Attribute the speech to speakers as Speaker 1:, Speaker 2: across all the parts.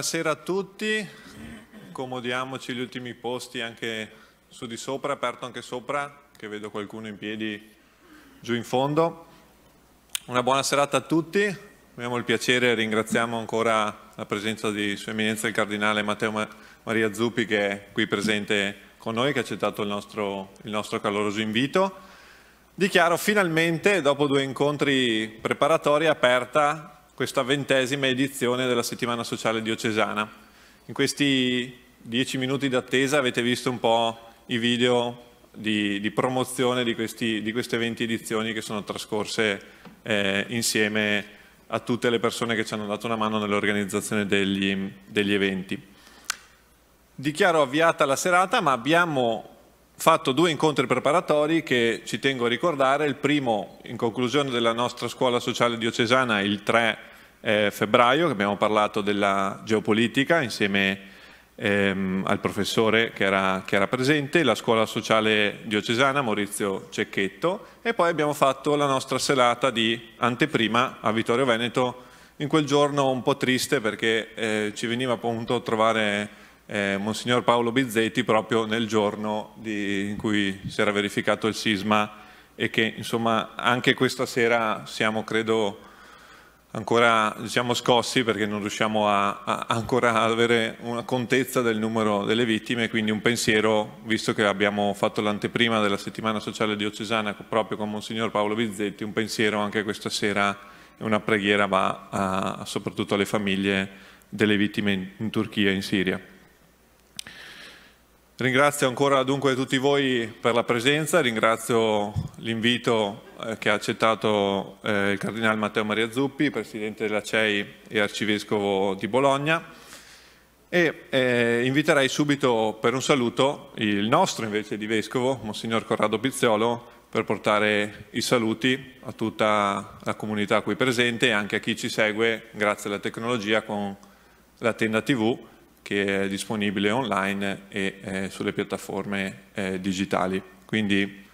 Speaker 1: Buonasera a tutti, accomodiamoci gli ultimi posti anche su di sopra, aperto anche sopra, che vedo qualcuno in piedi giù in fondo. Una buona serata a tutti, abbiamo il piacere e ringraziamo ancora la presenza di Sua Eminenza il Cardinale Matteo Maria Zuppi che è qui presente con noi, che ha accettato il nostro, il nostro caloroso invito. Dichiaro finalmente, dopo due incontri preparatori, aperta questa ventesima edizione della settimana sociale diocesana. In questi dieci minuti d'attesa avete visto un po' i video di, di promozione di, questi, di, queste 20 edizioni che sono trascorse eh, insieme a tutte le persone che ci hanno dato una mano nell'organizzazione degli, degli eventi. Dichiaro avviata la serata, ma abbiamo fatto due incontri preparatori che ci tengo a ricordare, il primo in conclusione della nostra scuola sociale diocesana il 3 eh, febbraio, che abbiamo parlato della geopolitica insieme ehm, al professore che era, che era, presente, la scuola sociale diocesana Maurizio Cecchetto e poi abbiamo fatto la nostra selata di anteprima a Vittorio Veneto in quel giorno un po' triste perché eh, ci veniva appunto a trovare eh, Monsignor Paolo Bizzetti proprio nel giorno di, in cui si era verificato il sisma e che insomma anche questa sera siamo credo ancora diciamo, scossi perché non riusciamo a, a ancora ad avere una contezza del numero delle vittime quindi un pensiero visto che abbiamo fatto l'anteprima della settimana sociale diocesana proprio con Monsignor Paolo Bizzetti un pensiero anche questa sera e una preghiera va a, soprattutto alle famiglie delle vittime in, in Turchia e in Siria. Ringrazio ancora dunque tutti voi per la presenza, ringrazio l'invito eh, che ha accettato eh, il Cardinale Matteo Maria Zuppi, Presidente della CEI e Arcivescovo di Bologna e eh, inviterei subito per un saluto il nostro invece di Vescovo, Monsignor Corrado Pizziolo, per portare i saluti a tutta la comunità qui presente e anche a chi ci segue grazie alla tecnologia con la tenda TV che è disponibile online e eh, sulle piattaforme eh, digitali. Quindi,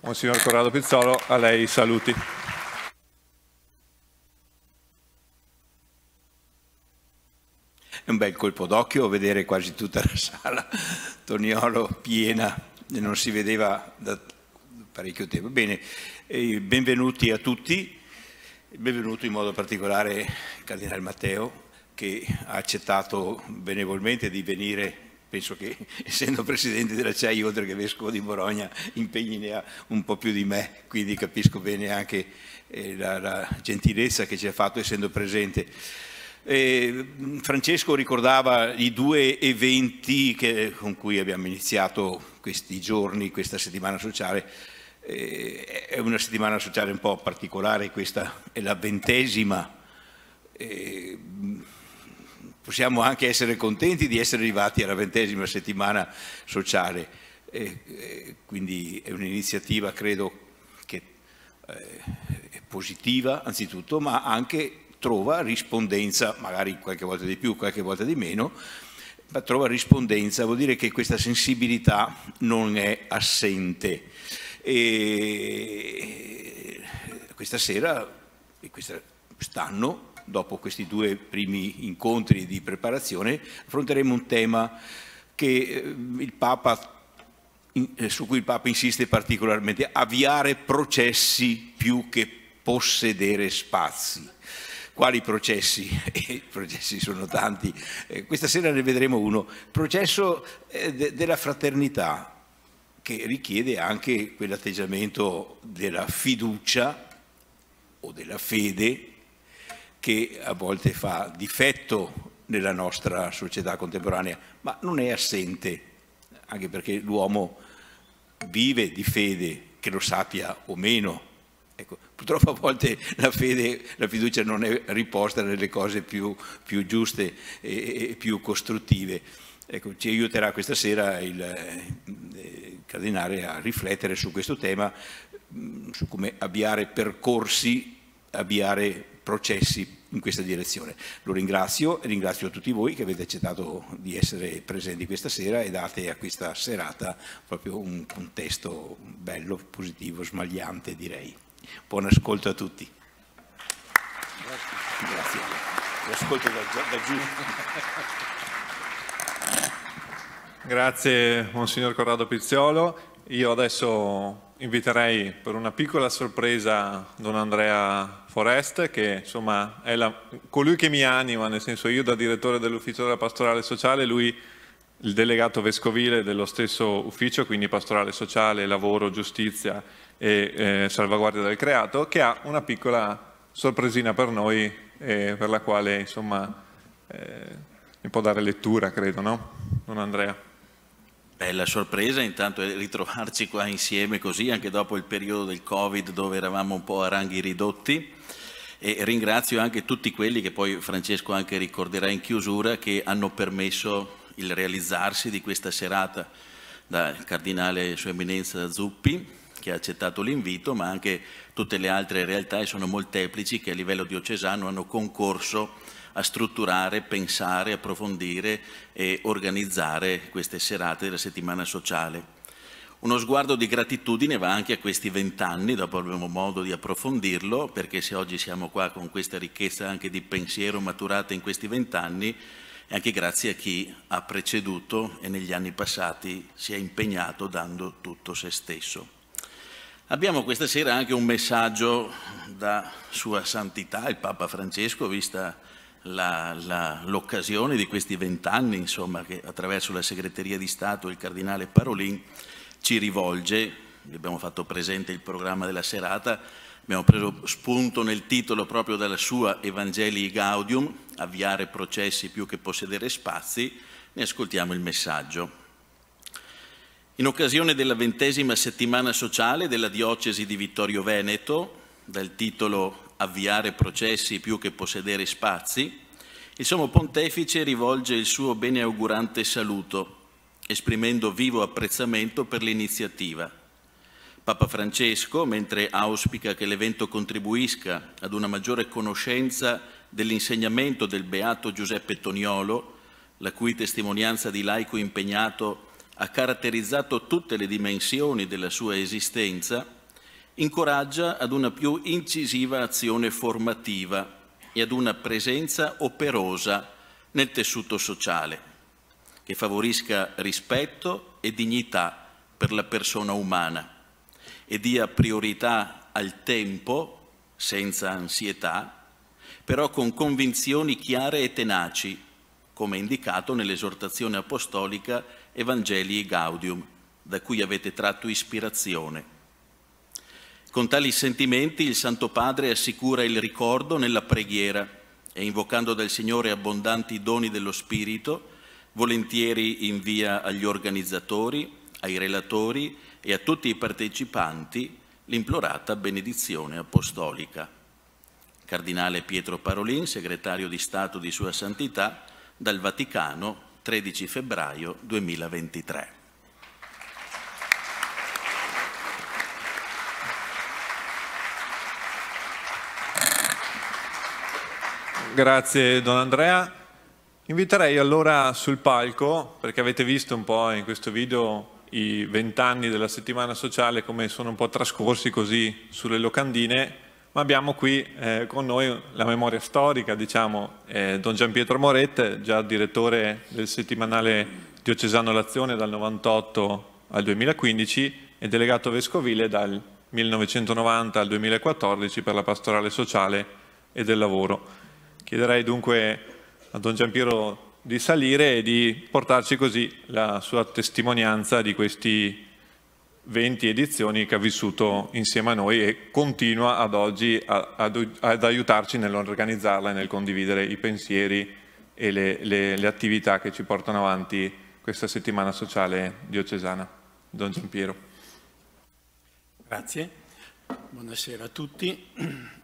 Speaker 1: Monsignor Corrado Pizzolo, a lei saluti. È
Speaker 2: un bel colpo d'occhio vedere quasi tutta la sala Toniolo piena, non si vedeva da parecchio tempo. Bene, benvenuti a tutti, benvenuto in modo particolare il Cardinale Matteo, che ha accettato benevolmente di venire, penso che essendo presidente della CEI, oltre che vescovo di Bologna, impegni ne ha un po' più di me, quindi capisco bene anche eh, la, la, gentilezza che ci ha fatto essendo presente. Eh, Francesco ricordava i due eventi che, con cui abbiamo iniziato questi giorni, questa settimana sociale. Eh, è una settimana sociale un po' particolare, questa è la ventesima. Eh, possiamo anche essere contenti di essere arrivati alla ventesima settimana sociale, eh, eh, quindi è un'iniziativa credo che eh, è positiva anzitutto, ma anche trova rispondenza, magari qualche volta di più, qualche volta di meno, ma trova rispondenza, vuol dire che questa sensibilità non è assente. E eh, questa sera, quest'anno, dopo questi due primi incontri di preparazione, affronteremo un tema che eh, il Papa eh, su cui il Papa insiste particolarmente, avviare processi più che possedere spazi. Quali processi? Eh, I processi sono tanti. Questa sera ne vedremo uno. Processo della fraternità, che richiede anche quell'atteggiamento della fiducia o della fede che a volte fa difetto nella nostra società contemporanea, ma non è assente, anche perché l'uomo vive di fede, che lo sappia o meno. Ecco, purtroppo a volte la fede, la fiducia non è riposta nelle cose più, più giuste e, e, più costruttive. Ecco, ci aiuterà questa sera il, eh, il Cardinale a riflettere su questo tema, mm, su come avviare percorsi, avviare processi in questa direzione. Lo ringrazio e ringrazio tutti voi che avete accettato di essere presenti questa sera e date a questa serata proprio un contesto bello, positivo, smagliante direi. Buon ascolto a tutti. Grazie. L'ascolto da, da giù.
Speaker 1: Grazie Monsignor Corrado Pizziolo. Io adesso inviterei per una piccola sorpresa Don Andrea Forest, che insomma è la, colui che mi anima, nel senso io da direttore dell'ufficio della pastorale sociale, lui il delegato vescovile dello stesso ufficio, quindi pastorale sociale, lavoro, giustizia e eh, salvaguardia del creato, che ha una piccola sorpresina per noi, eh, per la quale insomma eh, ne può dare lettura, credo, no? Don Andrea. Bella sorpresa intanto è eh, ritrovarci qua insieme così, anche
Speaker 3: dopo il periodo del Covid dove eravamo un po' a ranghi ridotti. E ringrazio anche tutti quelli che poi Francesco anche ricorderà in chiusura che hanno permesso il realizzarsi di questa serata dal cardinale Sua Eminenza Zuppi che ha accettato l'invito, ma anche tutte le altre realtà e sono molteplici che a livello diocesano hanno concorso a strutturare, pensare, approfondire e organizzare queste serate della settimana sociale. Uno sguardo di gratitudine va anche a questi vent'anni, dopo abbiamo modo di approfondirlo, perché se oggi siamo qua con questa ricchezza anche di pensiero maturata in questi vent'anni, è anche grazie a chi ha preceduto e negli anni passati si è impegnato dando tutto se stesso. Abbiamo questa sera anche un messaggio da Sua Santità, il Papa Francesco, vista l'occasione di questi vent'anni, insomma, che attraverso la segreteria di Stato il cardinale Parolin ci rivolge, gli abbiamo fatto presente il programma della serata, abbiamo preso spunto nel titolo proprio dalla sua Evangelii Gaudium, avviare processi più che possedere spazi, ne ascoltiamo il messaggio. In occasione della ventesima settimana sociale della diocesi di Vittorio Veneto, dal titolo avviare processi più che possedere spazi, il Sommo Pontefice rivolge il suo beneaugurante saluto, esprimendo vivo apprezzamento per l'iniziativa. Papa Francesco, mentre auspica che l'evento contribuisca ad una maggiore conoscenza dell'insegnamento del beato Giuseppe Toniolo, la cui testimonianza di laico impegnato ha caratterizzato tutte le dimensioni della sua esistenza, incoraggia ad una più incisiva azione formativa e ad una presenza operosa nel tessuto sociale, che favorisca rispetto e dignità per la persona umana e dia priorità al tempo, senza ansietà, però con convinzioni chiare e tenaci, come indicato nell'esortazione apostolica Evangelii Gaudium, da cui avete tratto ispirazione con tali sentimenti il Santo Padre assicura il ricordo nella preghiera e invocando dal Signore abbondanti doni dello Spirito, volentieri invia agli organizzatori, ai relatori e a tutti i partecipanti l'implorata benedizione apostolica. Cardinale Pietro Parolin, segretario di Stato di Sua Santità, dal Vaticano, 13 febbraio 2023.
Speaker 1: Grazie Don Andrea. Inviterei allora sul palco, perché avete visto un po' in questo video i vent'anni della settimana sociale come sono un po' trascorsi così sulle locandine, ma abbiamo qui eh, con noi la memoria storica, diciamo, eh, Don Gianpietro Pietro Morette, già direttore del settimanale Diocesano Lazione dal 98 al 2015 e delegato vescovile dal 1990 al 2014 per la pastorale sociale e del lavoro. Chiederei dunque a Don Giampiero di salire e di portarci così la sua testimonianza di questi 20 edizioni che ha vissuto insieme a noi e continua ad oggi ad, ad, aiutarci nell'organizzarla e nel condividere i pensieri e le, le, le attività che ci portano avanti questa settimana sociale diocesana. Don Giampiero.
Speaker 4: Grazie, buonasera a tutti.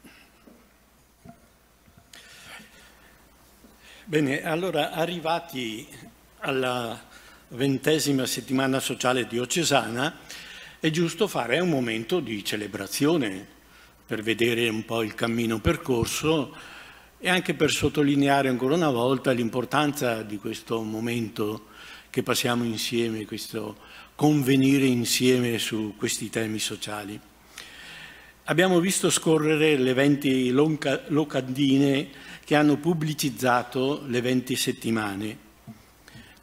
Speaker 4: Bene, allora arrivati alla ventesima settimana sociale diocesana è giusto fare un momento di celebrazione per vedere un po' il cammino percorso e anche per sottolineare ancora una volta l'importanza di questo momento che passiamo insieme, questo convenire insieme su questi temi sociali. Abbiamo visto scorrere le venti locandine che hanno pubblicizzato le 20 settimane.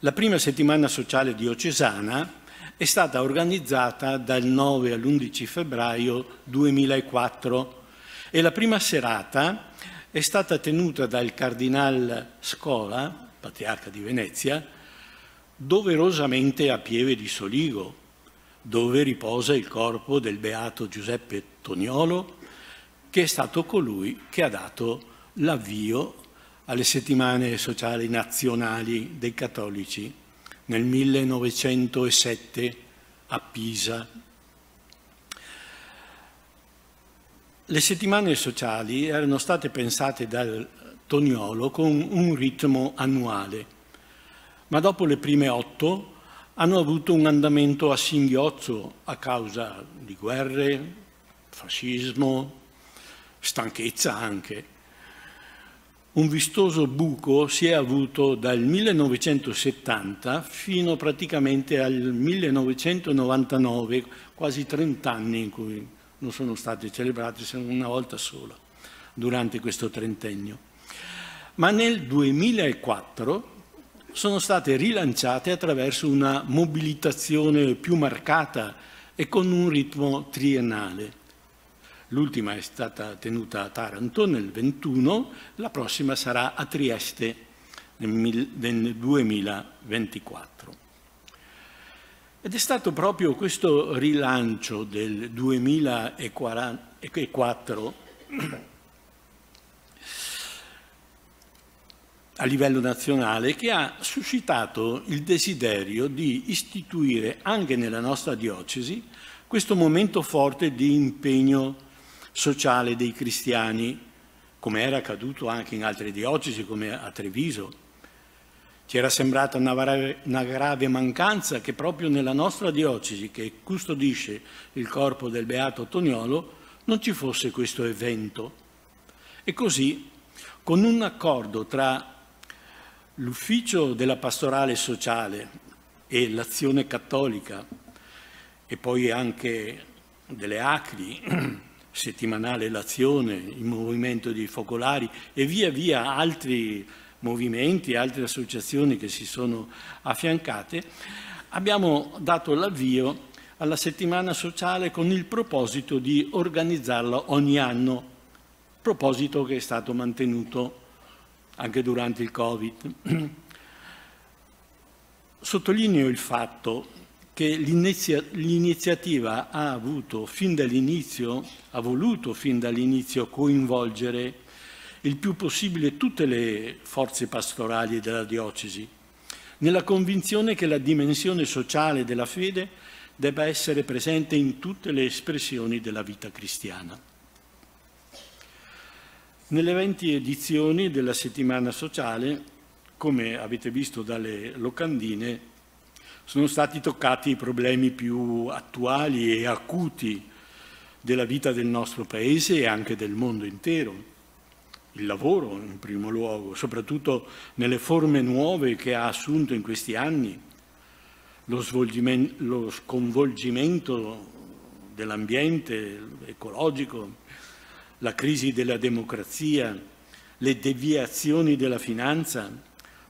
Speaker 4: La prima settimana sociale diocesana è stata organizzata dal 9 all'11 febbraio 2004 e la prima serata è stata tenuta dal cardinal Scola, patriarca di Venezia, doverosamente a Pieve di Soligo, dove riposa il corpo del beato Giuseppe Toniolo, che è stato colui che ha dato la l'avvio alle settimane sociali nazionali dei cattolici nel 1907 a Pisa. Le settimane sociali erano state pensate dal Toniolo con un ritmo annuale, ma dopo le prime otto hanno avuto un andamento a singhiozzo a causa di guerre, fascismo, stanchezza anche un vistoso buco si è avuto dal 1970 fino praticamente al 1999, quasi 30 anni in cui non sono state celebrate se non una volta sola durante questo trentennio. Ma nel 2004 sono state rilanciate attraverso una mobilitazione più marcata e con un ritmo triennale. L'ultima è stata tenuta a Taranto nel 21, la prossima sarà a Trieste nel 2024. Ed è stato proprio questo rilancio del 2004 a livello nazionale che ha suscitato il desiderio di istituire anche nella nostra diocesi questo momento forte di impegno sociale dei cristiani, come era accaduto anche in altre diocesi, come a Treviso. Ci era sembrata una grave, una grave mancanza che proprio nella nostra diocesi, che custodisce il corpo del Beato Toniolo, non ci fosse questo evento. E così, con un accordo tra l'ufficio della pastorale sociale e l'azione cattolica e poi anche delle ACRI settimanale L'azione, il movimento dei focolari e via via altri movimenti, altre associazioni che si sono affiancate, abbiamo dato l'avvio alla settimana sociale con il proposito di organizzarla ogni anno, proposito che è stato mantenuto anche durante il Covid. Sottolineo il fatto che l'iniziativa ha avuto fin dall'inizio, ha voluto fin dall'inizio coinvolgere il più possibile tutte le forze pastorali della diocesi, nella convinzione che la dimensione sociale della fede debba essere presente in tutte le espressioni della vita cristiana. Nelle 20 edizioni della settimana sociale, come avete visto dalle locandine, sono stati toccati i problemi più attuali e acuti della vita del nostro Paese e anche del mondo intero. Il lavoro in primo luogo, soprattutto nelle forme nuove che ha assunto in questi anni, lo, lo sconvolgimento dell'ambiente ecologico, la crisi della democrazia, le deviazioni della finanza,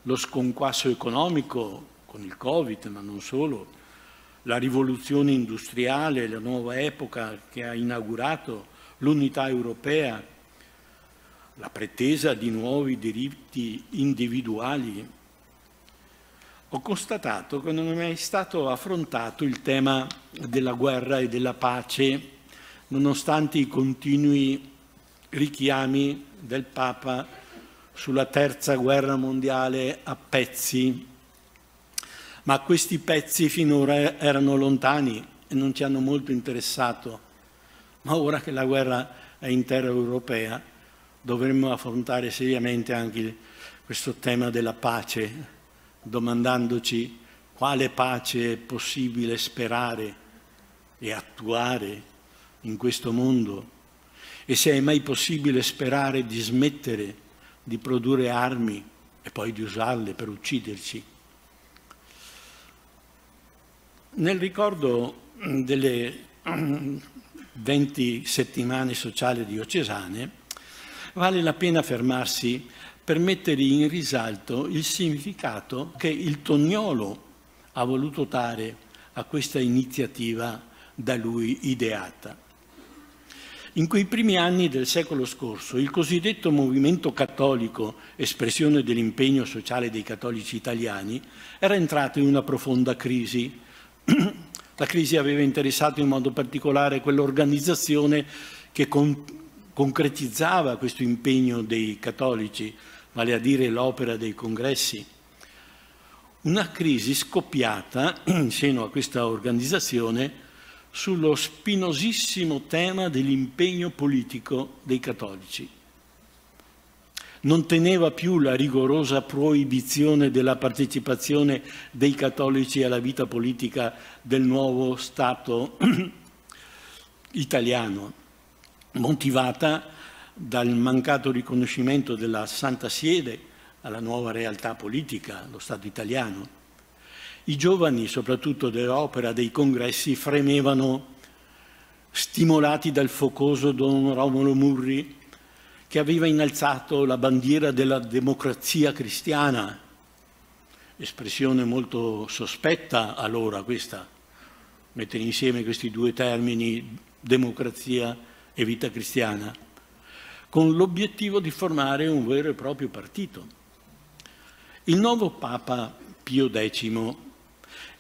Speaker 4: lo sconquasso economico con il Covid, ma non solo, la rivoluzione industriale, la nuova epoca che ha inaugurato l'unità europea, la pretesa di nuovi diritti individuali, ho constatato che non è mai stato affrontato il tema della guerra e della pace, nonostante i continui richiami del Papa sulla terza guerra mondiale a pezzi ma questi pezzi finora erano lontani e non ci hanno molto interessato. Ma ora che la guerra è in terra europea, dovremmo affrontare seriamente anche questo tema della pace, domandandoci quale pace è possibile sperare e attuare in questo mondo e se è mai possibile sperare di smettere di produrre armi e poi di usarle per ucciderci. Nel ricordo mm, delle 20 mm, settimane sociali diocesane, vale la pena fermarsi per mettere in risalto il significato che il Tognolo ha voluto dare a questa iniziativa da lui ideata. In quei primi anni del secolo scorso il cosiddetto movimento cattolico, espressione dell'impegno sociale dei cattolici italiani, era entrato in una profonda crisi La crisi aveva interessato in modo particolare quell'organizzazione che con concretizzava questo impegno dei cattolici, vale a dire l'opera dei congressi. Una crisi scoppiata in seno a questa organizzazione sullo spinosissimo tema dell'impegno politico dei cattolici non teneva più la rigorosa proibizione della partecipazione dei cattolici alla vita politica del nuovo Stato italiano, motivata dal mancato riconoscimento della Santa Siede alla nuova realtà politica, lo Stato italiano. I giovani, soprattutto dell'opera dei congressi, fremevano stimolati dal focoso don Romolo Murri, che aveva innalzato la bandiera della democrazia cristiana, espressione molto sospetta allora questa, mettere insieme questi due termini, democrazia e vita cristiana, con l'obiettivo di formare un vero e proprio partito. Il nuovo Papa Pio X,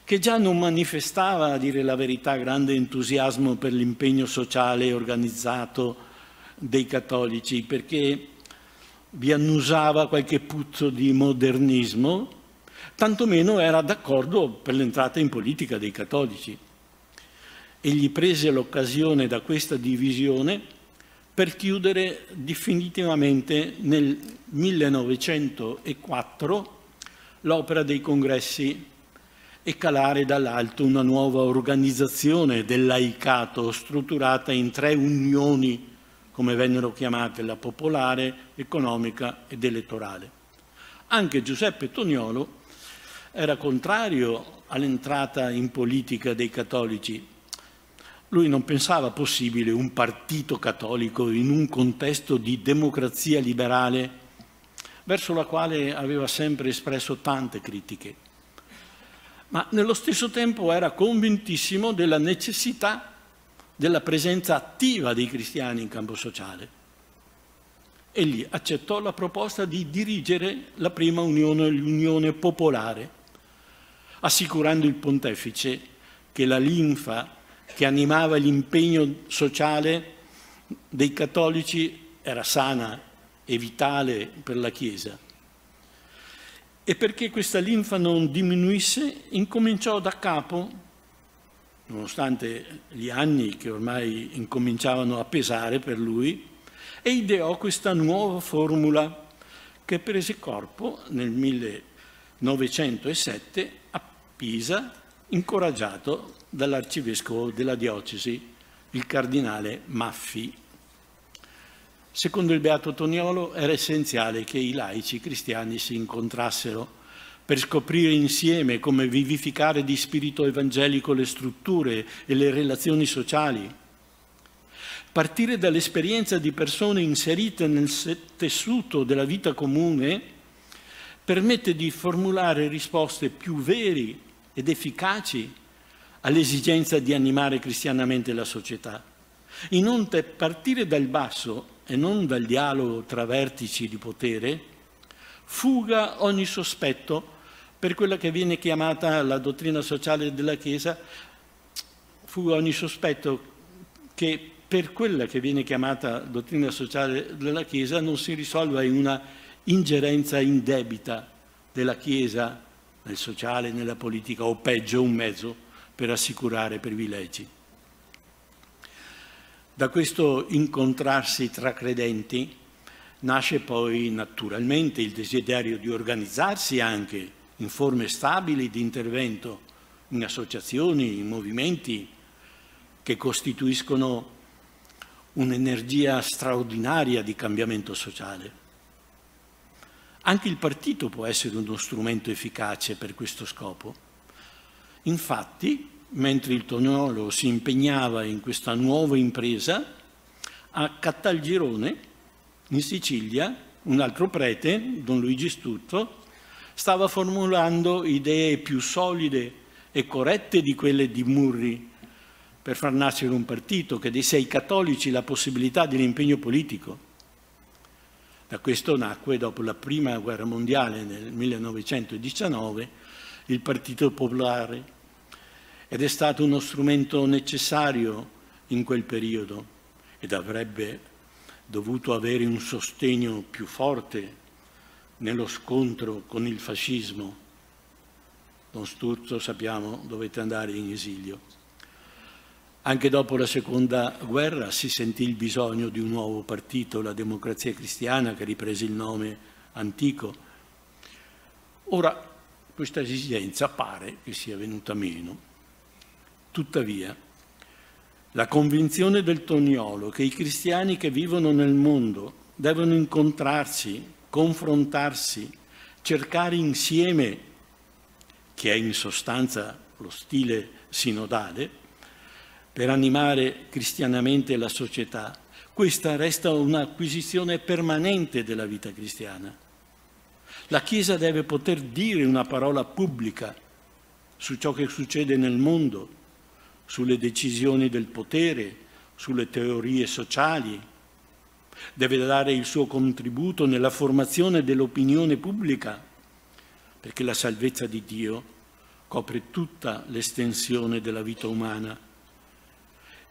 Speaker 4: che già non manifestava, a dire la verità, grande entusiasmo per l'impegno sociale organizzato dei cattolici perché vi annusava qualche puzzo di modernismo, tantomeno era d'accordo per l'entrata in politica dei cattolici. Egli prese l'occasione da questa divisione per chiudere definitivamente nel 1904 l'opera dei congressi e calare dall'alto una nuova organizzazione del laicato strutturata in tre unioni come vennero chiamate la popolare, economica ed elettorale. Anche Giuseppe Toniolo era contrario all'entrata in politica dei cattolici. Lui non pensava possibile un partito cattolico in un contesto di democrazia liberale verso la quale aveva sempre espresso tante critiche. Ma nello stesso tempo era convintissimo della necessità della presenza attiva dei cristiani in campo sociale. Egli accettò la proposta di dirigere la prima unione, l'unione popolare, assicurando il pontefice che la linfa che animava l'impegno sociale dei cattolici era sana e vitale per la Chiesa. E perché questa linfa non diminuisse, incominciò da capo nonostante gli anni che ormai incominciavano a pesare per lui, e ideò questa nuova formula che prese corpo nel 1907 a Pisa, incoraggiato dall'arcivescovo della diocesi, il cardinale Maffi. Secondo il Beato Toniolo era essenziale che i laici cristiani si incontrassero per scoprire insieme come vivificare di spirito evangelico le strutture e le relazioni sociali. Partire dall'esperienza di persone inserite nel tessuto della vita comune permette di formulare risposte più veri ed efficaci all'esigenza di animare cristianamente la società. Inoltre, partire dal basso e non dal dialogo tra vertici di potere, fuga ogni sospetto per quella che viene chiamata la dottrina sociale della Chiesa, fu ogni sospetto che per quella che viene chiamata dottrina sociale della Chiesa non si risolva in una ingerenza indebita della Chiesa nel sociale, nella politica o peggio un mezzo per assicurare privilegi. Da questo incontrarsi tra credenti nasce poi naturalmente il desiderio di organizzarsi anche in forme stabili di intervento in associazioni, in movimenti che costituiscono un'energia straordinaria di cambiamento sociale. Anche il partito può essere uno strumento efficace per questo scopo. Infatti, mentre il Tognolo si impegnava in questa nuova impresa, a Cattalgirone, in Sicilia, un altro prete, Don Luigi Stutto, stava formulando idee più solide e corrette di quelle di Murri per far nascere un partito che desse ai cattolici la possibilità di un politico. Da questo nacque, dopo la prima guerra mondiale nel 1919, il Partito Popolare ed è stato uno strumento necessario in quel periodo ed avrebbe dovuto avere un sostegno più forte nello scontro con il fascismo. Don Sturzo, sappiamo, dovete andare in esilio. Anche dopo la seconda guerra si sentì il bisogno di un nuovo partito, la democrazia cristiana, che riprese il nome antico. Ora, questa esigenza pare che sia venuta meno. Tuttavia, la convinzione del Toniolo che i cristiani che vivono nel mondo devono incontrarsi confrontarsi, cercare insieme, che è in sostanza lo stile sinodale, per animare cristianamente la società. Questa resta un'acquisizione permanente della vita cristiana. La Chiesa deve poter dire una parola pubblica su ciò che succede nel mondo, sulle decisioni del potere, sulle teorie sociali, deve dare il suo contributo nella formazione dell'opinione pubblica, perché la salvezza di Dio copre tutta l'estensione della vita umana.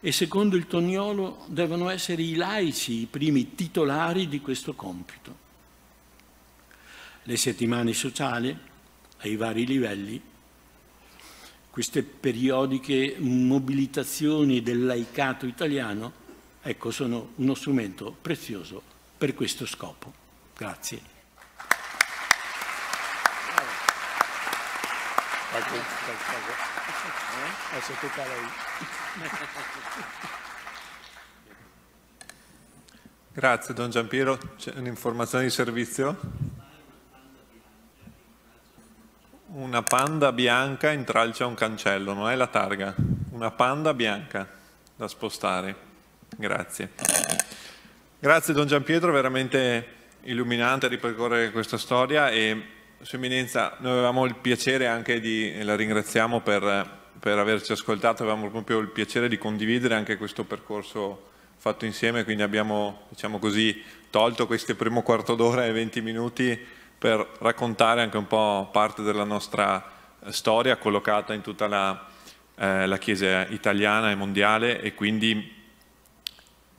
Speaker 4: E secondo il Tognolo devono essere i laici i primi titolari di questo compito. Le settimane sociali, ai vari livelli, queste periodiche mobilitazioni del laicato italiano ecco, sono uno strumento prezioso per questo scopo. Grazie. Eh?
Speaker 1: Grazie Don Giampiero, c'è un'informazione di servizio? Una panda bianca intralcia un cancello, non è la targa, una panda bianca da spostare. Grazie. Grazie Don Giampietro, veramente illuminante ripercorrere questa storia e Sua Eminenza, noi avevamo il piacere anche di, e la ringraziamo per, per averci ascoltato, avevamo proprio il piacere di condividere anche questo percorso fatto insieme, quindi abbiamo, diciamo così, tolto questo primo quarto d'ora e venti minuti per raccontare anche un po' parte della nostra eh, storia collocata in tutta la, eh, la Chiesa italiana e mondiale e quindi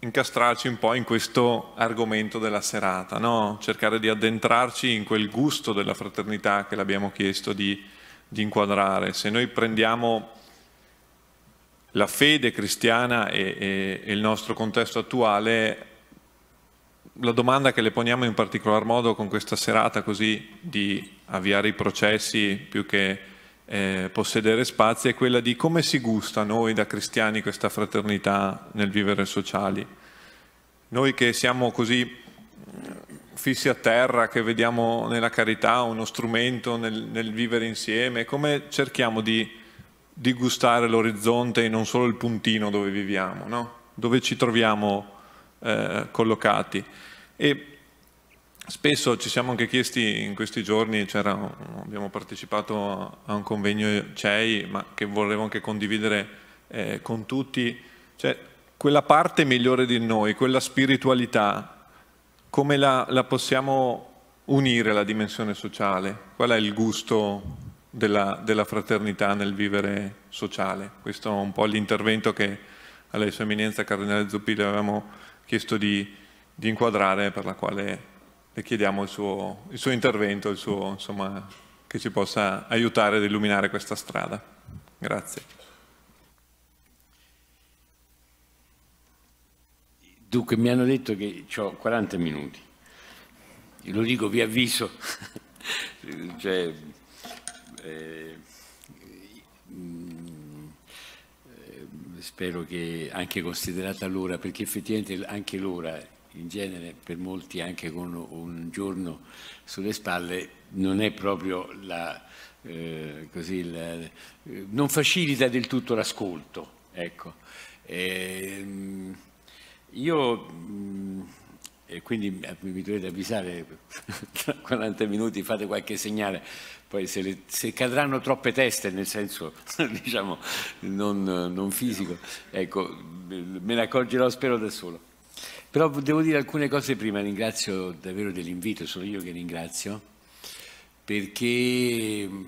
Speaker 1: incastrarci un po' in questo argomento della serata, no? cercare di addentrarci in quel gusto della fraternità che l'abbiamo chiesto di, di inquadrare. Se noi prendiamo la fede cristiana e, e, e il nostro contesto attuale, la domanda che le poniamo in particolar modo con questa serata così di avviare i processi più che eh, possedere spazi è quella di come si gusta noi da cristiani questa fraternità nel vivere sociali. Noi che siamo così eh, fissi a terra, che vediamo nella carità uno strumento nel, nel vivere insieme, come cerchiamo di, di gustare l'orizzonte e non solo il puntino dove viviamo, no? dove ci troviamo eh, collocati. E Spesso ci siamo anche chiesti in questi giorni, abbiamo partecipato a un convegno CEI, ma che volevo anche condividere eh, con tutti, cioè quella parte migliore di noi, quella spiritualità, come la, la possiamo unire alla dimensione sociale? Qual è il gusto della, della, fraternità nel vivere sociale? Questo è un po' l'intervento che alla Sua Eminenza Cardinale Zuppilli avevamo chiesto di, di inquadrare, per la quale le chiediamo il suo, il suo intervento, il suo, insomma, che ci possa aiutare ad illuminare questa strada. Grazie.
Speaker 5: Dunque mi hanno detto che ho 40 minuti, lo dico vi avviso, cioè, eh, mm, eh, spero che anche considerata l'ora, perché effettivamente anche l'ora in genere per molti anche con un giorno sulle spalle, non è proprio la, eh, così, la, eh, non facilita del tutto l'ascolto. Ecco. E, ehm, io mh, mm, e quindi mi dovete avvisare tra 40 minuti, fate qualche segnale, poi se, le, se cadranno troppe teste, nel senso diciamo non, non fisico, ecco, me ne accorgerò spero da solo. Però devo dire alcune cose prima, ringrazio davvero dell'invito, sono io che ringrazio, perché mm,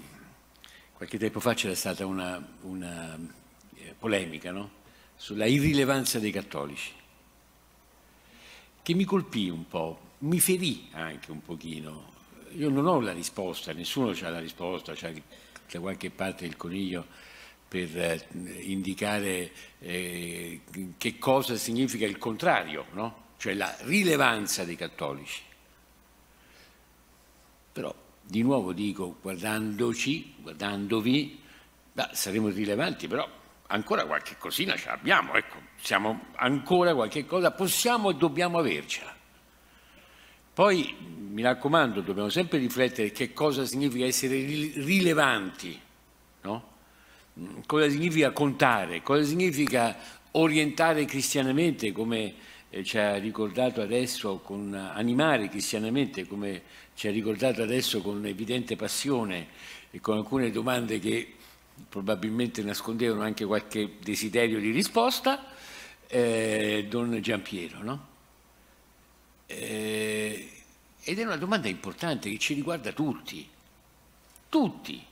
Speaker 5: qualche tempo fa c'era stata una, una eh, polemica no? sulla irrilevanza dei cattolici, che mi colpì un po', mi ferì anche un pochino. Io non ho la risposta, nessuno ha la risposta, c'è da qualche parte il coniglio per eh, indicare eh, che cosa significa il contrario, no? cioè la rilevanza dei cattolici. Però di nuovo dico, guardandoci, guardandovi, beh, saremo rilevanti, però ancora qualche cosina ce l'abbiamo, ecco, siamo ancora qualche cosa, possiamo e dobbiamo avercela. Poi, mi raccomando, dobbiamo sempre riflettere che cosa significa essere rilevanti, no? cosa significa contare, cosa significa orientare cristianamente come eh, ci ha ricordato adesso con animare cristianamente come ci ha ricordato adesso con evidente passione e con alcune domande che probabilmente nascondevano anche qualche desiderio di risposta eh, Don Giampiero no? eh, ed è una domanda importante che ci riguarda tutti tutti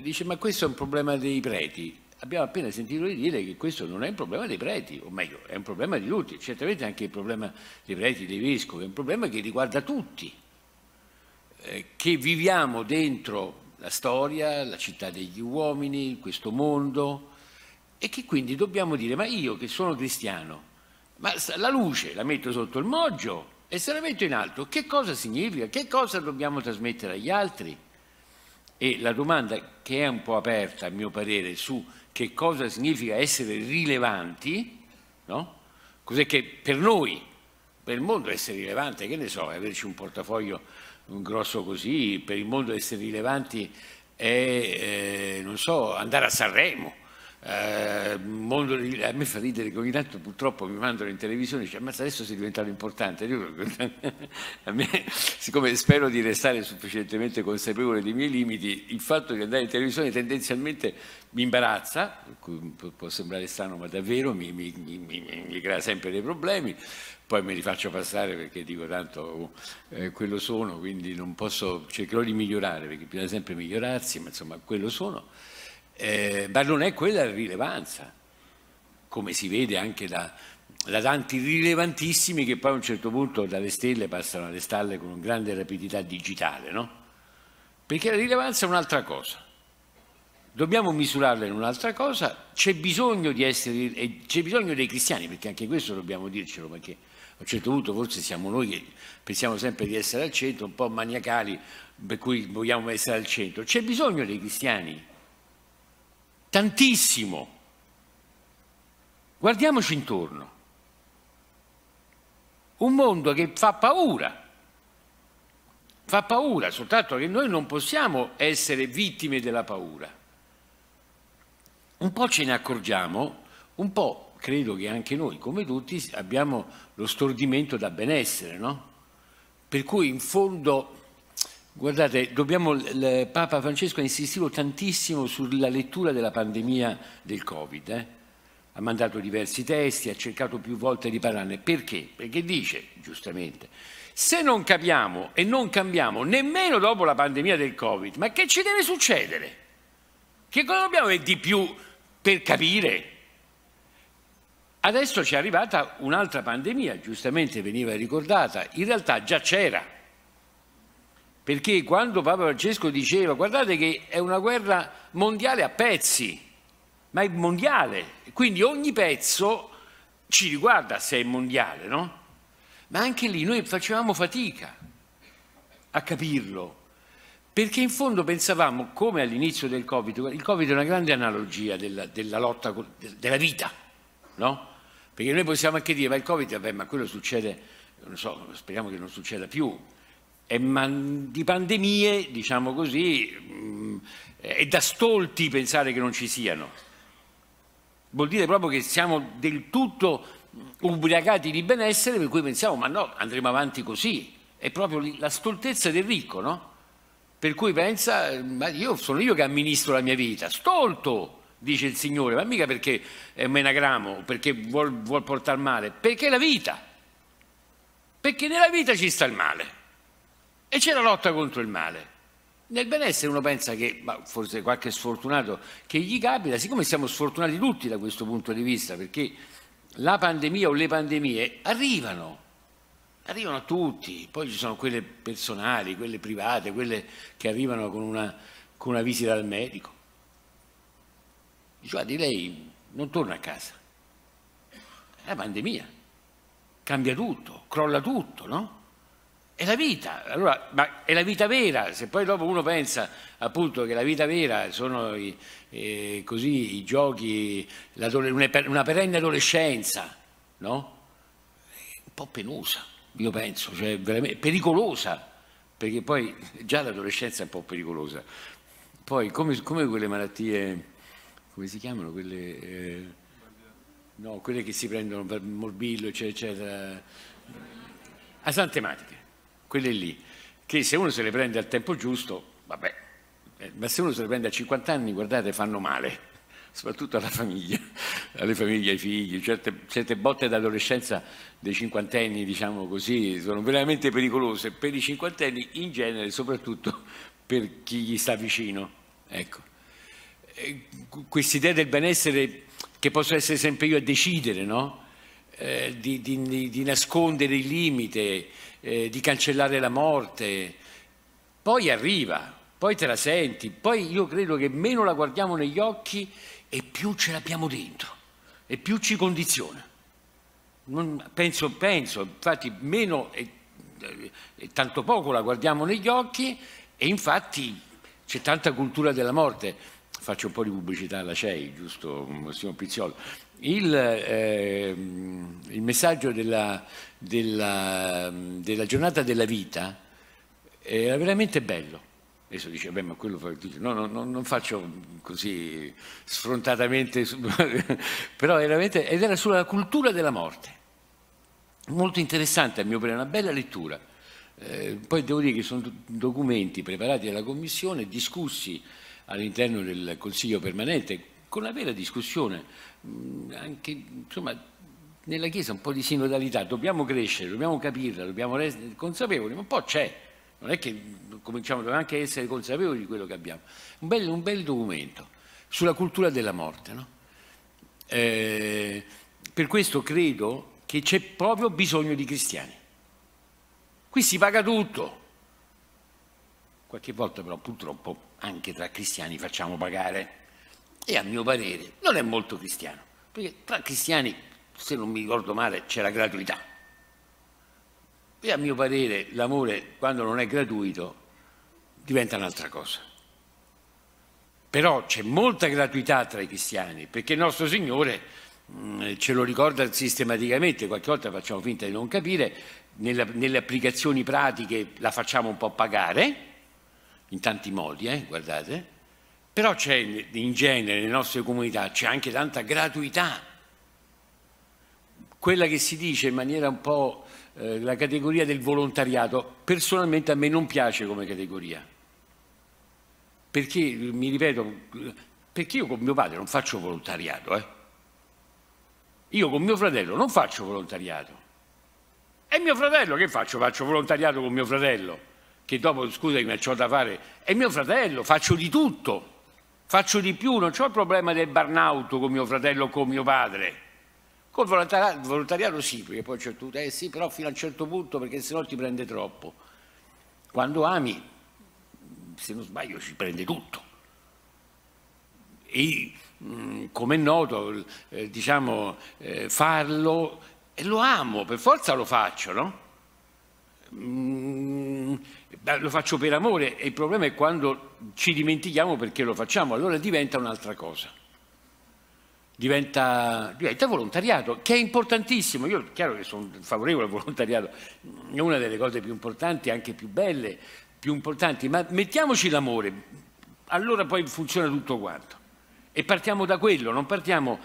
Speaker 5: dice ma questo è un problema dei preti. Abbiamo appena sentito dire che questo non è un problema dei preti, o meglio, è un problema di tutti, certamente anche il problema dei preti, dei vescovi, è un problema che riguarda tutti, eh, che viviamo dentro la storia, la città degli uomini, questo mondo, e che quindi dobbiamo dire, ma io che sono cristiano, ma la luce la metto sotto il moggio e se la metto in alto, che cosa significa? Che cosa dobbiamo trasmettere agli altri? E la domanda che è un po' aperta, a mio parere, su che cosa significa essere rilevanti, no? cos'è che per noi, per il mondo essere rilevante, che ne so, averci un portafoglio grosso così, per il mondo essere rilevanti è, eh, non so, andare a Sanremo, eh, mondo di, a me fa ridere che ogni tanto purtroppo mi mandano in televisione e dice ammazza ah, adesso sei diventato importante Io, a me, siccome spero di restare sufficientemente consapevole dei miei limiti il fatto di andare in televisione tendenzialmente mi imbarazza può sembrare strano ma davvero mi, mi, mi, mi crea sempre dei problemi poi me li faccio passare perché dico tanto oh, eh, quello sono quindi non posso cercherò di migliorare perché bisogna sempre migliorarsi ma insomma quello sono eh, ma non è quella la rilevanza, come si vede anche da, da tanti rilevantissimi che poi a un certo punto dalle stelle passano alle stalle con grande rapidità digitale, no? Perché la rilevanza è un'altra cosa. Dobbiamo misurarla in un'altra cosa, c'è bisogno, bisogno dei cristiani, perché anche questo dobbiamo dircelo, perché a un certo punto forse siamo noi che pensiamo sempre di essere al centro, un po' maniacali, per cui vogliamo essere al centro. C'è bisogno dei cristiani, tantissimo. Guardiamoci intorno. Un mondo che fa paura. Fa paura, soltanto che noi non possiamo essere vittime della paura. Un po' ce ne accorgiamo, un po' credo che anche noi, come tutti, abbiamo lo stordimento da benessere, no? Per cui in fondo Guardate, dobbiamo, il Papa Francesco ha insistito tantissimo sulla lettura della pandemia del Covid, eh? ha mandato diversi testi, ha cercato più volte di parlarne. Perché? Perché dice, giustamente, se non capiamo e non cambiamo nemmeno dopo la pandemia del Covid, ma che ci deve succedere? Che cosa dobbiamo avere di più per capire? Adesso ci è arrivata un'altra pandemia, giustamente veniva ricordata, in realtà già c'era perché quando Papa Francesco diceva, guardate che è una guerra mondiale a pezzi, ma è mondiale, quindi ogni pezzo ci riguarda se è mondiale, no? Ma anche lì noi facevamo fatica a capirlo, perché in fondo pensavamo, come all'inizio del Covid, il Covid è una grande analogia della, della lotta, della vita, no? Perché noi possiamo anche dire, ma il Covid, vabbè, ma quello succede, non so, speriamo che non succeda più, e man, di pandemie, diciamo così, mh, mm, è da stolti pensare che non ci siano. Vuol dire proprio che siamo del tutto ubriacati di benessere per cui pensiamo ma no, andremo avanti così. È proprio la stoltezza del ricco, no? Per cui pensa, ma io sono io che amministro la mia vita, stolto, dice il Signore, ma mica perché è un menagramo, perché vuol, vuol portare male, perché è la vita. Perché nella vita ci sta il male. E c'è la lotta contro il male. Nel benessere uno pensa che, ma forse qualche sfortunato che gli capita, siccome siamo sfortunati tutti da questo punto di vista, perché la pandemia o le pandemie arrivano, arrivano a tutti, poi ci sono quelle personali, quelle private, quelle che arrivano con una, con una visita al medico. Diceva di lei non torna a casa, è la pandemia, cambia tutto, crolla tutto, no? è la vita, allora, ma è la vita vera, se poi dopo uno pensa appunto che la vita vera sono i, eh, così, i giochi, una perenne adolescenza, no? È un po' penosa, io penso, cioè veramente pericolosa, perché poi già l'adolescenza è un po' pericolosa. Poi come, come quelle malattie, come si chiamano? Quelle, eh, no, quelle che si prendono per morbillo, eccetera, eccetera. Asantematiche ah, quelle lì, che se uno se le prende al tempo giusto, vabbè, eh, ma se uno se le prende a 50 anni, guardate, fanno male, soprattutto alla famiglia, alle famiglie, ai figli, certe, certe botte d'adolescenza dei cinquantenni, diciamo così, sono veramente pericolose per i cinquantenni in genere, soprattutto per chi gli sta vicino. Ecco. Eh, Quest'idea del benessere che posso essere sempre io a decidere, no? eh, di, di, di, nascondere il limite, eh, di cancellare la morte, poi arriva, poi te la senti, poi io credo che meno la guardiamo negli occhi e più ce l'abbiamo dentro e più ci condiziona. Non, penso, penso, infatti meno e, eh, e tanto poco la guardiamo negli occhi e infatti c'è tanta cultura della morte. Faccio un po' di pubblicità alla CEI, giusto, signor Pizziolo? il, eh, il messaggio della, della, della, giornata della vita era veramente bello. Adesso dice, beh, ma quello fa... no, no, no, non faccio così sfrontatamente, però era veramente, ed era sulla cultura della morte. Molto interessante, a mio parere, una bella lettura. Eh, poi devo dire che sono documenti preparati dalla Commissione, discussi all'interno del Consiglio permanente, con la vera discussione Mm, anche, insomma, nella Chiesa un po' di sinodalità, dobbiamo crescere, dobbiamo capirla, dobbiamo essere consapevoli, ma un po' c'è, non è che cominciamo, dobbiamo anche essere consapevoli di quello che abbiamo. Un bel, un bel documento sulla cultura della morte. No? Eh, per questo credo che c'è proprio bisogno di cristiani. Qui si paga tutto. Qualche volta però purtroppo anche tra cristiani facciamo pagare e a mio parere non è molto cristiano, perché tra cristiani, se non mi ricordo male, c'è la gratuità. E a mio parere l'amore, quando non è gratuito, diventa un'altra cosa. Però c'è molta gratuità tra i cristiani, perché il nostro Signore mm, ce lo ricorda sistematicamente, qualche volta facciamo finta di non capire, nella, nelle applicazioni pratiche la facciamo un po' pagare, in tanti modi, eh, guardate, però c'è in genere nelle nostre comunità c'è anche tanta gratuità. Quella che si dice in maniera un po' eh, la categoria del volontariato, personalmente a me non piace come categoria. Perché, mi ripeto, perché io con mio padre non faccio volontariato, eh? Io con mio fratello non faccio volontariato. E mio fratello che faccio? Faccio volontariato con mio fratello, che dopo, scusami, ma ho da fare. E mio fratello, faccio di tutto Faccio di più, non ho il problema del burnout con mio fratello o con mio padre. Col volontariato sì, perché poi c'è tutto, eh sì, però fino a un certo punto perché sennò ti prende troppo. Quando ami, se non sbaglio, ci prende tutto. E mm, come è noto, eh, diciamo, eh, farlo, e lo amo, per forza lo faccio, no? Mm, lo faccio per amore e il problema è quando ci dimentichiamo perché lo facciamo, allora diventa un'altra cosa. Diventa, diventa, volontariato, che è importantissimo. Io chiaro che sono favorevole al volontariato, è una delle cose più importanti, anche più belle, più importanti, ma mettiamoci l'amore, allora poi funziona tutto quanto. E partiamo da quello, non partiamo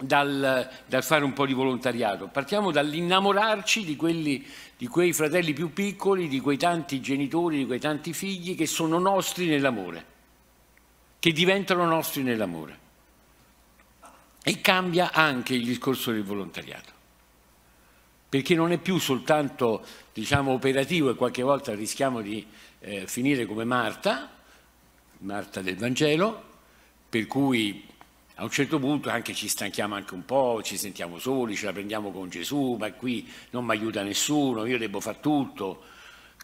Speaker 5: dal, dal, fare un po' di volontariato, partiamo dall'innamorarci di, quelli, di quei fratelli più piccoli, di quei tanti genitori, di quei tanti figli che sono nostri nell'amore, che diventano nostri nell'amore. E cambia anche il discorso del volontariato, perché non è più soltanto diciamo, operativo e qualche volta rischiamo di eh, finire come Marta, Marta del Vangelo, per cui a un certo punto anche ci stanchiamo anche un po', ci sentiamo soli, ce la prendiamo con Gesù, ma qui non mi aiuta nessuno, io devo fare tutto,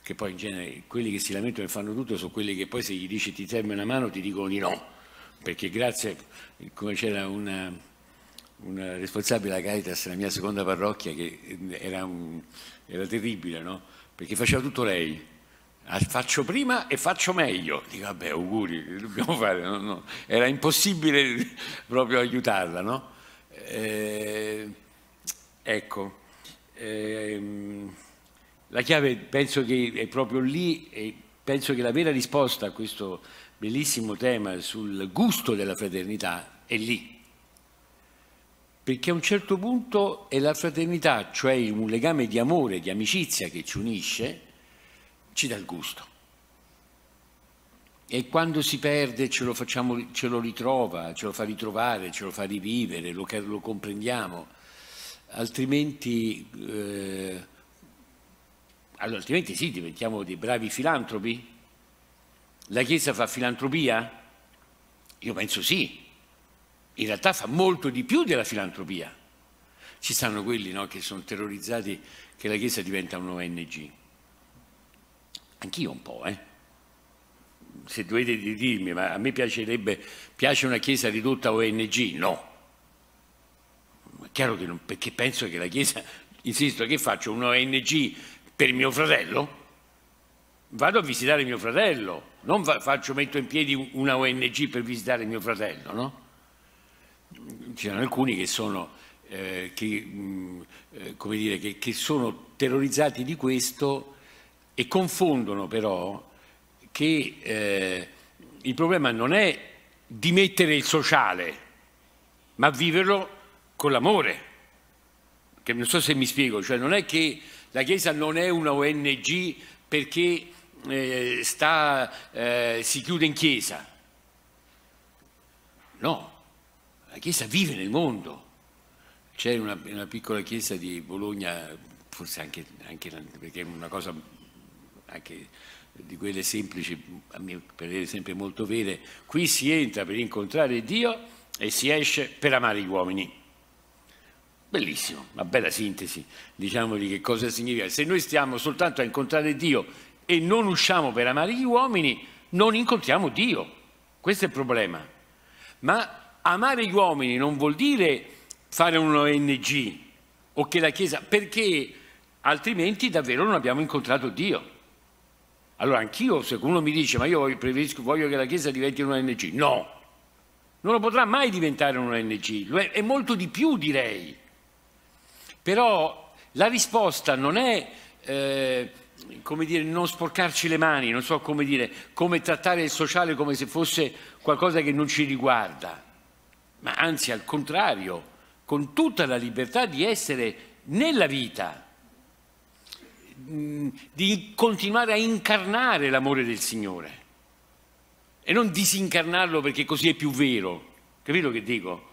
Speaker 5: che poi in genere quelli che si lamentano e fanno tutto sono quelli che poi se gli dici ti serve una mano ti dicono di no, perché grazie, come c'era una, una responsabile a Caritas nella mia seconda parrocchia che era, un, era terribile, no? perché faceva tutto lei, faccio prima e faccio meglio. Dico, vabbè, auguri, dobbiamo fare. No, no. Era impossibile proprio aiutarla, no? Eh, ecco, eh, la chiave penso che è proprio lì e penso che la vera risposta a questo bellissimo tema sul gusto della fraternità è lì. Perché a un certo punto è la fraternità, cioè un legame di amore, di amicizia che ci unisce, ci dà il gusto. E quando si perde ce lo, facciamo, ce lo ritrova, ce lo fa ritrovare, ce lo fa rivivere, lo, lo comprendiamo. Altrimenti, eh, allora, altrimenti sì, diventiamo dei bravi filantropi. La Chiesa fa filantropia? Io penso sì. In realtà fa molto di più della filantropia. Ci stanno quelli no, che sono terrorizzati che la Chiesa diventa un ONG. Anch'io un po', eh? Se dovete dirmi, ma a me piacerebbe, piace una Chiesa ridotta a ONG? No. È chiaro che non, perché penso che la Chiesa, insisto, che faccio una ONG per mio fratello? Vado a visitare mio fratello, non faccio, metto in piedi una ONG per visitare mio fratello, no? Ci sono alcuni che sono, eh, che, mh, mm, eh, dire, che, che sono terrorizzati di questo e confondono però che eh, il problema non è dimettere il sociale, ma viverlo con l'amore. Che non so se mi spiego, cioè non è che la Chiesa non è una ONG perché eh, sta, eh, si chiude in Chiesa. No, la Chiesa vive nel mondo. C'è una, una, piccola chiesa di Bologna, forse anche, anche perché è una cosa anche di quelle semplici, a mio parere sempre molto vere, qui si entra per incontrare Dio e si esce per amare gli uomini. Bellissimo, una bella sintesi, diciamo di che cosa significa. Se noi stiamo soltanto a incontrare Dio e non usciamo per amare gli uomini, non incontriamo Dio. Questo è il problema. Ma amare gli uomini non vuol dire fare un ONG o che la Chiesa, perché altrimenti davvero non abbiamo incontrato Dio. Allora anch'io, se uno mi dice ma io voglio che la Chiesa diventi un ONG, no, non lo potrà mai diventare un ONG, è, è molto di più direi. Però la risposta non è, eh, come dire, non sporcarci le mani, non so come dire, come trattare il sociale come se fosse qualcosa che non ci riguarda, ma anzi al contrario, con tutta la libertà di essere nella vita Mm, di continuare a incarnare l'amore del Signore e non disincarnarlo perché così è più vero. Capito che dico?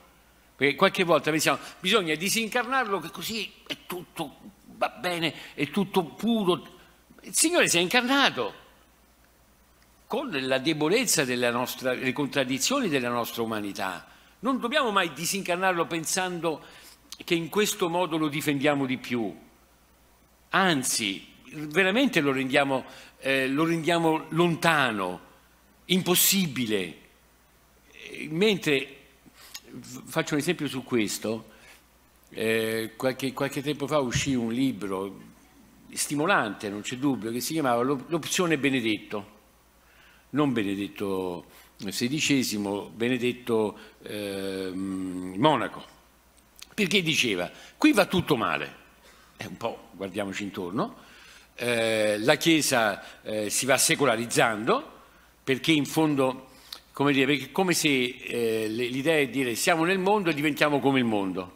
Speaker 5: Perché qualche volta pensiamo, bisogna disincarnarlo che così è tutto va bene, è tutto puro. Il Signore si è incarnato con la debolezza delle contraddizioni della nostra umanità. Non dobbiamo mai disincarnarlo pensando che in questo modo lo difendiamo di più anzi veramente lo rendiamo, eh, lo rendiamo lontano, impossibile. Eh, mentre, faccio un esempio su questo, eh, qualche, qualche tempo fa uscì un libro stimolante, non c'è dubbio, che si chiamava L'opzione Benedetto, non Benedetto XVI, Benedetto eh, Monaco, perché diceva qui va tutto male è eh, un po', guardiamoci intorno, eh, la Chiesa eh, si va secolarizzando perché in fondo, come dire, perché come se eh, l'idea è dire siamo nel mondo e diventiamo come il mondo.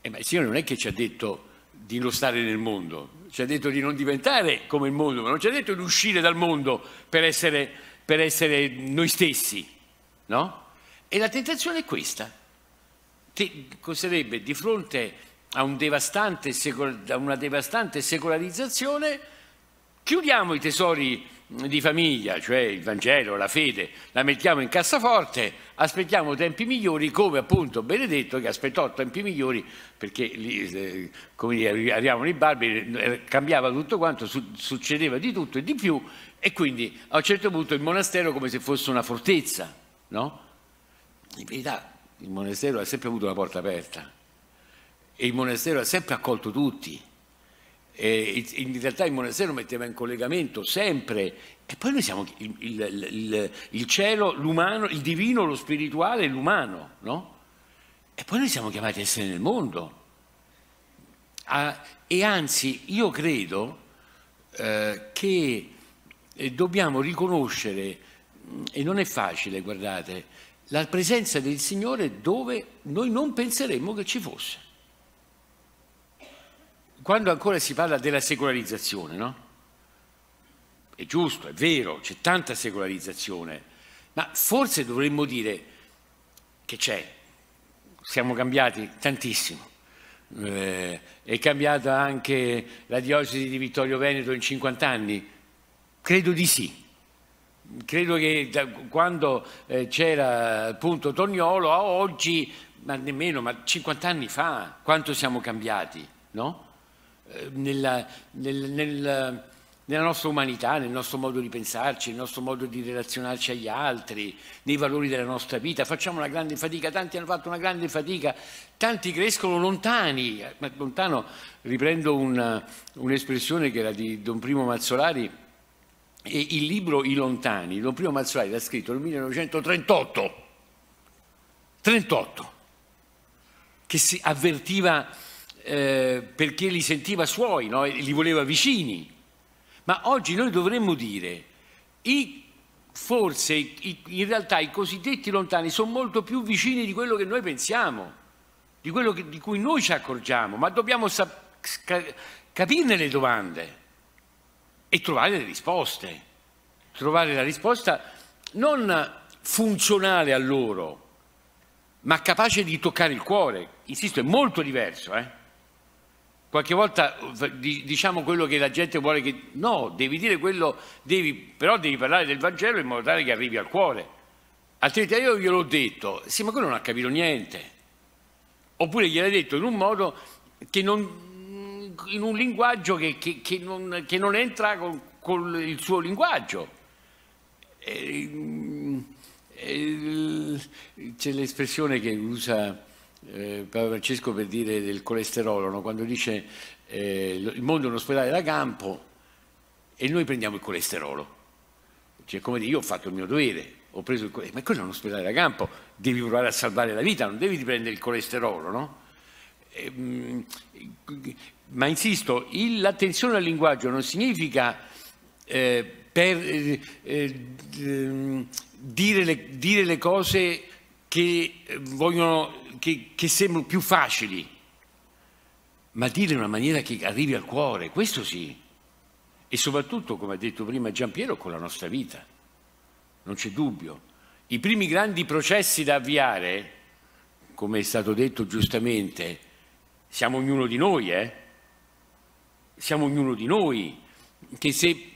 Speaker 5: E beh, il Signore non è che ci ha detto di non stare nel mondo, ci ha detto di non diventare come il mondo, ma non ci ha detto di uscire dal mondo per essere, per essere noi stessi, no? E la tentazione è questa, ti costerebbe di fronte a, un devastante, a una devastante secolarizzazione, chiudiamo i tesori di famiglia, cioè il Vangelo, la fede, la mettiamo in cassaforte, aspettiamo tempi migliori come appunto Benedetto che aspettò tempi migliori perché lì, eh, come dire, arrivavano i barbari, eh, cambiava tutto quanto, succedeva di tutto e di più e quindi a un certo punto il monastero come se fosse una fortezza, no? In verità il monastero ha sempre avuto una porta aperta e il monastero ha sempre accolto tutti. E in realtà il monastero metteva in collegamento sempre, e poi noi siamo il, il, il, il cielo, l'umano, il divino, lo spirituale e l'umano, no? E poi noi siamo chiamati a essere nel mondo. A, ah, e anzi, io credo eh, che eh, dobbiamo riconoscere, mm, e non è facile, guardate, la presenza del Signore dove noi non penseremmo che ci fosse quando ancora si parla della secolarizzazione, no? È giusto, è vero, c'è tanta secolarizzazione, ma forse dovremmo dire che c'è, siamo cambiati tantissimo. Eh, è cambiata anche la diocesi di Vittorio Veneto in 50 anni? Credo di sì. Credo che da quando eh, c'era appunto Tognolo a oggi, ma nemmeno, ma 50 anni fa, quanto siamo cambiati, no? Eh, nella, nel, nel, nella nostra umanità, nel nostro modo di pensarci, nel nostro modo di relazionarci agli altri, nei valori della nostra vita. Facciamo una grande fatica, tanti hanno fatto una grande fatica, tanti crescono lontani. lontano, riprendo un'espressione che era di Don Primo Mazzolari, e il libro I lontani, Don Primo Mazzolari l'ha scritto nel 1938, 38, che si avvertiva eh, perché li sentiva suoi, no? li voleva vicini. Ma oggi noi dovremmo dire, i, forse i, in realtà i cosiddetti lontani sono molto più vicini di quello che noi pensiamo, di quello che, di cui noi ci accorgiamo, ma dobbiamo capirne le domande e trovare le risposte. Trovare la risposta non funzionale a loro, ma capace di toccare il cuore. Insisto, è molto diverso, eh? Qualche volta eh, diciamo quello che la gente vuole che... No, devi dire quello, devi, però devi parlare del Vangelo in modo tale che arrivi al cuore. Altrimenti io gliel'ho detto, sì ma quello non ha capito niente. Oppure gliel'hai detto in un modo che non... in un linguaggio che, che, che, non, che non, entra con, con, il suo linguaggio. E, eh, mm, eh, c'è l'espressione che usa eh, Papa Francesco per dire del colesterolo, no? quando dice eh, il mondo è un ospedale da campo e noi prendiamo il colesterolo. Cioè, come dire, io ho fatto il mio dovere, ho preso il colesterolo, ma quello è un ospedale da campo, devi provare a salvare la vita, non devi prendere il colesterolo, no? E, mm, ma insisto, il, l'attenzione al linguaggio non significa eh, per, eh, eh, dire, le, dire, le, cose che vogliono che, che sembrano più facili, ma dire in una maniera che arrivi al cuore, questo sì. E soprattutto, come ha detto prima Giampiero, con la nostra vita. Non c'è dubbio. I primi grandi processi da avviare, come è stato detto giustamente, siamo ognuno di noi, eh? Siamo ognuno di noi, che se,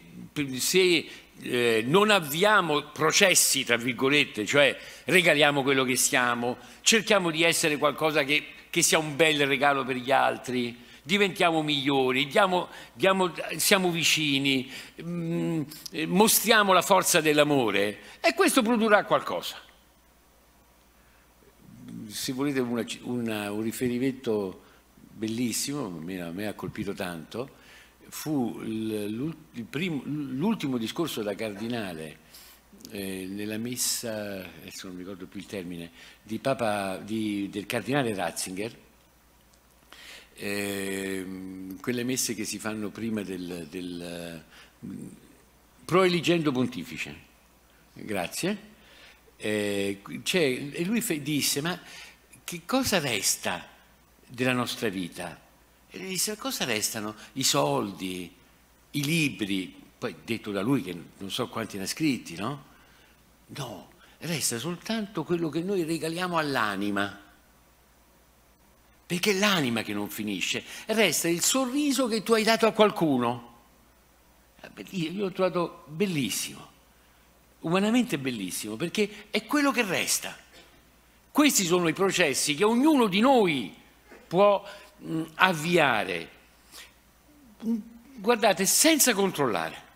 Speaker 5: se eh, non avviamo processi, tra virgolette, cioè regaliamo quello che siamo, cerchiamo di essere qualcosa che, che sia un bel regalo per gli altri, diventiamo migliori, diamo, diamo, siamo vicini, mh, mm, mostriamo la forza dell'amore e questo produrrà qualcosa. Se volete una, una, un riferimento bellissimo, a me, me ha colpito tanto, fu l'ultimo discorso da cardinale eh, nella messa, adesso non mi ricordo più il termine, di Papa, di, del cardinale Ratzinger, eh, quelle messe che si fanno prima del, del proeligendo pontifice, grazie, eh, e lui disse ma che cosa resta della nostra vita? E gli disse, cosa restano? I soldi, i libri, poi detto da lui che non so quanti ne ha scritti, no? No, resta soltanto quello che noi regaliamo all'anima. Perché è l'anima che non finisce, resta il sorriso che tu hai dato a qualcuno. Eh, io l'ho trovato bellissimo, umanamente bellissimo, perché è quello che resta. Questi sono i processi che ognuno di noi può Mm, avviare, guardate, senza controllare.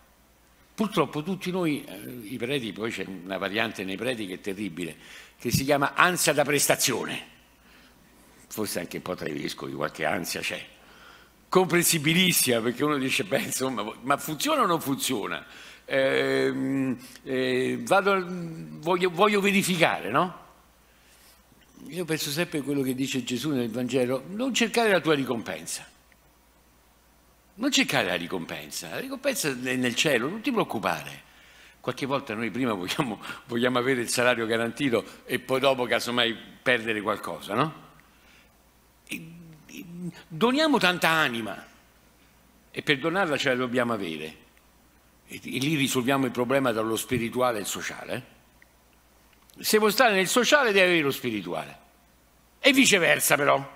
Speaker 5: Purtroppo tutti noi, eh, i preti, poi c'è una variante nei preti che è terribile, che si chiama ansia da prestazione. Forse anche un po' tra i vescovi qualche ansia c'è. Comprensibilissima, perché uno dice, beh, insomma, ma funziona o non funziona? Eh, eh, vado, voglio, voglio verificare, no? io penso sempre a quello che dice Gesù nel Vangelo, non cercare la tua ricompensa. Non cercare la ricompensa, la ricompensa è nel cielo, non ti preoccupare. Qualche volta noi prima vogliamo, vogliamo avere il salario garantito e poi dopo casomai perdere qualcosa, no? E, e, doniamo tanta anima e per donarla ce la dobbiamo avere. E, e lì risolviamo il problema dallo spirituale e il sociale se vuoi stare nel sociale devi avere lo spirituale. E viceversa però.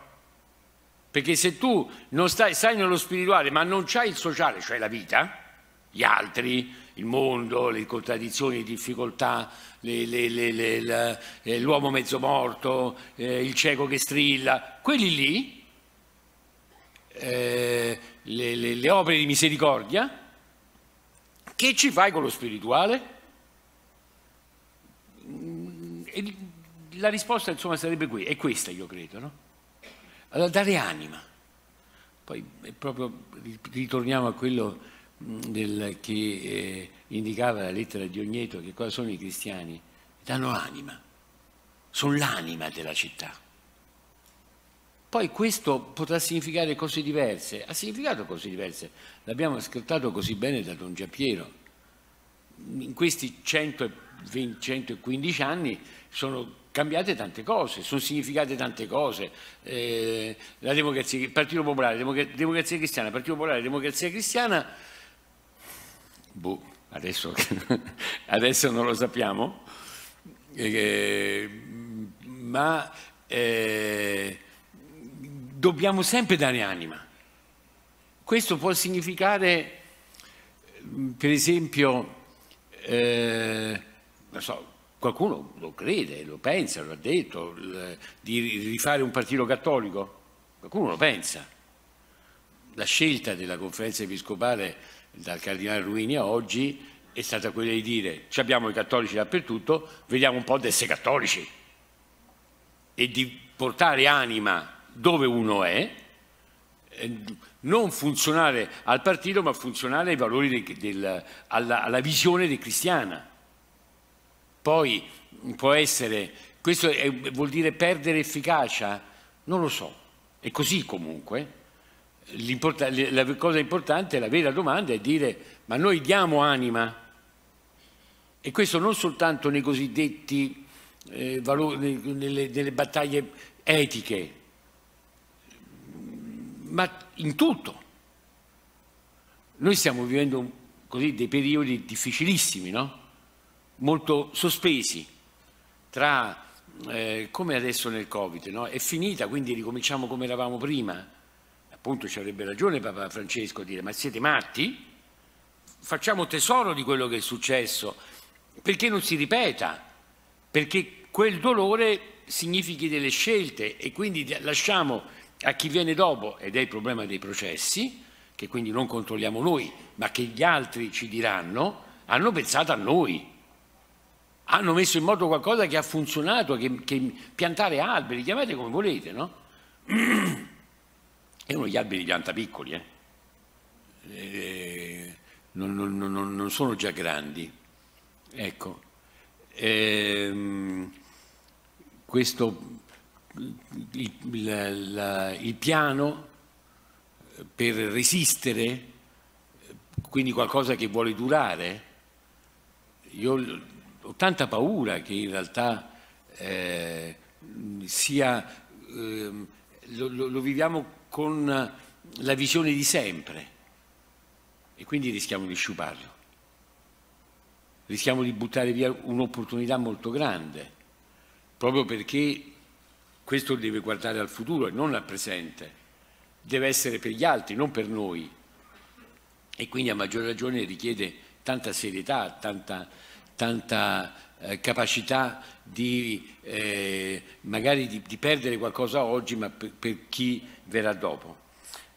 Speaker 5: Perché se tu non stai, stai nello spirituale ma non c'hai il sociale, cioè la vita, gli altri, il mondo, le contraddizioni, le difficoltà, eh, l'uomo mezzo morto, eh, il cieco che strilla, quelli lì, eh, le, le, le opere di misericordia, che ci fai con lo spirituale? Mm, la risposta insomma sarebbe qui, è questa io credo, no? Allora dare anima. Poi proprio ritorniamo a quello mm, del, che eh, indicava la lettera di Ogneto, che cosa sono i cristiani? Danno anima, sono l'anima della città. Poi questo potrà significare cose diverse, ha significato cose diverse, l'abbiamo ascoltato così bene da Don Giappiero, in questi cento e 115 anni sono cambiate tante cose, sono significate tante cose. Eh, la democrazia, il Partito Popolare, Democrazia, Cristiana, Partito Popolare, Democrazia Cristiana, boh, adesso, adesso non lo sappiamo, eh, ma eh, dobbiamo sempre dare anima. Questo può significare, per esempio, eh, so, qualcuno lo crede, lo pensa, lo ha detto, di rifare un partito cattolico? Qualcuno lo pensa. La scelta della conferenza episcopale dal cardinale Ruini a oggi è stata quella di dire Ci abbiamo i cattolici dappertutto, vediamo un po' di essere cattolici e di portare anima dove uno è, non funzionare al partito ma funzionare ai valori del, del, alla, alla visione del cristiana poi può essere, questo è, vuol dire perdere efficacia? Non lo so, è così comunque. La cosa importante, la vera domanda è dire ma noi diamo anima e questo non soltanto nei cosiddetti eh, valori, nelle, nelle battaglie etiche, ma in tutto. Noi stiamo vivendo così dei periodi difficilissimi, no? molto sospesi tra eh, come adesso nel Covid, no? è finita, quindi ricominciamo come eravamo prima. Appunto ci avrebbe ragione Papa Francesco a dire ma siete matti? Facciamo tesoro di quello che è successo perché non si ripeta, perché quel dolore significhi delle scelte e quindi lasciamo a chi viene dopo, ed è il problema dei processi, che quindi non controlliamo noi, ma che gli altri ci diranno, hanno pensato a noi hanno messo in moto qualcosa che ha funzionato, che, che piantare alberi, chiamate come volete, no? E uno gli alberi pianta piccoli, eh? E, eh, non, non, non, non, sono già grandi. Ecco, ehm, questo, il, la, la, il piano per resistere, quindi qualcosa che vuole durare, io ho tanta paura che in realtà eh, sia, eh, lo, lo, lo viviamo con la visione di sempre e quindi rischiamo di sciuparlo. Rischiamo di buttare via un'opportunità molto grande, proprio perché questo deve guardare al futuro e non al presente. Deve essere per gli altri, non per noi. E quindi a maggior ragione richiede tanta serietà, tanta tanta eh, capacità di eh, magari di, di, perdere qualcosa oggi ma per, per chi verrà dopo.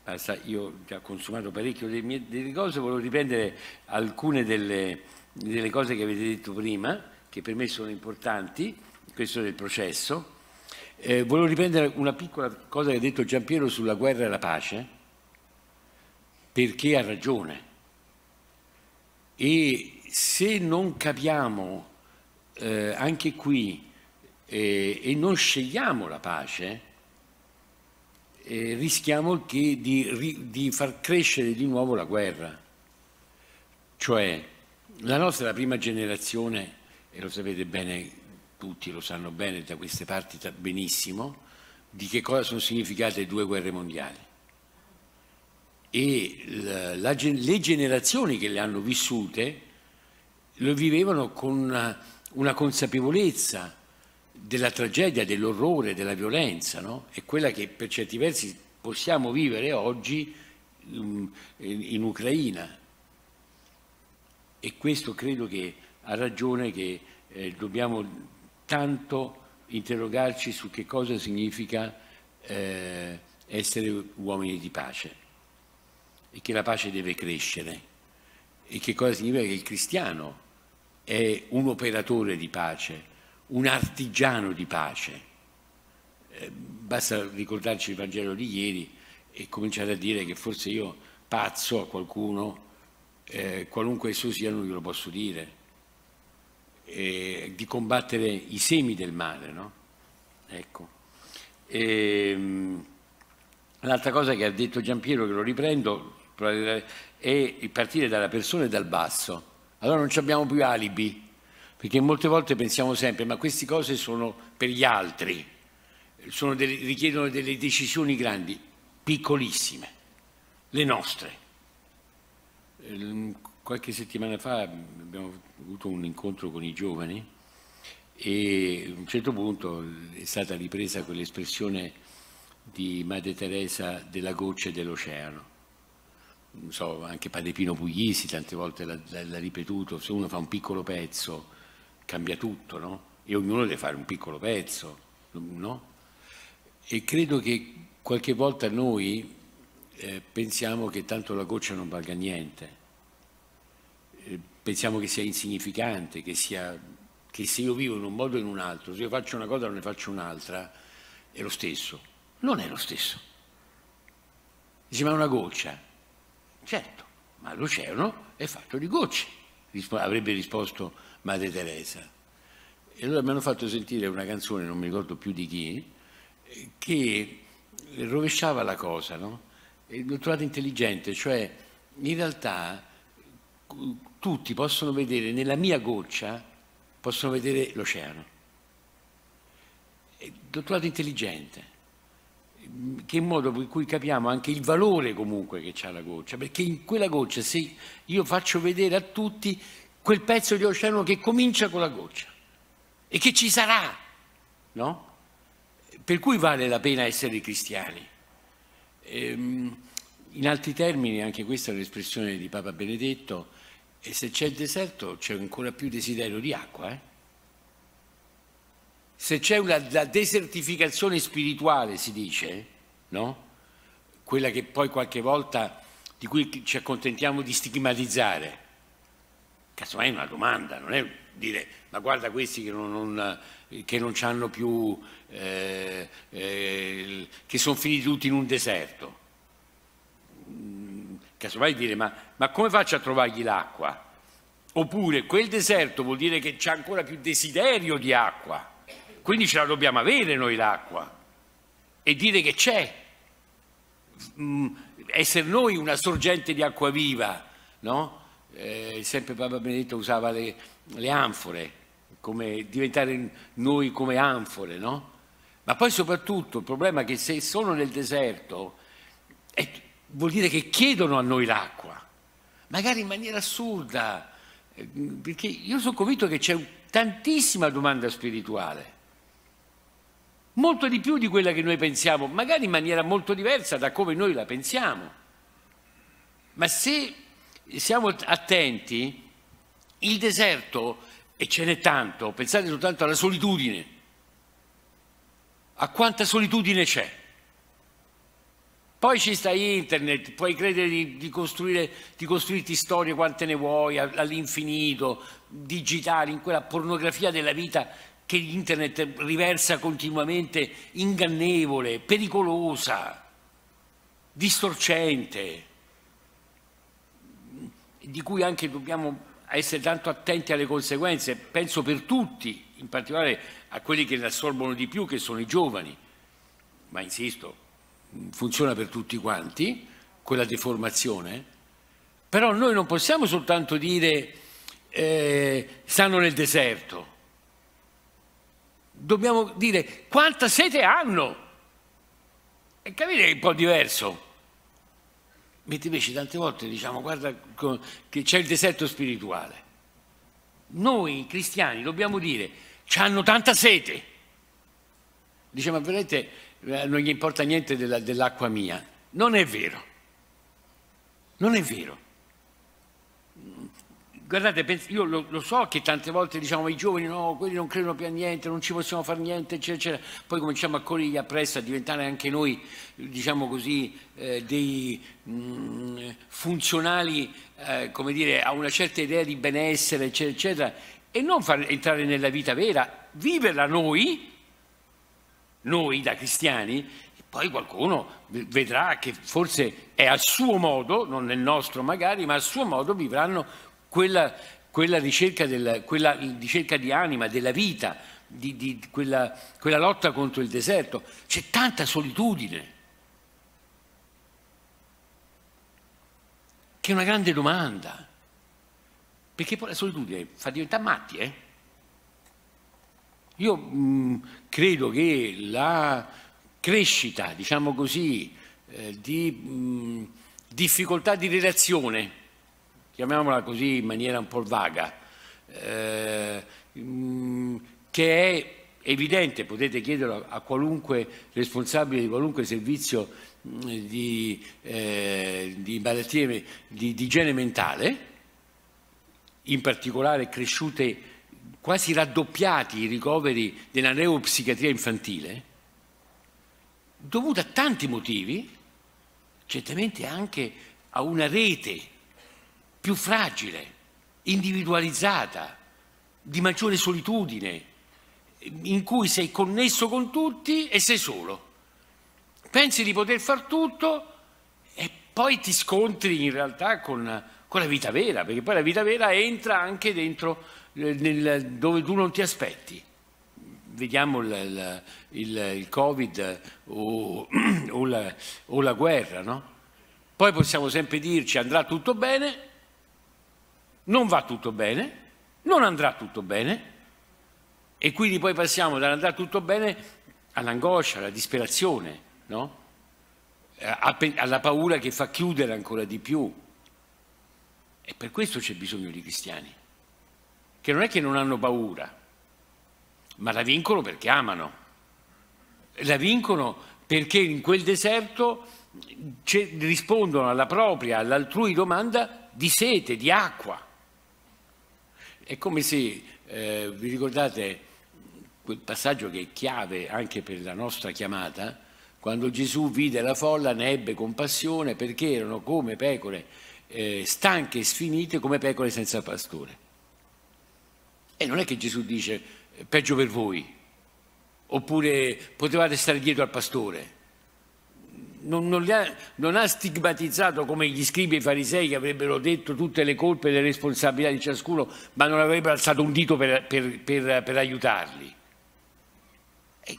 Speaker 5: Basta, io ho già consumato parecchio delle mie delle cose, volevo riprendere alcune delle, delle cose che avete detto prima, che per me sono importanti, questo del processo. Eh, volevo riprendere una piccola cosa che ha detto Giampiero sulla guerra e la pace, perché ha ragione. E se non capiamo eh, anche qui eh, e non scegliamo la pace, eh, rischiamo che, di, di, far crescere di nuovo la guerra. Cioè, la nostra è la prima generazione, e lo sapete bene, tutti lo sanno bene da queste parti benissimo, di che cosa sono significate le due guerre mondiali. E la, la, le generazioni che le hanno vissute, lo vivevano con una, eh, una consapevolezza della tragedia, dell'orrore, della violenza, no? è quella che per certi versi possiamo vivere oggi mm, in, in Ucraina. E questo credo che ha ragione che eh, dobbiamo tanto interrogarci su che cosa significa eh, essere uomini di pace e che la pace deve crescere e che cosa significa che il cristiano è un operatore di pace, un artigiano di pace. Eh, basta ricordarci il Vangelo di ieri e cominciare a dire che forse io pazzo a qualcuno, eh, qualunque esso sia non glielo posso dire, eh, di combattere i semi del male, no? Ecco. Ehm, l'altra cosa che ha detto Giampiero, che lo riprendo, è partire dalla persona e dal basso allora non abbiamo più alibi, perché molte volte pensiamo sempre, ma queste cose sono per gli altri, delle, richiedono delle decisioni grandi, piccolissime, le nostre. Ehm, qualche settimana fa abbiamo avuto un incontro con i giovani e a un certo punto è stata ripresa quell'espressione di Madre Teresa della goccia dell'oceano so, anche Padre Pino Puglisi tante volte l'ha ripetuto, se uno fa un piccolo pezzo cambia tutto, no? E ognuno deve fare un piccolo pezzo, no? E credo che qualche volta noi eh, pensiamo che tanto la goccia non valga niente, eh, pensiamo che sia insignificante, che, sia, che se io vivo in un modo o in un altro, se io faccio una cosa o ne faccio un'altra, è lo stesso. Non è lo stesso. Dice, ma è una goccia, Certo, ma l'oceano è fatto di gocce, avrebbe risposto Madre Teresa. E allora mi hanno fatto sentire una canzone, non mi ricordo più di chi, eh, che rovesciava la cosa, no? l'ho trovata intelligente, cioè in realtà tutti possono vedere nella mia goccia, possono vedere l'oceano. L'ho trovato intelligente che modo per cui capiamo anche il valore comunque che ha la goccia, perché in quella goccia se io faccio vedere a tutti quel pezzo di oceano che comincia con la goccia e che ci sarà, no? Per cui vale la pena essere cristiani. Ehm, in altri termini, anche questa è un'espressione di Papa Benedetto, e se c'è il deserto c'è ancora più desiderio di acqua, eh? se c'è una desertificazione spirituale, si dice, no? quella che poi qualche volta di cui ci accontentiamo di stigmatizzare, casomai è una domanda, non è dire ma guarda questi che non, non, che non hanno più, eh, eh, che sono finiti tutti in un deserto. Mm, casomai dire ma, ma come faccio a trovargli l'acqua? Oppure quel deserto vuol dire che c'è ancora più desiderio di acqua quindi ce la dobbiamo avere noi l'acqua e dire che c'è, mm, essere noi una sorgente di acqua viva, no? Eh, sempre Papa Benedetto usava le, le anfore, come diventare noi come anfore, no? Ma poi soprattutto il problema è che se sono nel deserto eh, vuol dire che chiedono a noi l'acqua, magari in maniera assurda, eh, perché io sono convinto che c'è tantissima domanda spirituale molto di più di quella che noi pensiamo, magari in maniera molto diversa da come noi la pensiamo. Ma se siamo attenti, il deserto, e ce n'è tanto, pensate soltanto alla solitudine, a quanta solitudine c'è. Poi ci sta internet, puoi credere di, di, di costruirti storie quante ne vuoi all'infinito, digitali, in quella pornografia della vita che internet riversa continuamente ingannevole, pericolosa, distorcente, di cui anche dobbiamo essere tanto attenti alle conseguenze, penso per tutti, in particolare a quelli che ne assorbono di più, che sono i giovani, ma insisto, funziona per tutti quanti, quella deformazione, però noi non possiamo soltanto dire eh, stanno nel deserto, dobbiamo dire quanta sete hanno. E capire che è un po' diverso. Mentre invece tante volte diciamo guarda che c'è il deserto spirituale. Noi cristiani dobbiamo dire ci hanno tanta sete. Dice ma vedete eh, non gli importa niente dell'acqua mia. Non è vero. Non è vero guardate, io lo, lo, so che tante volte diciamo i giovani no, quelli non credono più a niente, non ci possiamo fare niente, eccetera, eccetera. Poi cominciamo a correre appresso, a diventare anche noi, diciamo così, eh, dei mh, mm, funzionali, eh, come dire, a una certa idea di benessere, eccetera, eccetera, e non far entrare nella vita vera, viverla noi, noi da cristiani, poi qualcuno vedrà che forse è al suo modo, non nel nostro magari, ma al suo modo vivranno quella, quella, ricerca del, quella, ricerca, di anima, della vita, di, di quella, quella lotta contro il deserto. C'è tanta solitudine. Che è una grande domanda. Perché poi la solitudine fa diventare matti, eh? Io mh, mm, credo che la crescita, diciamo così, eh, di mh, mm, difficoltà di relazione chiamiamola così in maniera un po' vaga, eh, mm, che è evidente, potete chiederlo a qualunque responsabile di qualunque servizio mm, di, eh, di malattie di, di igiene mentale, in particolare cresciute quasi raddoppiati i ricoveri della neuropsichiatria infantile, dovuta a tanti motivi, certamente anche a una rete più fragile, individualizzata, di maggiore solitudine, in cui sei connesso con tutti e sei solo. Pensi di poter far tutto e poi ti scontri in realtà con, con la vita vera, perché poi la vita vera entra anche dentro eh, nel, dove tu non ti aspetti. Vediamo il, il, il, il Covid o, o, la, o la guerra, no? Poi possiamo sempre dirci andrà tutto bene, non va tutto bene, non andrà tutto bene e quindi poi passiamo dall'andare tutto bene all'angoscia, alla disperazione, no? Eh, alla paura che fa chiudere ancora di più. E per questo c'è bisogno di cristiani, che non è che non hanno paura, ma la vincono perché amano, la vincono perché in quel deserto rispondono alla propria, all'altrui domanda di sete, di acqua. È come se, eh, vi ricordate quel passaggio che è chiave anche per la nostra chiamata, quando Gesù vide la folla ne ebbe compassione perché erano come pecore eh, stanche e sfinite, come pecore senza pastore. E non è che Gesù dice eh, peggio per voi, oppure potevate stare dietro al pastore non, non, ha, non, ha, stigmatizzato come gli scribi e i farisei che avrebbero detto tutte le colpe e le responsabilità di ciascuno, ma non avrebbero alzato un dito per, per, per, per aiutarli. E,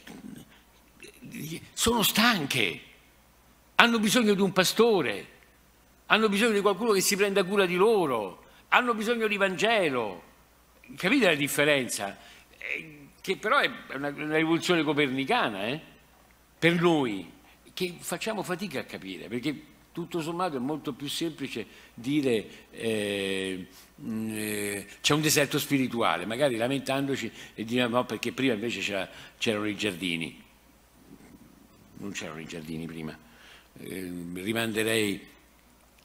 Speaker 5: sono stanche, hanno bisogno di un pastore, hanno bisogno di qualcuno che si prenda cura di loro, hanno bisogno di Vangelo. Capite la differenza? Eh, che però è una, una rivoluzione copernicana, eh? per noi che facciamo fatica a capire, perché tutto sommato è molto più semplice dire eh, mm, eh c'è un deserto spirituale, magari lamentandoci e dire no perché prima invece c'erano i giardini. Non c'erano i giardini prima. Eh, rimanderei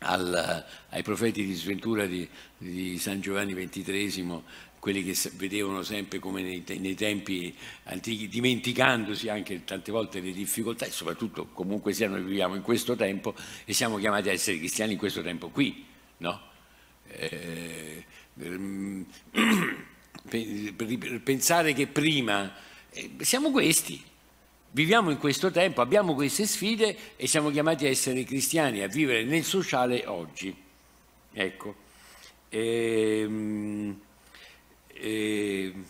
Speaker 5: al, ai profeti di sventura di, di San Giovanni XXIII quelli che vedevano sempre come nei, nei, tempi antichi, dimenticandosi anche tante volte le difficoltà e soprattutto comunque sia noi viviamo in questo tempo e siamo chiamati a essere cristiani in questo tempo qui, no? Eh, ehm, pensare che prima eh, siamo questi, viviamo in questo tempo, abbiamo queste sfide e siamo chiamati a essere cristiani, a vivere nel sociale oggi. Ecco. Eh, Ehm,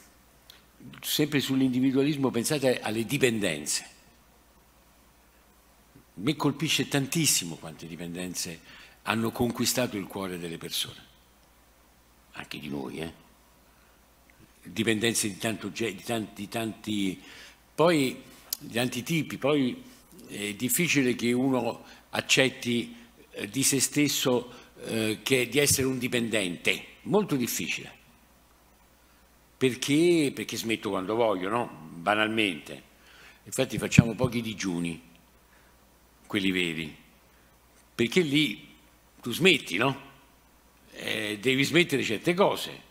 Speaker 5: sempre sull'individualismo pensate alle dipendenze. Mi colpisce tantissimo quante dipendenze hanno conquistato il cuore delle persone, anche di noi, eh? dipendenze di, tanto, di, tanti, tanti, poi, di tanti tipi, poi è difficile che uno accetti eh, di se stesso eh, che, di essere un dipendente, molto difficile. Perché? Perché smetto quando voglio, no? Banalmente. Infatti facciamo pochi digiuni, quelli veri, perché lì tu smetti, no? Eh, devi smettere certe cose.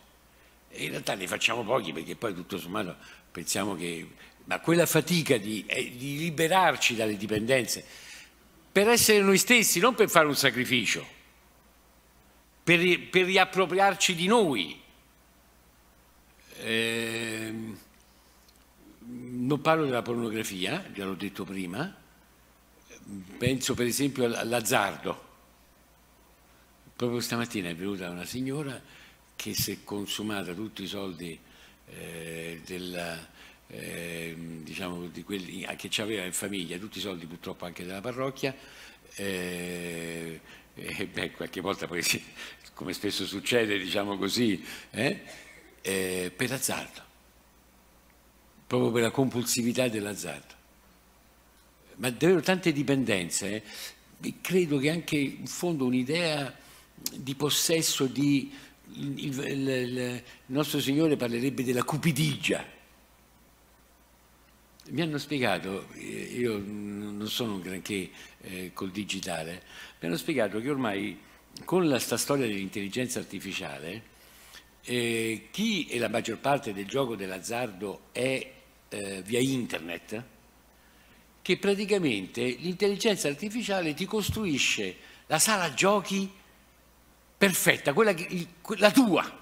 Speaker 5: E in realtà ne facciamo pochi perché poi tutto sommato pensiamo che... Ma quella fatica di, eh, di liberarci dalle dipendenze, per essere noi stessi, non per fare un sacrificio, per, per riappropriarci di noi. Ehm, non parlo della pornografia, già l'ho detto prima, penso per esempio all'azzardo. Proprio stamattina è venuta una signora che si è consumata tutti i soldi eh, della, eh, diciamo, di quelli ah, che aveva in famiglia, tutti i soldi purtroppo anche della parrocchia, eh, e beh, qualche volta poi, come spesso succede, diciamo così, eh, eh, per azzardo, proprio per la compulsività dell'azzardo. Ma davvero tante dipendenze, eh? credo che anche in fondo un'idea di possesso di... Il, il, il nostro Signore parlerebbe della cupidigia, mi hanno spiegato, eh, io non sono un granché eh, col digitale, mi hanno spiegato che ormai con questa storia dell'intelligenza artificiale eh, chi e la maggior parte del gioco dell'azzardo è eh, via internet, che praticamente l'intelligenza artificiale ti costruisce la sala giochi perfetta, quella che, il, la tua.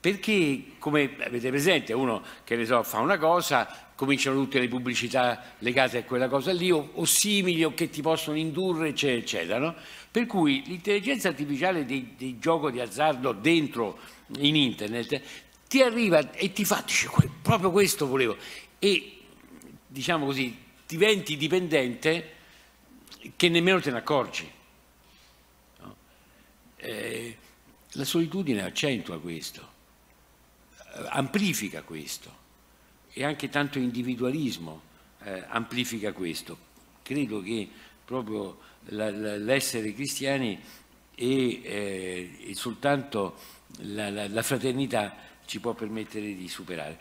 Speaker 5: Perché, come avete presente, uno che ne so, fa una cosa, cominciano tutte le pubblicità legate a quella cosa lì, o, o simili, o che ti possono indurre, eccetera, eccetera. No? Per cui l'intelligenza artificiale di, dei gioco di azzardo dentro in internet ti arriva e ti fa, dice, proprio questo volevo, e diciamo così, diventi dipendente che nemmeno te ne accorgi. No? Eh, la solitudine accentua questo, eh, amplifica questo e anche tanto individualismo eh, amplifica questo. Credo che proprio l'essere cristiani e, eh, e soltanto la, la, la, fraternità ci può permettere di superare.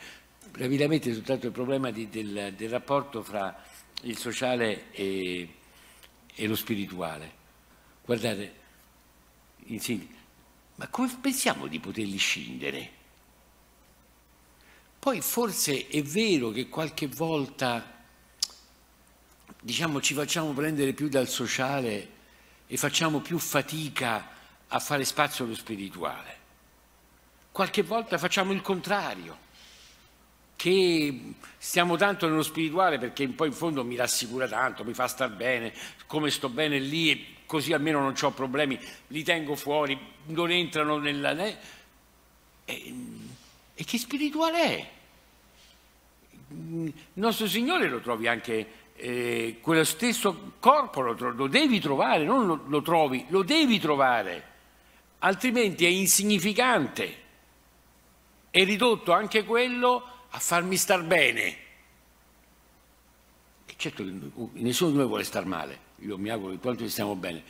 Speaker 5: Rapidamente soltanto il problema di, del, del, rapporto fra il sociale e, e lo spirituale. Guardate, insieme, ma come pensiamo di poterli scindere? Poi forse è vero che qualche volta diciamo, ci facciamo prendere più dal sociale e facciamo più fatica a fare spazio allo spirituale. Qualche volta facciamo il contrario, che stiamo tanto nello spirituale perché poi in fondo mi rassicura tanto, mi fa star bene, come sto bene lì, e così almeno non ho problemi, li tengo fuori, non entrano nella... E, e che spirituale è? Il nostro Signore lo trovi anche eh, quello stesso corpo lo, lo, devi trovare, non lo, lo trovi, lo devi trovare, altrimenti è insignificante. È ridotto anche quello a farmi star bene. E certo che uh, nessuno di noi vuole star male, io mi auguro che quanto stiamo bene,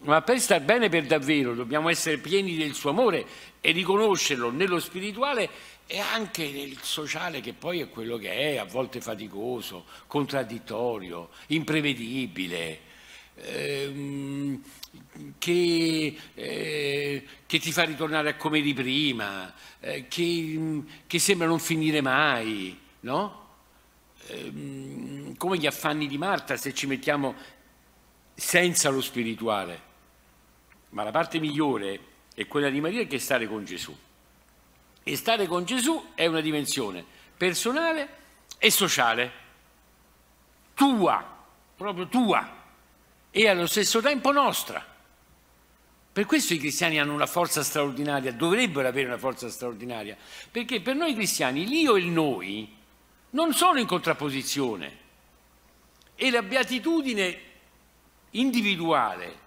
Speaker 5: ma per star bene per davvero dobbiamo essere pieni del suo amore e riconoscerlo nello spirituale e anche nel sociale che poi è quello che è, a volte faticoso, contraddittorio, imprevedibile, ehm, che, eh, che, ti fa ritornare a come di prima, eh, che, che, sembra non finire mai, no? ehm, come gli affanni di Marta se ci mettiamo senza lo spirituale. Ma la parte migliore è quella di Maria che è stare con Gesù. E stare con Gesù è una dimensione personale e sociale, tua, proprio tua, e allo stesso tempo nostra. Per questo i cristiani hanno una forza straordinaria, dovrebbero avere una forza straordinaria, perché per noi cristiani l'io e il noi non sono in contrapposizione e la beatitudine individuale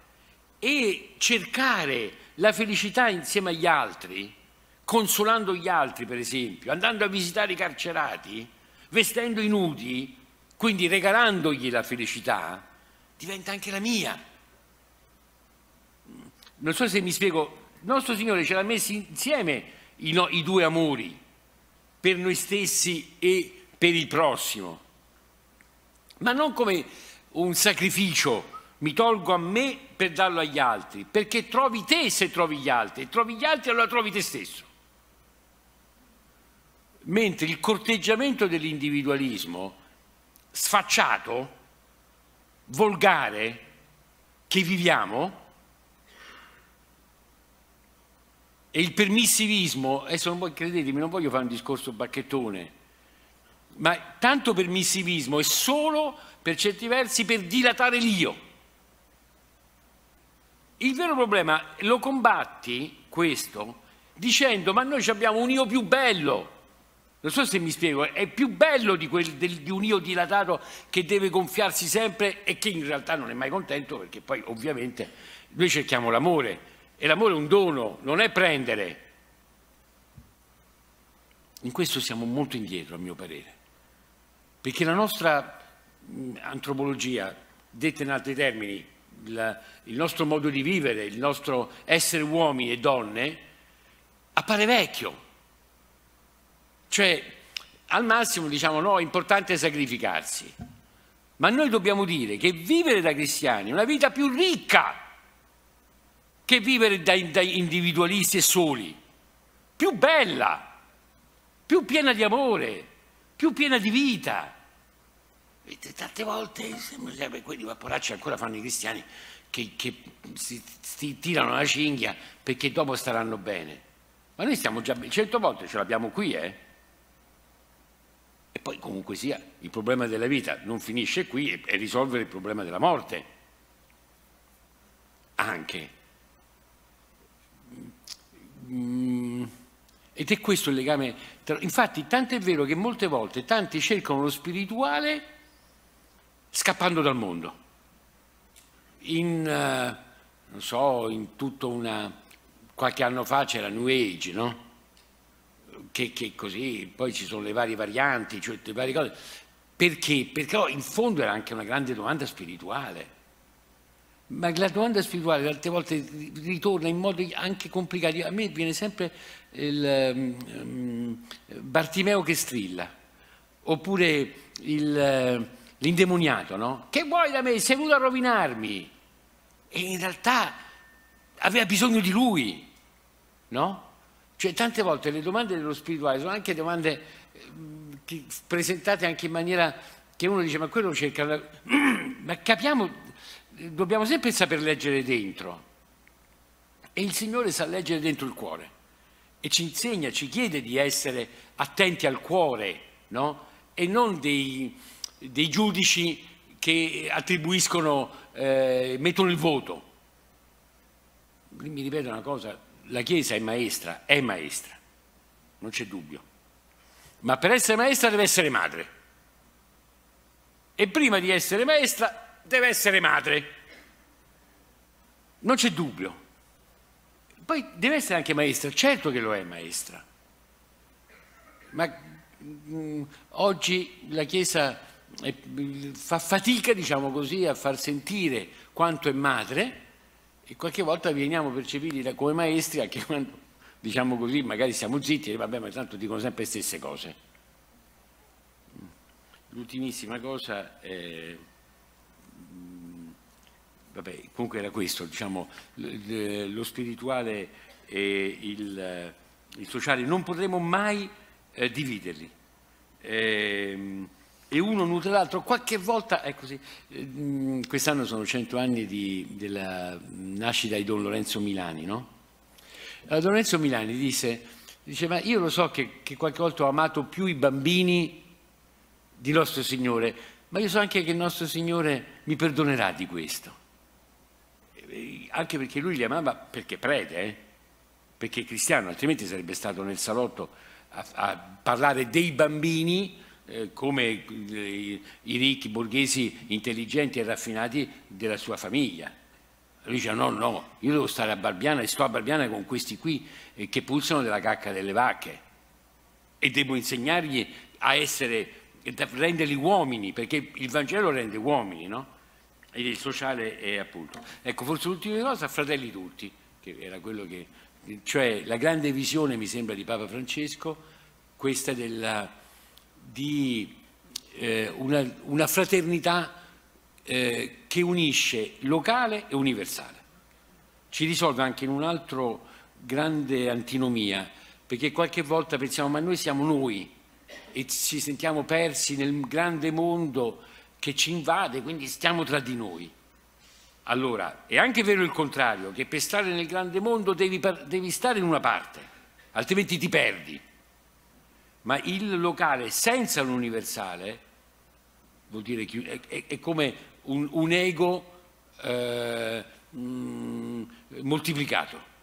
Speaker 5: e cercare la felicità insieme agli altri consolando gli altri per esempio, andando a visitare i carcerati, vestendo i nudi, quindi regalandogli la felicità, diventa anche la mia. Non so se mi spiego, il nostro Signore ce l'ha messi insieme i, no, i due amori, per noi stessi e per il prossimo, ma non come un sacrificio, mi tolgo a me per darlo agli altri, perché trovi te se trovi gli altri, e trovi gli altri allora trovi te stesso mentre il corteggiamento dell'individualismo sfacciato, volgare, che viviamo, e il permissivismo, adesso non voglio, credetemi, non voglio fare un discorso bacchettone, ma tanto permissivismo è solo per certi versi per dilatare l'io. Il vero problema lo combatti, questo, dicendo ma noi abbiamo un io più bello, non so se mi spiego, è più bello di, quel, del, di un io dilatato che deve gonfiarsi sempre e che in realtà non è mai contento perché poi ovviamente noi cerchiamo l'amore e l'amore è un dono, non è prendere. In questo siamo molto indietro, a mio parere, perché la nostra mm, antropologia, detta in altri termini, il, il nostro modo di vivere, il nostro essere uomini e donne, appare vecchio cioè, al massimo diciamo no, è importante sacrificarsi. Ma noi dobbiamo dire che vivere da cristiani è una vita più ricca che vivere da, da individualisti e soli. Più bella, più piena di amore, più piena di vita. Vedete, tante volte sembra sempre quelli, vaporacci ancora fanno i cristiani, che, che si, si, tirano la cinghia perché dopo staranno bene. Ma noi stiamo già, cento volte ce l'abbiamo qui, eh? poi comunque sia il problema della vita non finisce qui e, risolvere il problema della morte. Anche. Mm. Ed è questo il legame. Tra... Infatti, tanto è vero che molte volte tanti cercano lo spirituale scappando dal mondo, in, eh, non so, in tutto una... qualche anno fa c'era New Age, no? che, che, così, poi ci sono le varie varianti, cioè le varie cose. Perché? Perché in fondo era anche una grande domanda spirituale. Ma la domanda spirituale tante volte ritorna in modi anche complicati. A me viene sempre il um, Bartimeo che strilla, oppure ehm, l'indemoniato, no? Che vuoi da me? Sei venuto a rovinarmi. E in realtà aveva bisogno di lui, no? Cioè, tante volte le domande dello spirituale sono anche domande eh, presentate anche in maniera che uno dice ma quello cerca... La... ma capiamo, eh, dobbiamo sempre saper leggere dentro. E il Signore sa leggere dentro il cuore e ci insegna, ci chiede di essere attenti al cuore, no? E non dei, dei giudici che attribuiscono, eh, mettono il voto. Mi ripeto una cosa, la Chiesa è maestra, è maestra, non c'è dubbio. Ma per essere maestra deve essere madre. E prima di essere maestra deve essere madre. Non c'è dubbio. Poi deve essere anche maestra, certo che lo è maestra. Ma mh, mm, oggi la Chiesa è, fa fatica, diciamo così, a far sentire quanto è madre e qualche volta veniamo percepiti come maestri anche quando diciamo così, magari siamo zitti e vabbè, ma tanto dicono sempre le stesse cose. L'ultimissima cosa, è, mm, vabbè, comunque era questo, diciamo, lo spirituale e il, il sociale, non potremo mai eh, dividerli. Eh, e uno nutre l'altro. Qualche volta è così. Ehm, quest'anno sono 100 anni di, della nascita di Don Lorenzo Milani, no? Eh, Don Lorenzo Milani disse, ma io lo so che, che qualche volta ho amato più i bambini di nostro Signore, ma io so anche che il nostro Signore mi perdonerà di questo. Eh, anche perché lui li amava perché prete, eh? perché cristiano, altrimenti sarebbe stato nel salotto a, a parlare dei bambini eh, come eh, i, ricchi borghesi intelligenti e raffinati della sua famiglia. Lui dice no, no, io devo stare a Barbiana e sto a Barbiana con questi qui eh, che pulsano della cacca delle vacche e devo insegnargli a essere, a renderli uomini, perché il Vangelo rende uomini, no? E il sociale è appunto. Ecco, forse l'ultima cosa, fratelli tutti, che era quello che... Cioè la grande visione, mi sembra, di Papa Francesco, questa della di eh, una, una, fraternità eh, che unisce locale e universale. Ci risolve anche in un'altra grande antinomia, perché qualche volta pensiamo ma noi siamo noi e ci sentiamo persi nel grande mondo che ci invade, quindi stiamo tra di noi. Allora, è anche vero il contrario, che per stare nel grande mondo devi, devi stare in una parte, altrimenti ti perdi ma il locale senza l'universale vuol dire è, è, è come un, un ego eh, mh, mm, moltiplicato.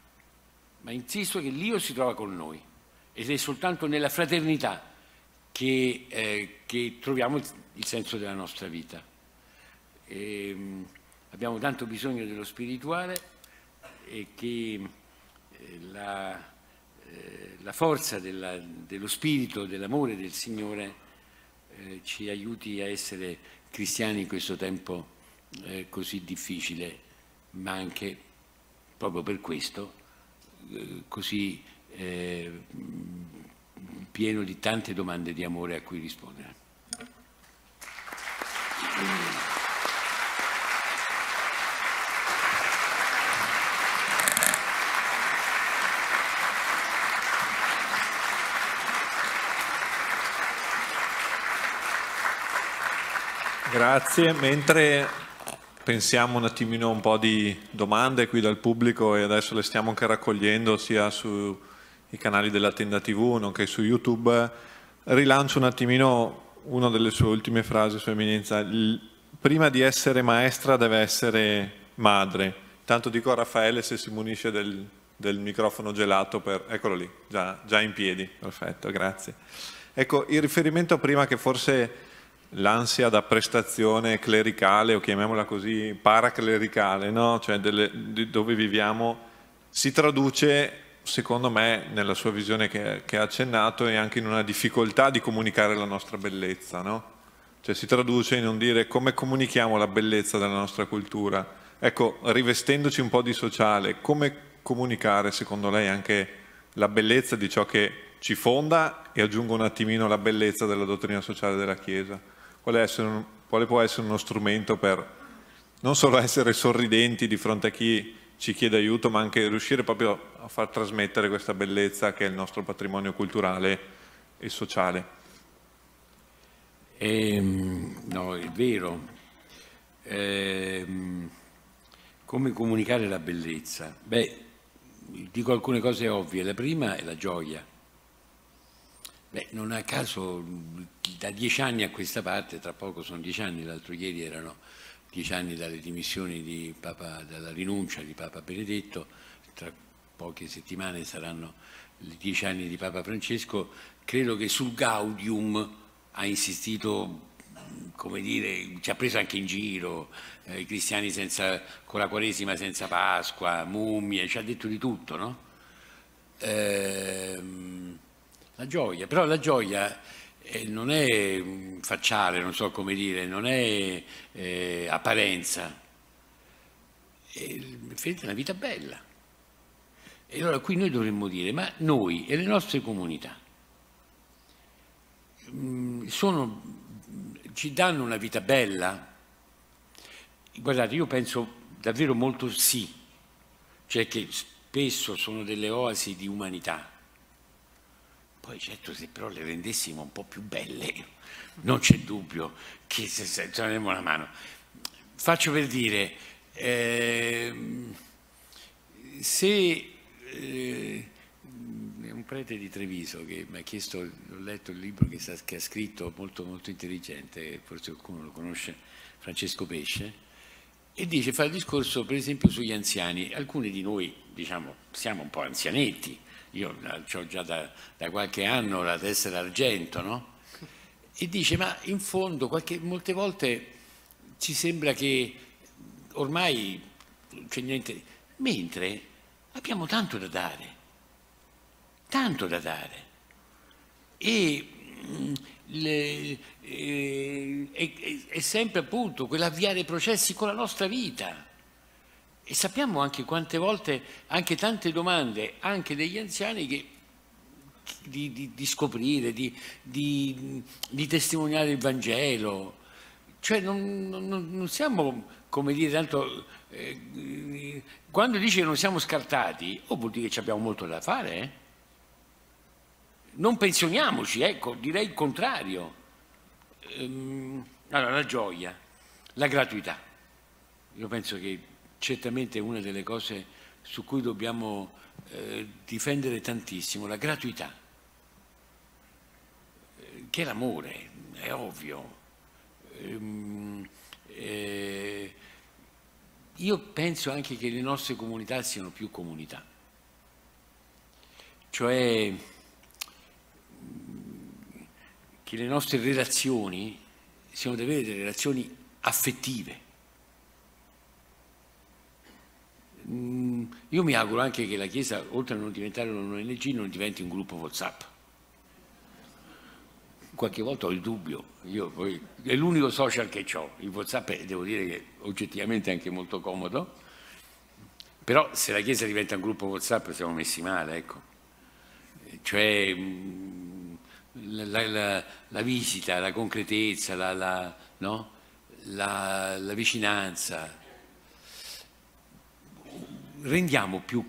Speaker 5: Ma insisto che l'io si trova con noi ed è soltanto nella fraternità che, eh, che troviamo il, il, senso della nostra vita. E, ehm, mh, abbiamo tanto bisogno dello spirituale e che eh, la la forza della, dello spirito, dell'amore del Signore eh, ci aiuti a essere cristiani in questo tempo eh, così difficile, ma anche proprio per questo eh, così eh, pieno di tante domande di amore a cui rispondere.
Speaker 1: Grazie, mentre pensiamo un attimino un po' di domande qui dal pubblico e adesso le stiamo anche raccogliendo sia sui canali della Tenda TV nonché su YouTube, rilancio un attimino una delle sue ultime frasi, Sua Eminenza, prima di essere maestra deve essere madre. Tanto dico a Raffaele se si munisce del, del microfono gelato per... Eccolo lì, già, già in piedi, perfetto, grazie. Ecco, il riferimento prima che forse l'ansia da prestazione clericale o chiamiamola così paraclericale, no? cioè delle, di dove viviamo, si traduce secondo me nella sua visione che, che, ha accennato e anche in una difficoltà di comunicare la nostra bellezza, no? cioè si traduce in un dire come comunichiamo la bellezza della nostra cultura. Ecco, rivestendoci un po' di sociale, come comunicare secondo lei anche la bellezza di ciò che ci fonda e aggiungo un attimino la bellezza della dottrina sociale della Chiesa? quale, un, quale può essere uno strumento per non solo essere sorridenti di fronte a chi ci chiede aiuto, ma anche riuscire proprio a far trasmettere questa bellezza che è il nostro patrimonio culturale e sociale. Eh, no, è vero. Eh,
Speaker 5: come comunicare la bellezza? Beh, dico alcune cose ovvie. La prima è la gioia. Beh, non a caso da dieci anni a questa parte, tra poco sono dieci anni, l'altro ieri erano dieci anni dalle dimissioni di Papa, dalla rinuncia di Papa Benedetto, tra poche settimane saranno i dieci anni di Papa Francesco, credo che sul Gaudium ha insistito come dire, ci ha preso anche in giro, eh, i cristiani senza, con la Quaresima senza Pasqua, mummie, ci ha detto di tutto, no? Ehm, la gioia, però la gioia non è facciale, non so come dire, non è eh, apparenza. Vedete, è una vita bella. E allora qui noi dovremmo dire, ma noi e le nostre comunità mm, sono, ci danno una vita bella? Guardate, io penso davvero molto sì, cioè che spesso sono delle oasi di umanità poi certo se però le rendessimo un po' più belle, non c'è dubbio che se, se daremmo la mano. Faccio per dire, eh, se... Eh, un prete di Treviso che mi ha chiesto, ho letto il libro che, sta, che, ha scritto, molto, molto intelligente, forse qualcuno lo conosce, Francesco Pesce, e dice, fa il discorso per esempio sugli anziani, alcuni di noi diciamo siamo un po' anzianetti, io ho già da, da, qualche anno la tessera d'argento, no? E dice, ma in fondo qualche, molte volte ci sembra che ormai c'è niente, mentre abbiamo tanto da dare, tanto da dare. E mm, le, eh, è, è sempre appunto quell'avviare processi con la nostra vita e sappiamo anche quante volte, anche tante domande, anche degli anziani che, di, di, di scoprire, di, di, testimoniare il Vangelo. Cioè non, non, non siamo, come dire, tanto... Eh, quando dice che non siamo scartati, o oh, vuol dire che abbiamo molto da fare, eh? Non pensioniamoci, ecco, direi il contrario. Ehm, allora, la gioia, la gratuità. Io penso che certamente una delle cose su cui dobbiamo eh, difendere tantissimo, la gratuità, eh, che è l'amore, è ovvio. Ehm, eh, io penso anche che le nostre comunità siano più comunità, cioè che le nostre relazioni siano delle relazioni affettive, Mm, io mi auguro anche che la Chiesa, oltre a non diventare ONG, non diventi un gruppo WhatsApp. Qualche volta ho il dubbio, poi, è l'unico social che ho, il WhatsApp è, devo dire che oggettivamente è anche molto comodo, però se la Chiesa diventa un gruppo WhatsApp siamo messi male, ecco. Cioè mm, la, la, la visita, la concretezza, la, no? la vicinanza, rendiamo più,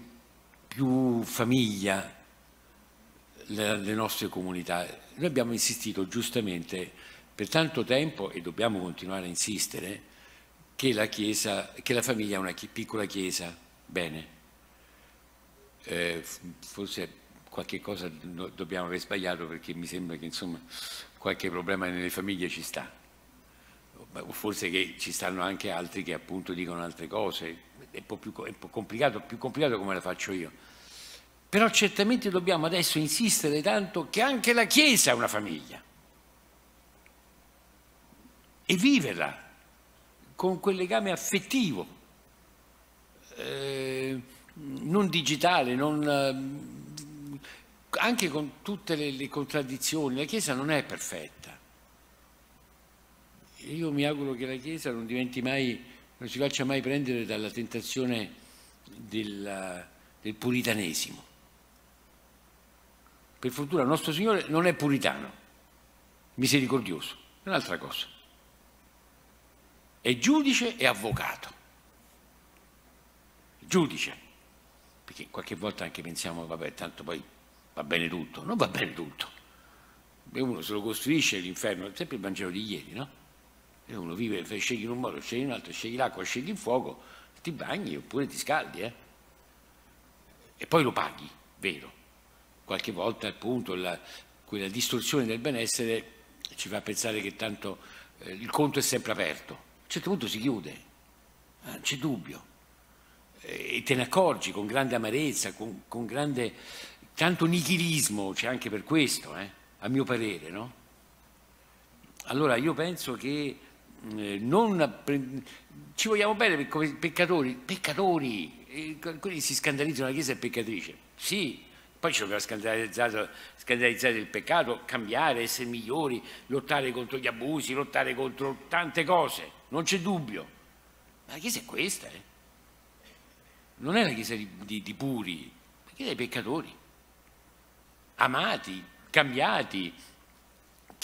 Speaker 5: più famiglia le, le nostre comunità. Noi abbiamo insistito giustamente per tanto tempo, e dobbiamo continuare a insistere, che la, chiesa, che la famiglia è una piccola chiesa, bene, eh, forse qualche cosa do dobbiamo aver sbagliato perché mi sembra che insomma qualche problema nelle famiglie ci sta, forse che ci stanno anche altri che appunto dicono altre cose, è un po' più, un po complicato, più complicato come la faccio io. Però certamente dobbiamo adesso insistere tanto che anche la Chiesa è una famiglia e viverla con quel legame affettivo, eh, non digitale, non, eh, anche con tutte le, le contraddizioni. La Chiesa non è perfetta. Io mi auguro che la Chiesa non diventi mai non si faccia mai prendere dalla tentazione del, del puritanesimo. Per fortuna il nostro Signore non è puritano, misericordioso, è un'altra cosa. È giudice e avvocato. Giudice, perché qualche volta anche pensiamo, vabbè, tanto poi va bene tutto, non va bene tutto. uno se lo costruisce l'inferno, è sempre il Vangelo di ieri, no? E uno vive, scegli in un modo, scegli in un altro, scegli l'acqua, scegli il fuoco, ti bagni oppure ti scaldi, eh? E poi lo paghi, vero. Qualche volta appunto la, quella distorsione del benessere ci fa pensare che tanto eh, il conto è sempre aperto. A un certo punto si chiude, eh, non c'è dubbio. E te ne accorgi con grande amarezza, con, con grande... tanto nichilismo c'è anche per questo, eh? a mio parere, no? Allora io penso che eh, non, ci vogliamo bene come peccatori, peccatori, eh, quelli si scandalizzano, la Chiesa è peccatrice, sì, poi ci dobbiamo scandalizzare il peccato, cambiare, essere migliori, lottare contro gli abusi, lottare contro tante cose, non c'è dubbio, ma la Chiesa è questa, eh? non è la Chiesa di, di, di puri, la Chiesa dei peccatori, amati, cambiati,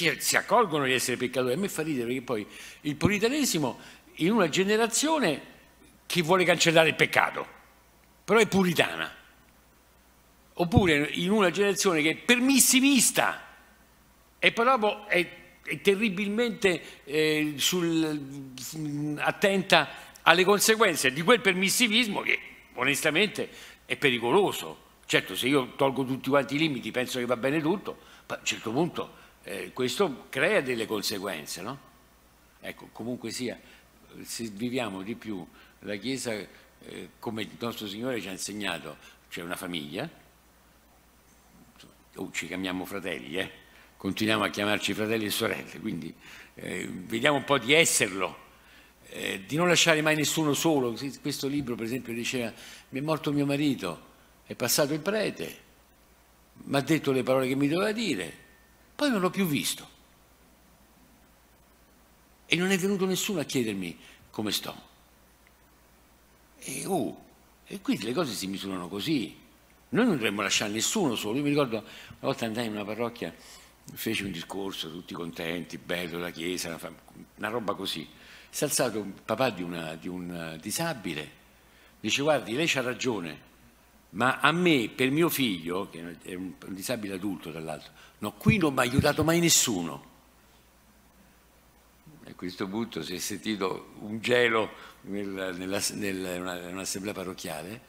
Speaker 5: che si accorgono di essere peccatori. A me fa ridere perché poi il puritanesimo in una generazione che vuole cancellare il peccato, però è puritana. Oppure in una generazione che è permissivista e poi è, è terribilmente eh, sul, mm, attenta alle conseguenze di quel permissivismo che onestamente è pericoloso. Certo, se io tolgo tutti quanti i limiti, penso che va bene tutto, ma a un certo punto eh, questo crea delle conseguenze, no? Ecco, comunque sia, se viviamo di più la Chiesa, eh, come il nostro Signore ci ha insegnato, c'è una famiglia, o ci chiamiamo fratelli, eh? continuiamo a chiamarci fratelli e sorelle, quindi eh, vediamo un po' di esserlo. Eh, di non lasciare mai nessuno solo. Questo libro, per esempio, diceva: Mi è morto mio marito, è passato il prete, mi ha detto le parole che mi doveva dire. Poi non l'ho più visto. E non è venuto nessuno a chiedermi come sto. E, oh, e quindi le cose si misurano così. Noi non dovremmo lasciare nessuno solo. Io mi ricordo una volta andai in una parrocchia, feci un discorso, tutti contenti, bello, la chiesa, una, roba così. Si è alzato il papà di, una, di un disabile, dice guardi, lei c'ha ragione, ma a me, per mio figlio, che è un disabile adulto tra l'altro, No, qui non mi ha aiutato mai nessuno. A questo punto si è sentito un gelo nell'assemblea nella, nella, parrocchiale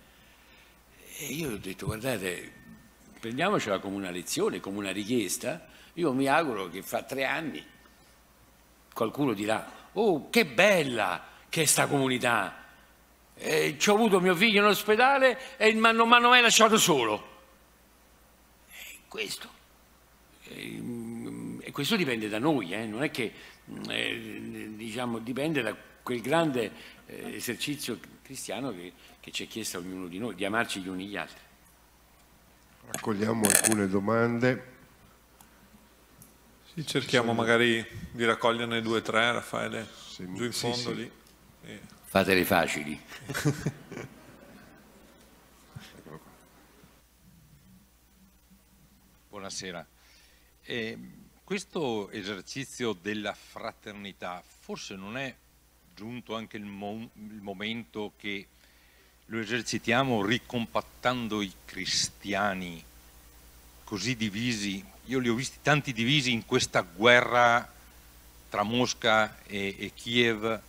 Speaker 5: e io ho detto guardate, prendiamocela come una lezione, come una richiesta. Io mi auguro che fra tre anni qualcuno dirà oh che bella che è sta comunità, eh, ci ho avuto mio figlio in ospedale e non mi hanno mai lasciato solo. E questo Ehm, e questo dipende da noi, eh? non è che eh, diciamo, dipende da quel grande eh, esercizio cristiano che, che ci è chiesto a ognuno di noi, di amarci gli uni gli altri.
Speaker 1: Raccogliamo alcune domande. Sì, cerchiamo magari di raccoglierne due o tre, Raffaele, Se giù in fondo sì, sì. lì. Yeah.
Speaker 5: Fatele facili.
Speaker 6: Buonasera eh, questo esercizio della fraternità forse non è giunto anche il, mo il momento che lo esercitiamo ricompattando i cristiani così divisi. Io li ho visti tanti divisi in questa guerra tra Mosca e, e Kiev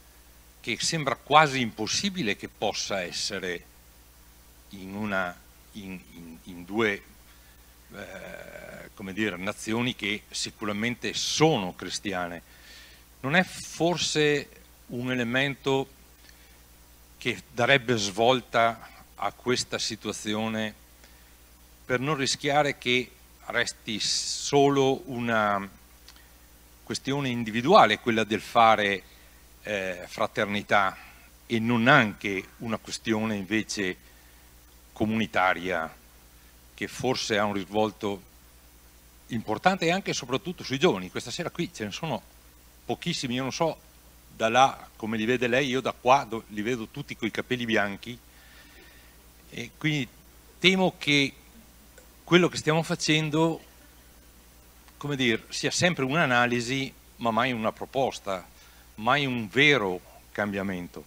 Speaker 6: che sembra quasi impossibile che possa essere in, una, in, in, in due eh, come dire, nazioni che sicuramente sono cristiane, non è forse un elemento che darebbe svolta a questa situazione per non rischiare che resti solo una questione individuale, quella del fare eh, fraternità e non anche una questione invece comunitaria che forse ha un risvolto importante anche e soprattutto sui giovani. Questa sera qui ce ne sono pochissimi, io non so da là come li vede lei, io da qua li vedo tutti coi capelli bianchi e quindi temo che quello che stiamo facendo, come dire, sia sempre un'analisi ma mai una proposta, mai un vero cambiamento.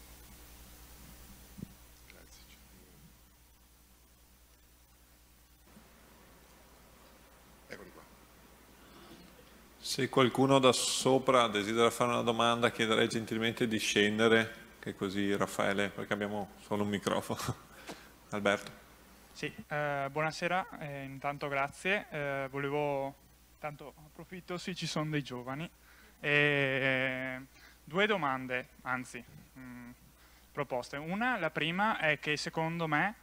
Speaker 1: Se qualcuno da sopra desidera fare una domanda chiederei gentilmente di scendere, che così Raffaele, perché abbiamo solo un microfono. Alberto.
Speaker 7: Sì, eh, buonasera, eh, intanto grazie. Eh, volevo, intanto approfitto, sì ci sono dei giovani. Eh, due domande, anzi, mh, mm, proposte. Una, la prima è che secondo me,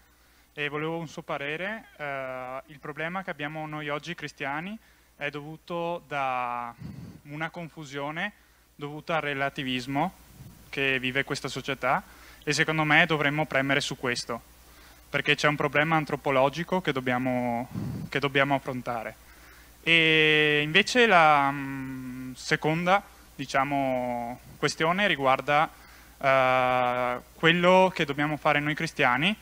Speaker 7: e volevo un suo parere, eh, il problema che abbiamo noi oggi cristiani è dovuto da una confusione dovuta al relativismo che vive questa società e secondo me dovremmo premere su questo, perché c'è un problema antropologico che dobbiamo, che dobbiamo affrontare. E invece la mm, seconda diciamo, questione riguarda uh, quello che dobbiamo fare noi cristiani,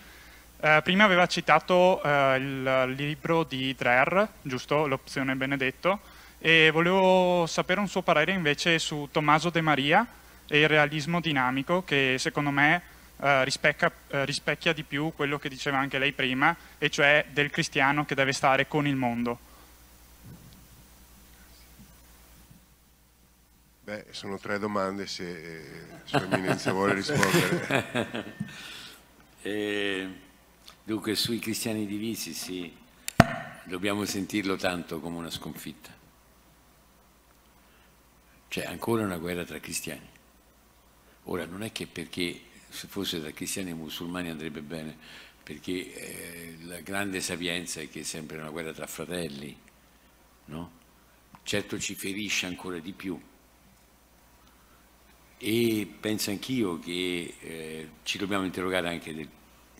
Speaker 7: eh, prima aveva citato uh, il libro di Dreher, giusto? L'opzione Benedetto, e volevo sapere un suo parere invece su Tommaso De Maria e il realismo dinamico, che secondo me uh, eh, rispecchia, rispecchia di più quello che diceva anche lei prima, e cioè del cristiano che deve stare con il mondo.
Speaker 1: Beh, sono tre domande, se eh, Sua Eminenza vuole rispondere.
Speaker 5: eh... Dunque sui cristiani divisi sì, dobbiamo sentirlo tanto come una sconfitta. C'è cioè, ancora una guerra tra cristiani. Ora non è che perché se fosse tra cristiani e musulmani andrebbe bene, perché eh, la grande sapienza è che è sempre una guerra tra fratelli, no? Certo ci ferisce ancora di più. E penso anch'io che eh, ci dobbiamo interrogare anche del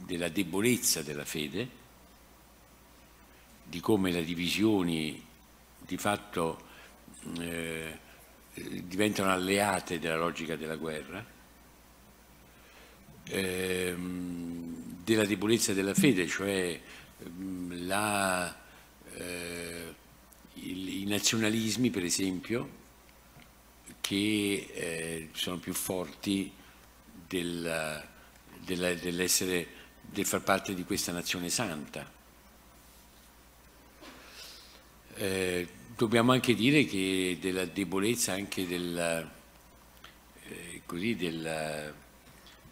Speaker 5: della debolezza della fede, di come le divisioni di fatto eh, diventano alleate della logica della guerra, eh, della debolezza della fede, cioè ehm, la, eh, i nazionalismi per esempio che eh, sono più forti del, dell'essere del far parte di questa nazione santa. Eh, dobbiamo anche dire che della debolezza anche della, eh, così, della,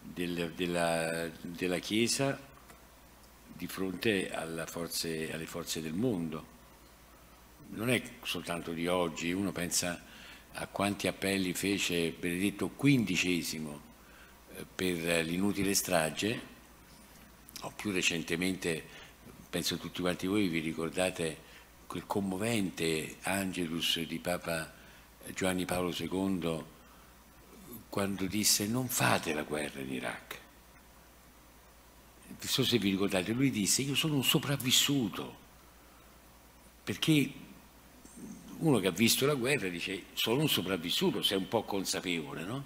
Speaker 5: del, della, della Chiesa di fronte forze, alle forze del mondo. Non è soltanto di oggi, uno pensa a quanti appelli fece Benedetto XV eh, per l'inutile strage, o più recentemente, penso tutti quanti voi vi ricordate quel commovente Angelus di Papa Giovanni Paolo II quando disse non fate la guerra in Iraq. Non so se vi ricordate, lui disse io sono un sopravvissuto, perché uno che ha visto la guerra dice sono un sopravvissuto, sei un po' consapevole, no?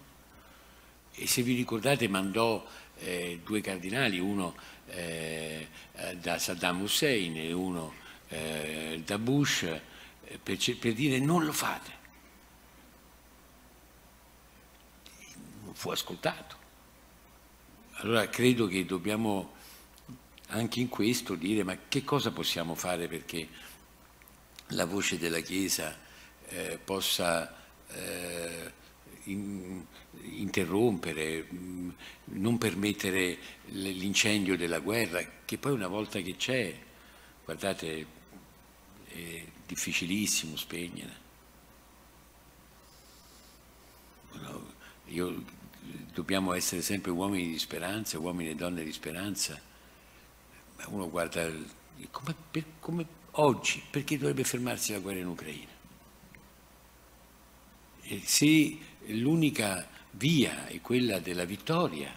Speaker 5: E se vi ricordate mandò eh, due cardinali, uno eh, eh, da Saddam Hussein e uno eh, da Bush eh, per, per, dire non lo fate. Non fu ascoltato. Allora credo che dobbiamo anche in questo dire ma che cosa possiamo fare perché la voce della Chiesa eh, possa eh, in, interrompere, non permettere l'incendio della guerra, che poi una volta che c'è, guardate, è difficilissimo spegnere. Io, dobbiamo essere sempre uomini di speranza, uomini e donne di speranza. Ma uno guarda come, per, come oggi, perché dovrebbe fermarsi la guerra in Ucraina? E se l'unica via è quella della vittoria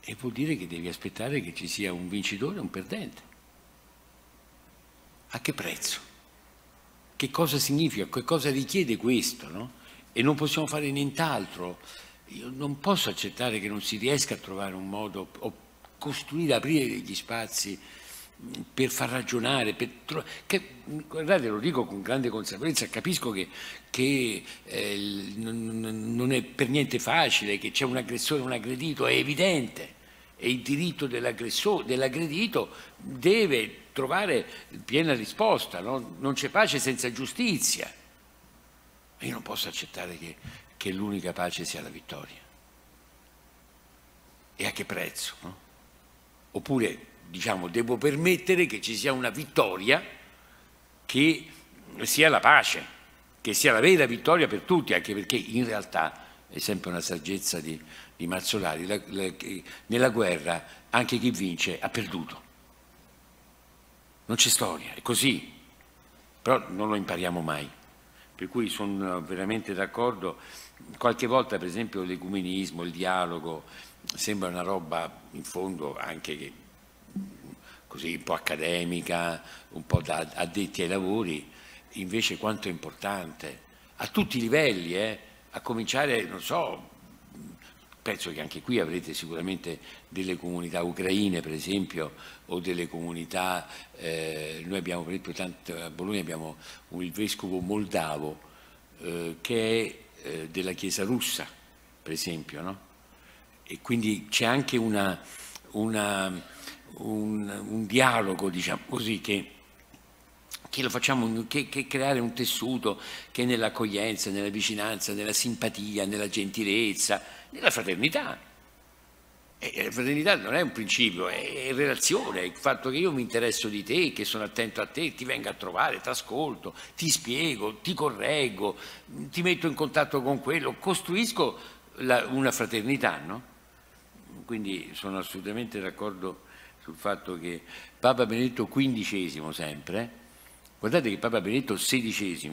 Speaker 5: e vuol dire che devi aspettare che ci sia un vincitore e un perdente. A che prezzo? Che cosa significa? Che cosa richiede questo? No? E non possiamo fare nient'altro. Io non posso accettare che non si riesca a trovare un modo o costruire, aprire degli spazi per far ragionare, per che, guardate lo dico con grande consapevolezza, capisco che, che eh, non è per niente facile, che c'è un aggressore, un aggredito, è evidente, e il diritto dell'aggredito dell deve trovare piena risposta, no? non c'è pace senza giustizia. Io non posso accettare che, che l'unica pace sia la vittoria. E a che prezzo? No? Oppure diciamo, devo permettere che ci sia una vittoria che sia la pace, che sia la vera vittoria per tutti, anche perché in realtà è sempre una saggezza di, di Mazzolari, la, la, nella guerra anche chi vince ha perduto. Non c'è storia, è così, però non lo impariamo mai. Per cui sono veramente d'accordo. Qualche volta, per esempio, l'ecumenismo, il dialogo, sembra una roba in fondo anche che così un po' accademica, un po' da addetti ai lavori, invece quanto è importante, a tutti i livelli, eh? a cominciare, non so, penso che anche qui avrete sicuramente delle comunità ucraine per esempio o delle comunità, eh, noi abbiamo per esempio tanto, a Bologna abbiamo un, il vescovo moldavo eh, che è eh, della Chiesa russa per esempio no? e quindi c'è anche una, una un, un dialogo, diciamo così, che, che lo facciamo, che, che creare un tessuto che nell'accoglienza, nella vicinanza, nella simpatia, nella gentilezza, nella fraternità, e la fraternità non è un principio, è relazione, è il fatto che io mi interesso di te, che sono attento a te, ti vengo a trovare, ti ascolto, ti spiego, ti correggo, ti metto in contatto con quello, costruisco la, una fraternità, no? Quindi sono assolutamente d'accordo sul fatto che Papa Benedetto XV sempre, guardate che Papa Benedetto XVI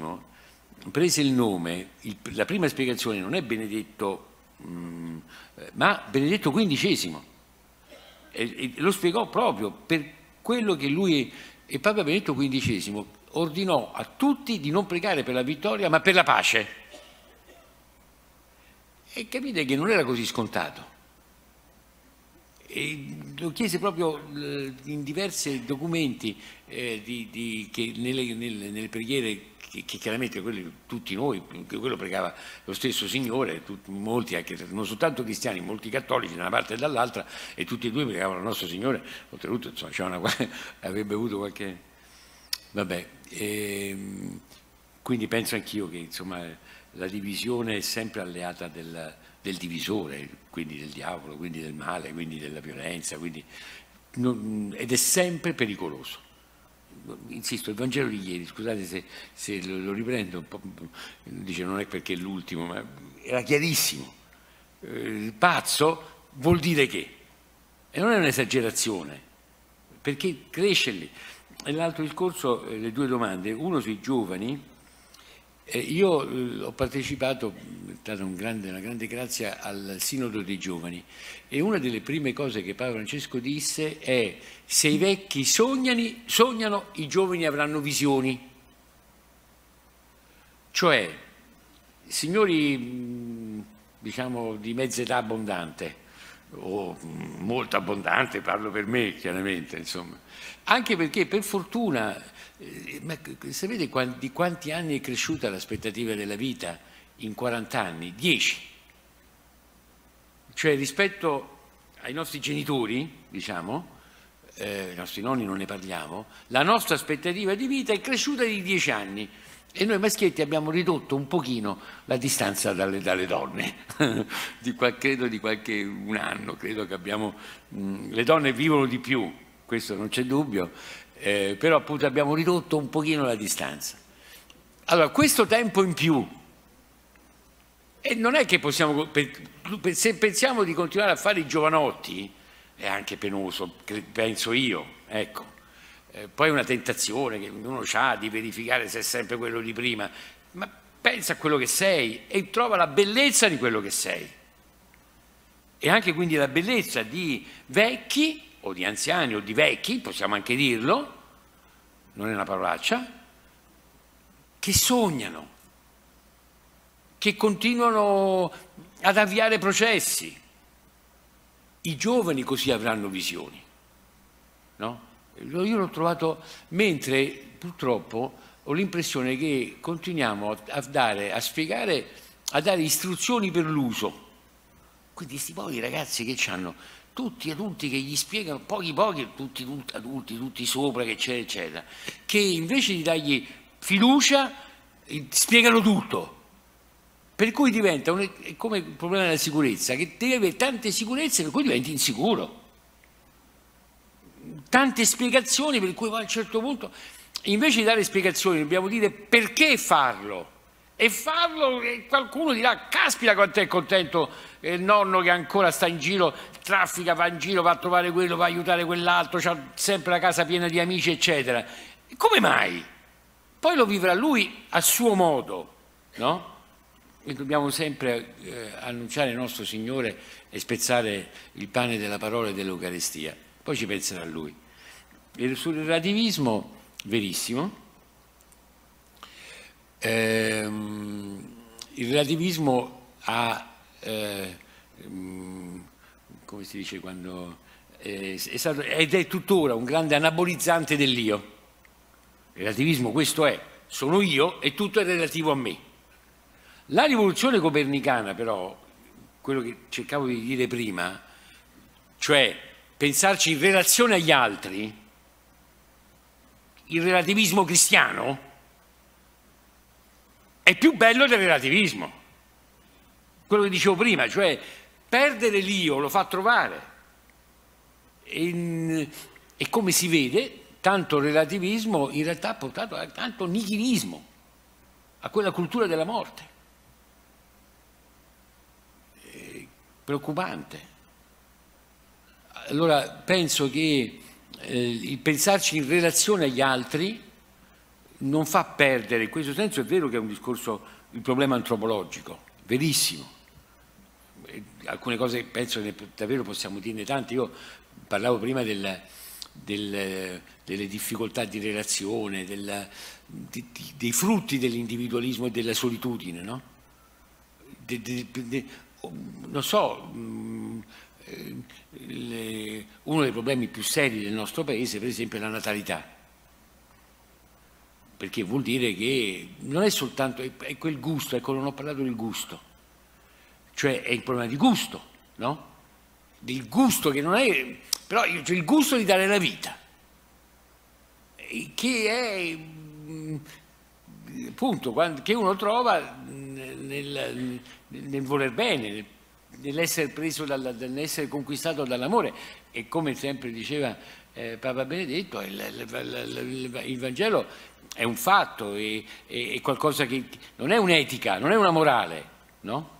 Speaker 5: prese il nome, il, la prima spiegazione non è Benedetto, mh, mm, ma Benedetto XV, e, e lo spiegò proprio per quello che lui e Papa Benedetto XV ordinò a tutti di non pregare per la vittoria ma per la pace. E capite che non era così scontato. E lo chiese proprio eh, in diversi documenti eh, di, di, che nelle, nelle, nelle preghiere che, chiaramente quelli, tutti noi, quello pregava lo stesso Signore, tutti, molti anche, non soltanto cristiani, molti cattolici da una parte e dall'altra, e tutti e due pregavano il nostro Signore, oltretutto insomma, una, avrebbe avuto qualche... Vabbè, e, ehm, quindi penso anch'io che insomma, la divisione è sempre alleata del, del, divisore, quindi del diavolo, quindi del male, quindi della violenza, quindi, non, mm, ed è sempre pericoloso. Insisto, il Vangelo di ieri, scusate se, se lo, lo, riprendo un po', dice non è perché è l'ultimo, ma era chiarissimo. Eh, il pazzo vuol dire che, e non è un'esagerazione, perché cresce lì. E l'altro discorso, eh, le due domande, uno sui giovani, eh, io eh, ho partecipato, è stata un grande, una grande grazia, al Sinodo dei Giovani e una delle prime cose che Papa Francesco disse è se i vecchi sognani, sognano, i giovani avranno visioni. Cioè, signori mm, diciamo, di mezza età abbondante, o mm, molto abbondante, parlo per me chiaramente, insomma, anche perché per fortuna eh, ma sapete di quanti anni è cresciuta l'aspettativa della vita in 40 anni? 10. Cioè rispetto ai nostri genitori, diciamo, eh, i nostri nonni non ne parliamo, la nostra aspettativa di vita è cresciuta di 10 anni e noi maschietti abbiamo ridotto un pochino la distanza dalle, dalle donne, di qual, credo di qualche un anno, credo che abbiamo, mh, mm, le donne vivono di più, questo non c'è dubbio, eh, però appunto abbiamo ridotto un pochino la distanza. Allora, questo tempo in più, e non è che possiamo, se pensiamo di continuare a fare i giovanotti, è anche penoso, penso io, ecco. Eh, poi è una tentazione che uno ha di verificare se è sempre quello di prima, ma pensa a quello che sei e trova la bellezza di quello che sei. E anche quindi la bellezza di vecchi o di anziani o di vecchi, possiamo anche dirlo, non è una parolaccia, che sognano, che continuano ad avviare processi. I giovani così avranno visioni. No? Io l'ho trovato, mentre purtroppo ho l'impressione che continuiamo a, dare, a spiegare, a dare istruzioni per l'uso. Quindi questi poveri ragazzi che ci hanno tutti adulti che gli spiegano, pochi pochi, tutti adulti, tutti sopra, eccetera, eccetera, che invece di dargli fiducia spiegano tutto. Per cui diventa un, è come il problema della sicurezza, che devi avere tante sicurezze per cui diventi insicuro. Tante spiegazioni per cui a un certo punto, invece di dare spiegazioni dobbiamo dire perché farlo e farlo e qualcuno dirà caspita quanto è contento il nonno che ancora sta in giro traffica, va in giro, va a trovare quello va a aiutare quell'altro, ha sempre la casa piena di amici eccetera come mai? poi lo vivrà lui a suo modo no? e dobbiamo sempre eh, annunciare il nostro Signore e spezzare il pane della parola e dell'Eucarestia poi ci penserà lui sul relativismo verissimo ehm, il relativismo ha, eh, mm, come si dice quando, eh, è stato, ed è tuttora un grande anabolizzante dell'io. Il relativismo questo è, sono io e tutto è relativo a me. La rivoluzione copernicana però, quello che cercavo di dire prima, cioè pensarci in relazione agli altri, il relativismo cristiano è più bello del relativismo. Quello che dicevo prima, cioè perdere l'io lo fa trovare. E, e mm, come si vede, tanto relativismo in realtà ha portato a tanto nichilismo, a quella cultura della morte. È preoccupante. Allora penso che eh, il pensarci in relazione agli altri non fa perdere, in questo senso è vero che è un discorso, il problema antropologico, verissimo. Alcune cose penso che davvero possiamo dirne tante. Io parlavo prima del, del, delle difficoltà di relazione, del, di, di, dei frutti dell'individualismo e della solitudine, no? De, de, non so, mh, mm, eh, le, uno dei problemi più seri del nostro paese, per esempio, è la natalità perché vuol dire che non è soltanto, è quel gusto, ecco non ho parlato del gusto, cioè è il problema di gusto, no? Del gusto che non è, però c'è cioè, il gusto di dare la vita, eh, che è mm, appunto che uno trova nel, nel voler bene, nell'essere preso, dal, nell'essere conquistato dall'amore e come sempre diceva eh, Papa Benedetto, il, il, il, Vangelo è un fatto, è, è, qualcosa che non è un'etica, non è una morale, no?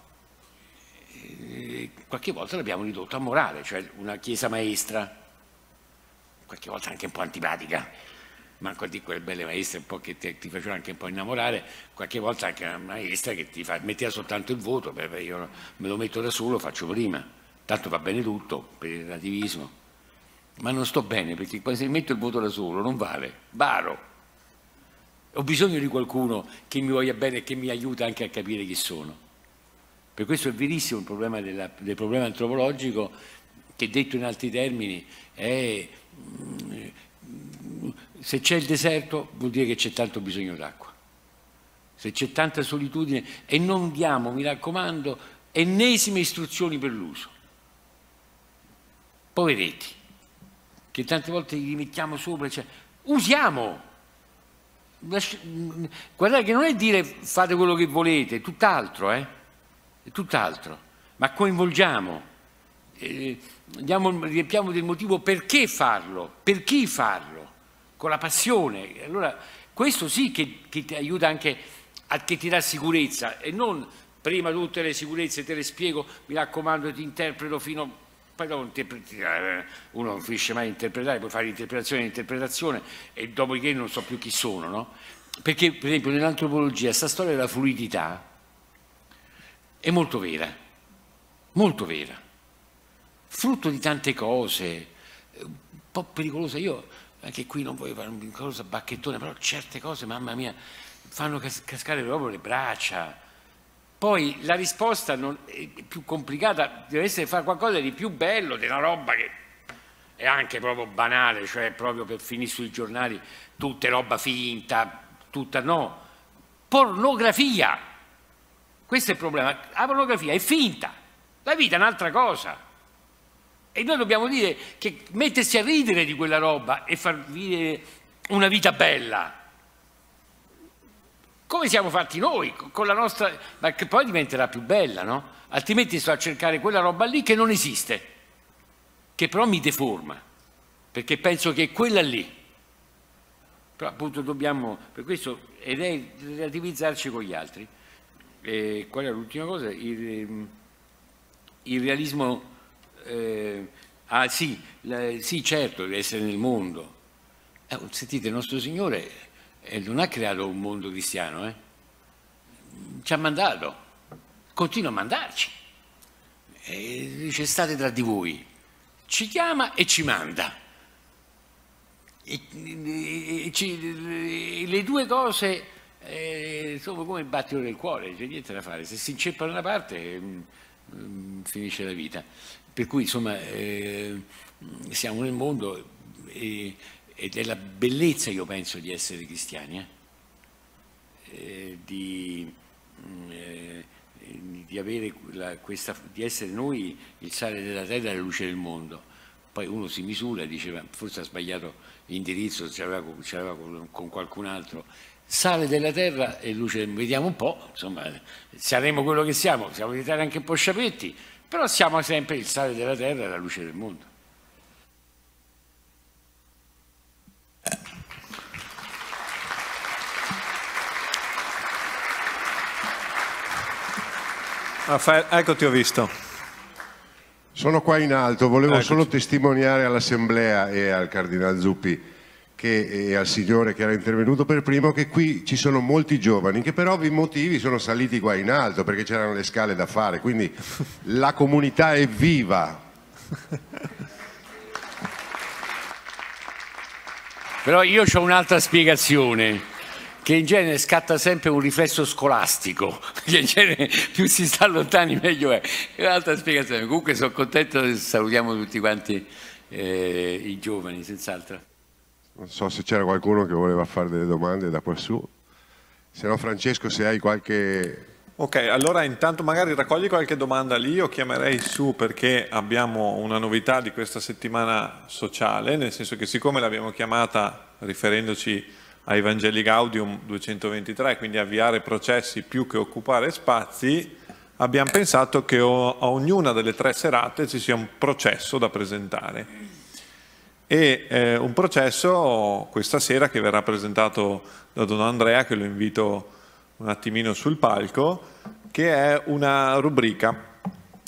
Speaker 5: Eh, qualche volta l'abbiamo ridotto a morale, cioè una chiesa maestra, qualche volta anche un po' antipatica, manco di quelle belle maestre un po' che ti, ti facevano anche un po' innamorare, qualche volta anche una maestra che ti fa, metteva soltanto il voto, io me lo metto da solo, faccio prima, tanto va bene tutto per il relativismo ma non sto bene perché se metto il voto da solo non vale, varo. Ho bisogno di qualcuno che mi voglia bene e che mi aiuta anche a capire chi sono. Per questo è verissimo il problema della, del problema antropologico che detto in altri termini è mm, se c'è il deserto vuol dire che c'è tanto bisogno d'acqua, se c'è tanta solitudine e non diamo, mi raccomando, ennesime istruzioni per l'uso. Poveretti che tante volte gli mettiamo sopra, cioè, usiamo. Guardate che non è dire fate quello che volete, è tutt'altro, eh? è tutt'altro, ma coinvolgiamo, eh, diamo, riempiamo del motivo perché farlo, per chi farlo, con la passione. Allora, questo sì che, che ti aiuta anche a che ti dà sicurezza e non prima tutte le sicurezze te le spiego, mi raccomando ti interpreto fino a poi dopo uno non finisce mai a interpretare, puoi fare interpretazione e interpretazione e dopodiché non so più chi sono, no? Perché per esempio nell'antropologia questa storia della fluidità è molto vera, molto vera, frutto di tante cose, un po' pericolosa. Io anche qui non voglio fare una cosa bacchettone, però certe cose, mamma mia, fanno cascare proprio le braccia, poi la risposta non, più complicata deve essere fare qualcosa di più bello, della roba che è anche proprio banale, cioè proprio per finire sui giornali, tutta roba finta, tutta no. Pornografia, questo è il problema, la pornografia è finta, la vita è un'altra cosa. E noi dobbiamo dire che mettersi a ridere di quella roba e far vivere una vita bella, come siamo fatti noi, con la nostra, ma che poi diventerà più bella, no? Altrimenti sto a cercare quella roba lì che non esiste, che però mi deforma, perché penso che è quella lì. Però appunto dobbiamo, per questo, ed è relativizzarci con gli altri. E qual è l'ultima cosa? Il, ehm, il realismo, eh, ah sì, la, sì certo, deve essere nel mondo. Eh, sentite, il nostro Signore e non ha creato un mondo cristiano, eh? ci ha mandato, continua a mandarci. E dice state tra di voi, ci chiama e ci manda. E, e, ci, le due cose eh, sono come il battito del cuore, c'è niente da fare, se si inceppa da una parte eh, finisce la vita. Per cui insomma eh, siamo nel mondo... Eh, ed è la bellezza, io penso, di essere cristiani, eh? Eh, di, mm, eh, di, la, questa, di, essere noi il sale della terra e la luce del mondo. Poi uno si misura e diceva, forse ha sbagliato l'indirizzo, ce l'aveva con, con qualcun altro, sale della terra e luce del mondo, vediamo un po', insomma, saremo quello che siamo, siamo diventati anche un po' sciapetti, però siamo sempre il sale della terra e la luce del mondo.
Speaker 1: Raffaele, ecco ti ho visto. Sono qua in alto, volevo Eccoci. solo testimoniare all'Assemblea e al Cardinal Zuppi che, e al signore che era intervenuto per primo che qui ci sono molti giovani che per ovvi motivi sono saliti qua in alto perché c'erano le scale da fare, quindi la comunità è viva.
Speaker 5: Però io ho un'altra spiegazione che in genere scatta sempre un riflesso scolastico, che in genere più si sta lontani meglio è. È un'altra spiegazione. Comunque sono contento, salutiamo tutti quanti eh,
Speaker 1: i giovani, senz'altro. Non so se c'era qualcuno che voleva fare delle domande da quassù. Se no Francesco, se hai qualche... Ok, allora intanto magari raccogli qualche domanda lì, io chiamerei su perché abbiamo una novità di questa settimana sociale, nel senso che siccome l'abbiamo chiamata riferendoci a ai Vangeli Gaudium 223, quindi avviare processi più che occupare spazi, abbiamo pensato che a ognuna delle tre serate ci sia un processo da presentare. E eh, un processo questa sera che verrà presentato da Don Andrea, che lo invito un attimino sul palco, che è una rubrica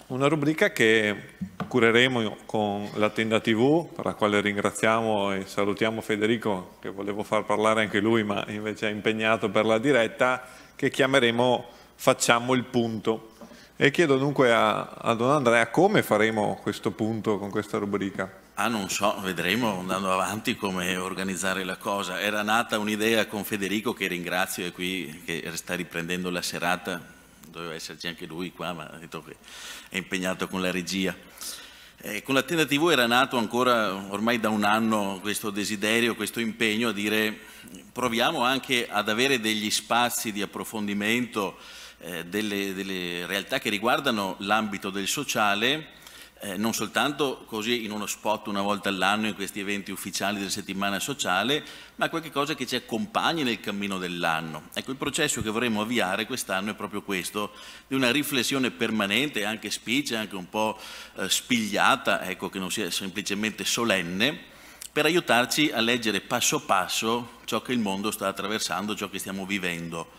Speaker 1: una rubrica che cureremo con la tenda TV, per la quale ringraziamo e salutiamo Federico, che volevo far parlare anche lui, ma invece è impegnato per la diretta, che chiameremo Facciamo il punto. E chiedo dunque a, a Don Andrea come faremo questo punto con questa rubrica. Ah, non so,
Speaker 3: vedremo andando avanti come organizzare la cosa. Era nata un'idea con Federico, che ringrazio, è qui, che sta riprendendo la serata. Doveva esserci anche lui qua, ma ha detto che è impegnato con la regia. Eh, con l'Attenda TV era nato ancora ormai da un anno questo desiderio, questo impegno a dire proviamo anche ad avere degli spazi di approfondimento eh, delle, delle realtà che riguardano l'ambito del sociale eh, non soltanto così in uno spot una volta all'anno in questi eventi ufficiali della settimana sociale, ma qualcosa che ci accompagni nel cammino dell'anno. Ecco, il processo che vorremmo avviare quest'anno è proprio questo, di una riflessione permanente, anche spiccia, anche un po' eh, spigliata, ecco, che non sia semplicemente solenne, per aiutarci a leggere passo passo ciò che il mondo sta attraversando, ciò che stiamo vivendo.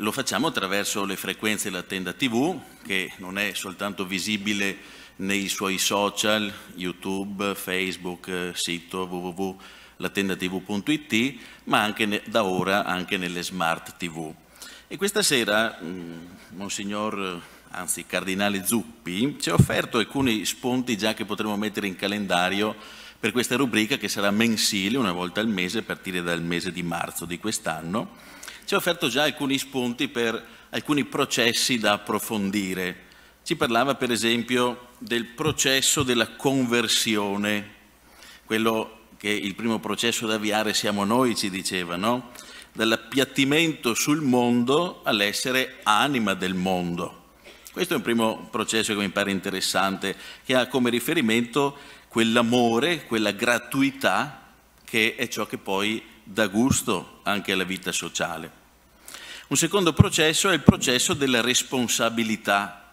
Speaker 3: lo facciamo attraverso le frequenze della tenda TV, che non è soltanto visibile nei suoi social, YouTube, Facebook, sito www.latendatv.it, ma anche da ora anche nelle smart TV. E questa sera mm, Monsignor, anzi Cardinale Zuppi, ci ha offerto alcuni spunti già che potremo mettere in calendario per questa rubrica che sarà mensile, una volta al mese, a partire dal mese di marzo di quest'anno. Ci ha offerto già alcuni spunti per alcuni processi da approfondire. Ci parlava per esempio del processo della conversione, quello che il primo processo da avviare siamo noi, ci diceva, no? Dall'appiattimento sul mondo all'essere anima del mondo. Questo è un primo processo che mi pare interessante, che ha come riferimento quell'amore, quella gratuità che è ciò che poi dà gusto anche alla vita sociale. Un secondo processo è il processo della responsabilità,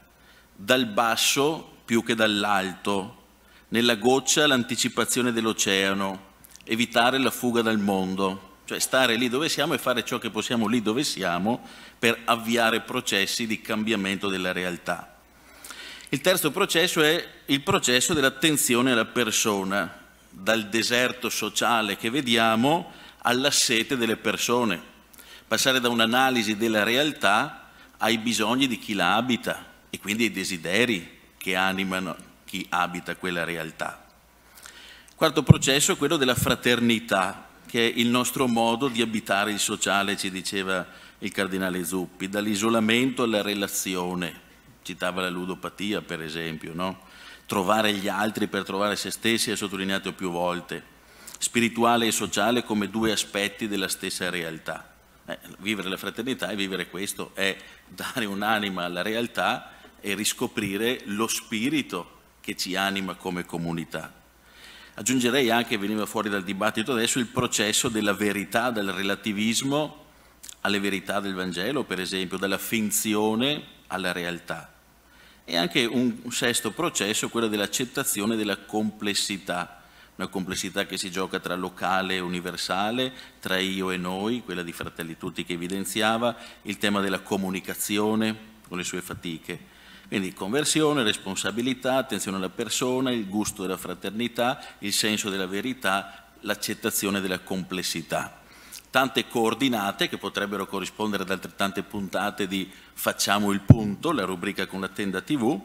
Speaker 3: dal basso più che dall'alto, nella goccia l'anticipazione dell'oceano, evitare la fuga dal mondo, cioè stare lì dove siamo e fare ciò che possiamo lì dove siamo per avviare processi di cambiamento della realtà. Il terzo processo è il processo dell'attenzione alla persona, dal deserto sociale che vediamo alla sete delle persone, passare da un'analisi della realtà ai bisogni di chi la abita e quindi ai desideri, che animano chi abita quella realtà. Quarto processo è quello della fraternità, che è il nostro modo di abitare il sociale, ci diceva il cardinale Zuppi, dall'isolamento alla relazione, citava la ludopatia per esempio, no? trovare gli altri per trovare se stessi è sottolineato più volte, spirituale e sociale come due aspetti della stessa realtà. Eh, vivere la fraternità e vivere questo è dare un'anima alla realtà e riscoprire lo spirito che ci anima come comunità. Aggiungerei anche, veniva fuori dal dibattito adesso, il processo della verità, dal relativismo alle verità del Vangelo, per esempio, dalla finzione alla realtà. E anche un sesto processo, quello dell'accettazione della complessità, una complessità che si gioca tra locale e universale, tra io e noi, quella di Fratelli Tutti che evidenziava, il tema della comunicazione con le sue fatiche quindi conversione, responsabilità, attenzione alla persona, il gusto della fraternità, il senso della verità, l'accettazione della complessità. Tante coordinate che potrebbero corrispondere ad altrettante puntate di Facciamo il punto, la rubrica con la tenda TV,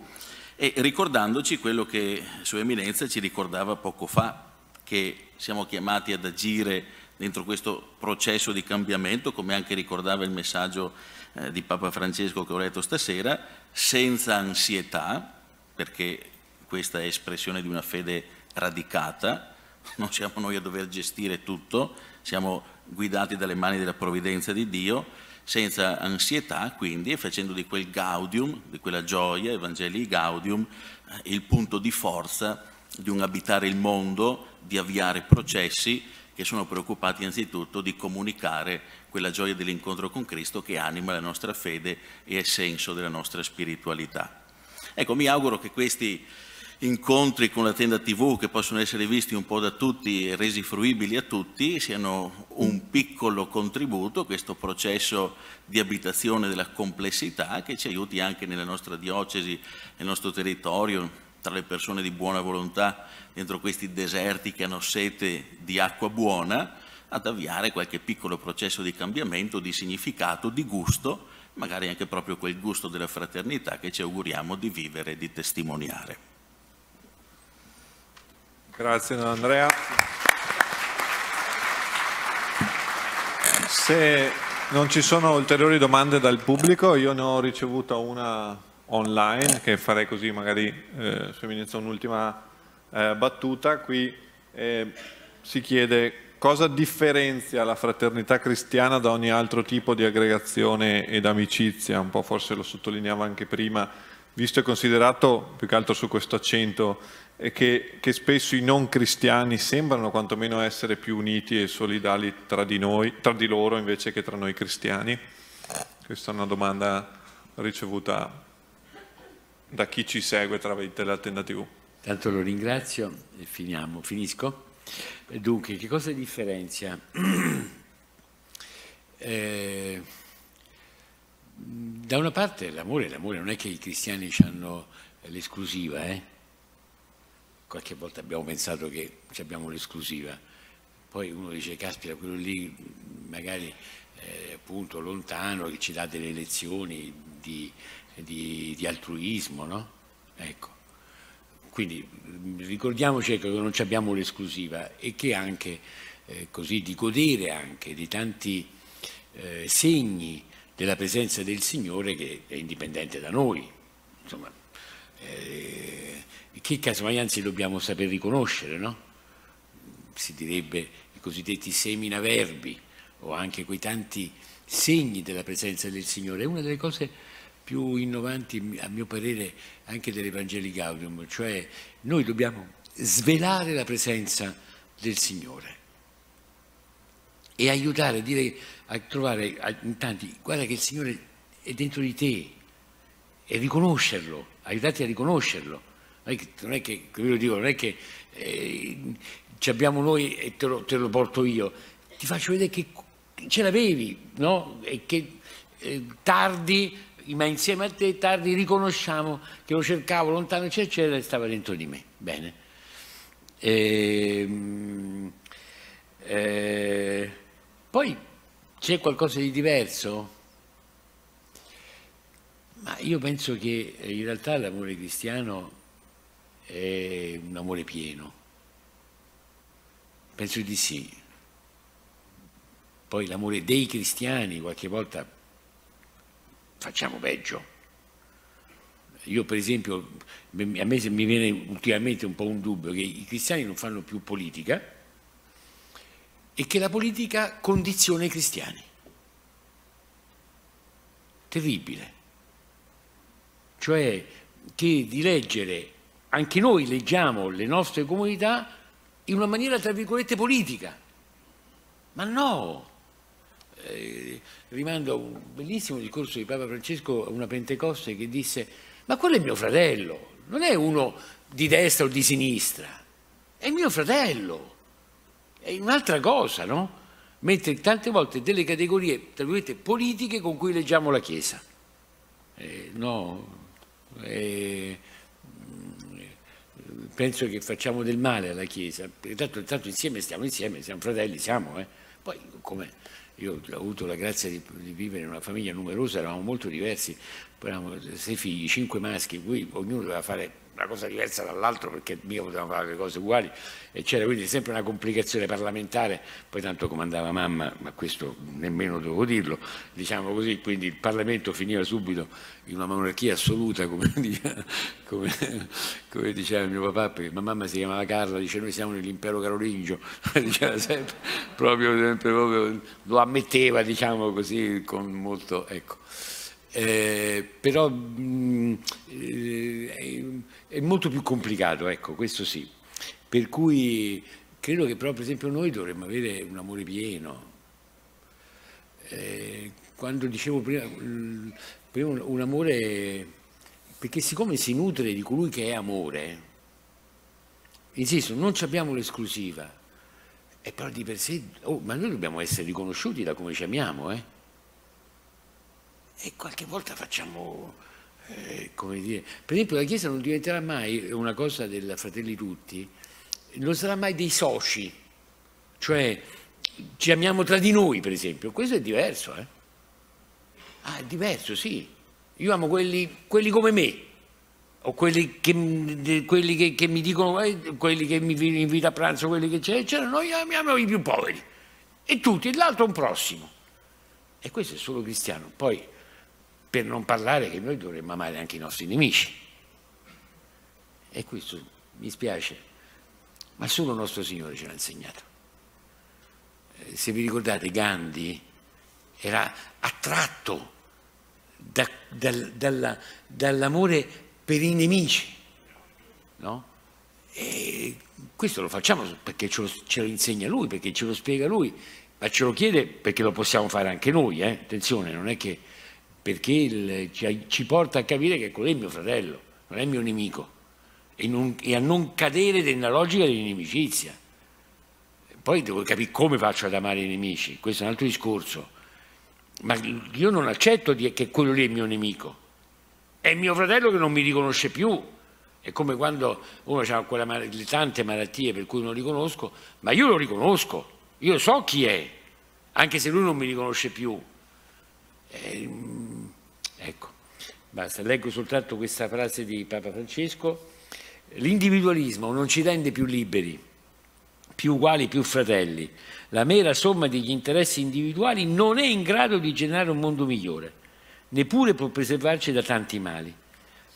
Speaker 3: e ricordandoci quello che Sua Eminenza ci ricordava poco fa, che siamo chiamati ad agire dentro questo processo di cambiamento, come anche ricordava il messaggio eh, di Papa Francesco che ho letto stasera, senza ansietà, perché questa è espressione di una fede radicata, non siamo noi a dover gestire tutto, siamo guidati dalle mani della provvidenza di Dio, senza ansietà quindi facendo di quel gaudium, di quella gioia, Evangelii Gaudium, eh, il punto di forza di un abitare il mondo, di avviare processi che sono preoccupati anzitutto di comunicare quella gioia dell'incontro con Cristo che anima la nostra fede e è senso della nostra spiritualità. Ecco, mi auguro che questi incontri con la tenda TV che possono essere visti un po' da tutti e resi fruibili a tutti siano un piccolo contributo a questo processo di abitazione della complessità che ci aiuti anche nella nostra diocesi, nel nostro territorio, tra le persone di buona volontà dentro questi deserti che hanno sete di acqua buona ad avviare qualche piccolo processo di cambiamento, di significato, di gusto, magari anche proprio quel gusto della fraternità che ci auguriamo di vivere e di testimoniare.
Speaker 1: Grazie Andrea. Se non ci sono ulteriori domande dal pubblico, io ne ho ricevuta una online che farei così magari eh, su un'ultima eh, battuta. Qui eh, si chiede cosa differenzia la fraternità cristiana da ogni altro tipo di aggregazione ed amicizia? Un po' forse lo sottolineavo anche prima, visto e considerato più che altro su questo accento, che, che spesso i non cristiani sembrano quantomeno essere più uniti e solidali tra di, noi, tra di loro invece che tra noi cristiani? Questa è una domanda ricevuta da chi ci segue tramite la tenda TV.
Speaker 5: Tanto lo ringrazio e finiamo. Finisco? Dunque, che cosa differenzia? eh, da una parte l'amore, l'amore non è che i cristiani ci hanno l'esclusiva, eh? qualche volta abbiamo pensato che ci abbiamo l'esclusiva, poi uno dice caspita quello lì magari eh, appunto lontano che ci dà delle lezioni di, di, di altruismo, no? Ecco, quindi mm, ricordiamoci ecco, che non abbiamo l'esclusiva e che anche eh, così di godere anche di tanti eh, segni della presenza del Signore che è indipendente da noi. Insomma, eh, che casomai anzi dobbiamo saper riconoscere, no? Si direbbe i cosiddetti seminaverbi o anche quei tanti segni della presenza del Signore. È una delle cose più innovanti, a mio parere, anche dell'Evangeli Gaudium, cioè noi dobbiamo svelare la presenza del Signore e aiutare a dire, a trovare in tanti, guarda che il Signore è dentro di te e riconoscerlo, aiutarti a riconoscerlo. Non è che, non è che, dico, non è che eh, ci abbiamo noi e te lo, te lo, porto io, ti faccio vedere che ce l'avevi, no? E che eh, tardi ma insieme a te tardi riconosciamo che lo cercavo lontano eccetera e stava dentro di me. Bene. E, ehm, e, eh, poi c'è qualcosa di diverso? Ma io penso che eh, in realtà l'amore cristiano è un amore pieno. Penso di sì. Poi l'amore dei cristiani qualche volta facciamo peggio. Io per esempio, a me mi viene ultimamente un po' un dubbio che i cristiani non fanno più politica e che la politica condiziona i cristiani. Terribile. Cioè che di leggere, anche noi leggiamo le nostre comunità in una maniera tra virgolette politica. Ma no, eh, rimando a un bellissimo discorso di Papa Francesco a una Pentecoste che disse ma quello è mio fratello, non è uno di destra o di sinistra, è mio fratello, è un'altra cosa, no? Mentre tante volte delle categorie, tra virgolette, politiche con cui leggiamo la Chiesa. Eh, no, eh, penso che facciamo del male alla Chiesa, perché tanto, tanto insieme stiamo insieme, siamo fratelli, siamo, eh? poi come io ho avuto la grazia di, di vivere in una famiglia numerosa, eravamo molto diversi, eravamo sei figli, cinque maschi, cui ognuno doveva fare una cosa diversa dall'altro perché mio potevamo fare le cose uguali, eccetera. Quindi sempre una complicazione parlamentare, poi tanto comandava mamma, ma questo nemmeno dovevo dirlo, diciamo così, quindi il Parlamento finiva subito in una monarchia assoluta, come diceva, come, come diceva mio papà, perché mia mamma si chiamava Carla, dice noi siamo nell'impero carolingio, diceva sempre, proprio, sempre, proprio, lo ammetteva, diciamo così, con molto... Ecco. Eh, però mh, mm, eh, è, è molto più complicato, ecco, questo sì. Per cui credo che però per esempio noi dovremmo avere un amore pieno. Eh, quando dicevo prima, mm, prima un amore, perché siccome si nutre di colui che è amore, insisto, non abbiamo l'esclusiva, però di per sé, oh, ma noi dobbiamo essere riconosciuti da come ci amiamo, eh? e qualche volta facciamo, eh, come dire, per esempio la Chiesa non diventerà mai una cosa del Fratelli Tutti, non sarà mai dei soci, cioè ci amiamo tra di noi per esempio, questo è diverso, eh? Ah, è diverso, sì. Io amo quelli, quelli come me, o quelli che, quelli che, che mi dicono, eh, quelli che mi invita a pranzo, quelli che c'è, eccetera, noi amiamo i più poveri e tutti, l'altro un prossimo. E questo è solo cristiano. Poi per non parlare che noi dovremmo amare anche i nostri nemici. E questo mi spiace, ma solo il nostro Signore ce l'ha insegnato. Eh, se vi ricordate, Gandhi era attratto da, dal, dalla, dall'amore per i nemici, no? E questo lo facciamo perché ce lo, ce lo, insegna lui, perché ce lo spiega lui, ma ce lo chiede perché lo possiamo fare anche noi, eh? attenzione, non è che perché il, ci, ci, porta a capire che quello è mio fratello, non è mio nemico, e, non, e a non cadere nella logica dell'inimicizia. Poi devo capire come faccio ad amare i nemici, questo è un altro discorso, ma io non accetto che quello lì è mio nemico, è mio fratello che non mi riconosce più, è come quando uno ha quella, le tante malattie per cui non riconosco, ma io lo riconosco, io so chi è, anche se lui non mi riconosce più. Eh, Basta, leggo soltanto questa frase di Papa Francesco. L'individualismo non ci rende più liberi, più uguali, più fratelli. La mera somma degli interessi individuali non è in grado di generare un mondo migliore, neppure può preservarci da tanti mali.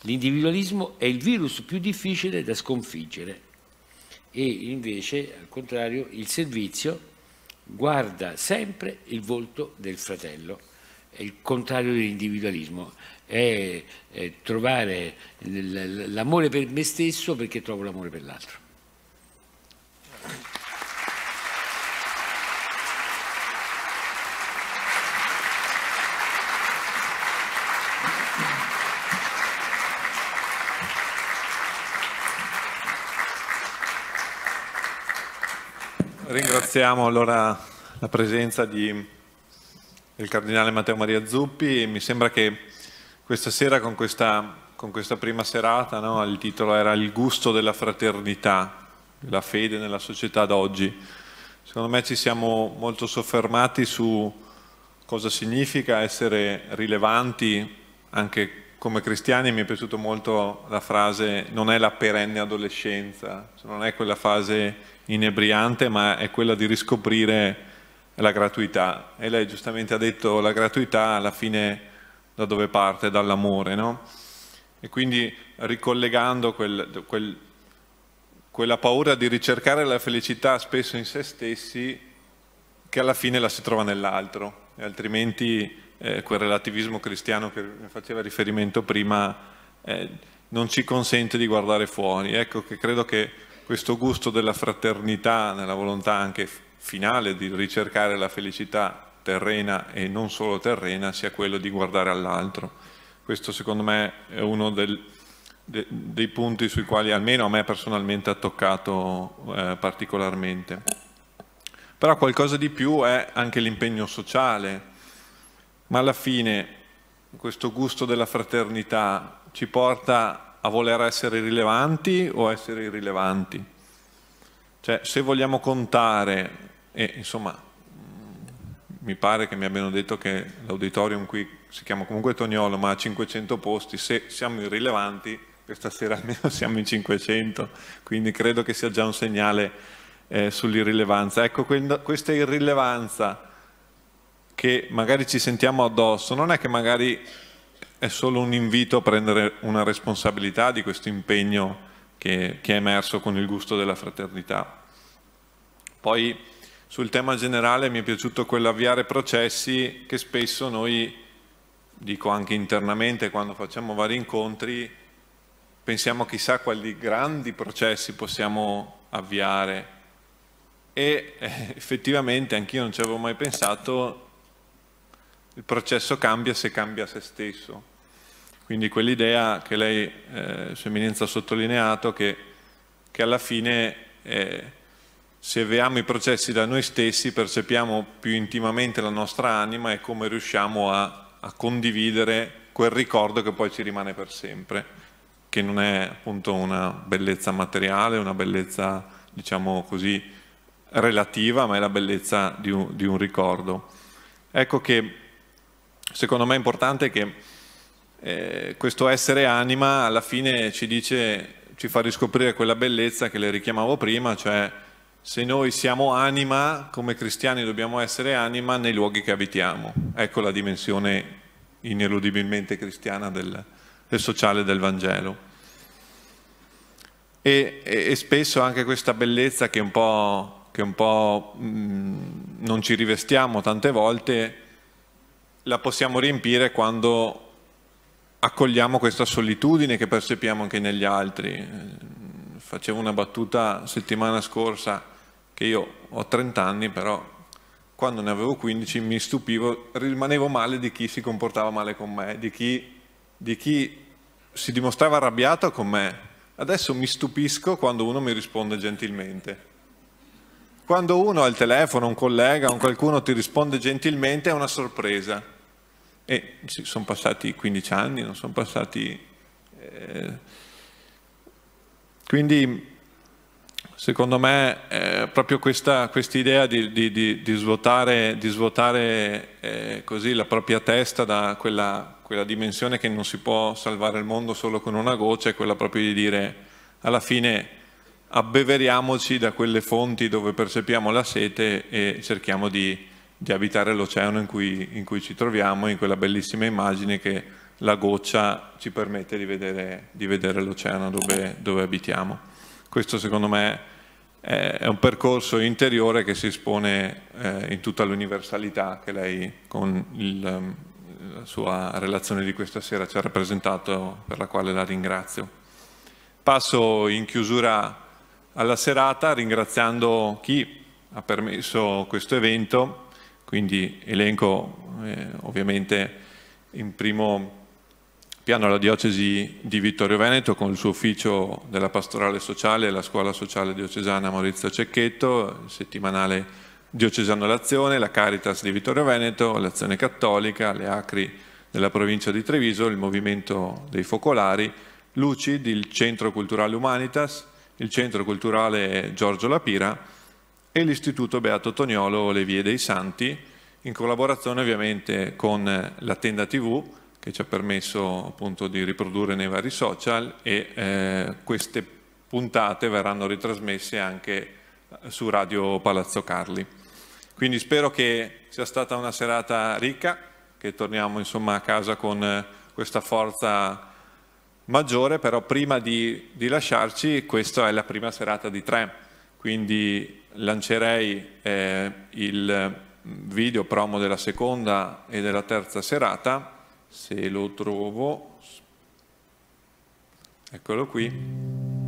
Speaker 5: L'individualismo è il virus più difficile da sconfiggere e invece, al contrario, il servizio guarda sempre il volto del fratello, è il contrario dell'individualismo è, è trovare l'amore per me stesso perché trovo l'amore per l'altro.
Speaker 1: Ringraziamo allora la presenza di, del Cardinale Matteo Maria Zuppi. Mi sembra che questa sera con questa, con questa prima serata, no? il titolo era Il gusto della fraternità, la fede nella società d'oggi. Secondo me ci siamo molto soffermati su cosa significa essere rilevanti anche come cristiani mi è piaciuta molto la frase non è la perenne adolescenza, cioè, non è quella fase inebriante, ma è quella di riscoprire la gratuità. E lei giustamente ha detto la gratuità alla fine da dove parte, dall'amore, no? E quindi ricollegando quel, quel, quella paura di ricercare la felicità spesso in se stessi, che alla fine la si trova nell'altro, e altrimenti eh, quel relativismo cristiano che faceva riferimento prima eh, non ci consente di guardare fuori. Ecco che credo che questo gusto della fraternità, nella volontà anche finale di ricercare la felicità terrena e non solo terrena sia quello di guardare all'altro. Questo secondo me è uno del, de, dei punti sui quali almeno a me personalmente ha toccato eh, particolarmente. Però qualcosa di più è anche l'impegno sociale, ma alla fine questo gusto della fraternità ci porta a voler essere rilevanti o essere irrilevanti? Cioè, se vogliamo contare, e insomma mi pare che mi abbiano detto che l'auditorium qui si chiama comunque Tognolo, ma ha 500 posti, se siamo irrilevanti, questa sera almeno siamo in 500, quindi credo che sia già un segnale eh, sull'irrilevanza. Ecco, questa irrilevanza che magari ci sentiamo addosso, non è che magari è solo un invito a prendere una responsabilità di questo impegno che, che è emerso con il gusto della fraternità. Poi sul tema generale mi è piaciuto quell'avviare processi che spesso noi, dico anche internamente quando facciamo vari incontri, pensiamo chissà quali grandi processi possiamo avviare e eh, effettivamente anch'io non ci avevo mai pensato, il processo cambia se cambia se stesso. Quindi quell'idea che lei, eh, Sua Eminenza, ha sottolineato, che, che alla fine... Eh, se avviamo i processi da noi stessi percepiamo più intimamente la nostra anima e come riusciamo a, a condividere quel ricordo che poi ci rimane per sempre, che non è appunto una bellezza materiale, una bellezza diciamo così relativa, ma è la bellezza di un, di un ricordo. Ecco che secondo me è importante che eh, questo essere anima alla fine ci dice, ci fa riscoprire quella bellezza che le richiamavo prima, cioè se noi siamo anima, come cristiani dobbiamo essere anima nei luoghi che abitiamo. Ecco la dimensione ineludibilmente cristiana del, del sociale del Vangelo. E, e, e, spesso anche questa bellezza che un po', che un po' mh, mm, non ci rivestiamo tante volte, la possiamo riempire quando accogliamo questa solitudine che percepiamo anche negli altri. Facevo una battuta settimana scorsa, che io ho 30 anni, però quando ne avevo 15 mi stupivo, rimanevo male di chi si comportava male con me, di chi, di chi si dimostrava arrabbiato con me. Adesso mi stupisco quando uno mi risponde gentilmente. Quando uno al telefono, un collega, un qualcuno ti risponde gentilmente è una sorpresa. E sì, sono passati 15 anni, non sono passati... Eh, quindi Secondo me eh, proprio questa idea di, di, di, di, svuotare, svuotare eh, così la propria testa da quella, quella, dimensione che non si può salvare il mondo solo con una goccia è quella proprio di dire alla fine abbeveriamoci da quelle fonti dove percepiamo la sete e cerchiamo di, abitare l'oceano in cui, in cui ci troviamo, in quella bellissima immagine che la goccia ci permette di vedere, vedere l'oceano dove, dove abitiamo. Questo secondo me è un percorso interiore che si espone eh, in tutta l'universalità che lei con il, la sua relazione di questa sera ci ha rappresentato, per la quale la ringrazio. Passo in chiusura alla serata ringraziando chi ha permesso questo evento, quindi elenco eh, ovviamente in primo piano la diocesi di Vittorio Veneto con il suo ufficio della pastorale sociale e la scuola sociale diocesana Maurizio Cecchetto, il settimanale diocesano L'Azione, la Caritas di Vittorio Veneto, l'Azione Cattolica, le Acri della provincia di Treviso, il Movimento dei Focolari, Lucid, il Centro Culturale Humanitas, il Centro Culturale Giorgio Lapira e l'Istituto Beato Toniolo Le Vie dei Santi, in collaborazione ovviamente con la Tenda TV, che ci ha permesso appunto di riprodurre nei vari social e eh, queste puntate verranno ritrasmesse anche su Radio Palazzo Carli. Quindi spero che sia stata una serata ricca, che torniamo insomma a casa con questa forza maggiore, però prima di, di lasciarci questa è la prima serata di tre, quindi lancerei eh, il video promo della seconda e della terza serata se lo trovo, eccolo qui.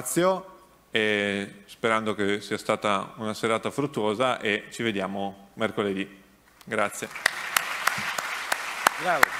Speaker 1: ringrazio e sperando che sia stata una serata fruttuosa e ci vediamo mercoledì. Grazie.
Speaker 4: Bravo.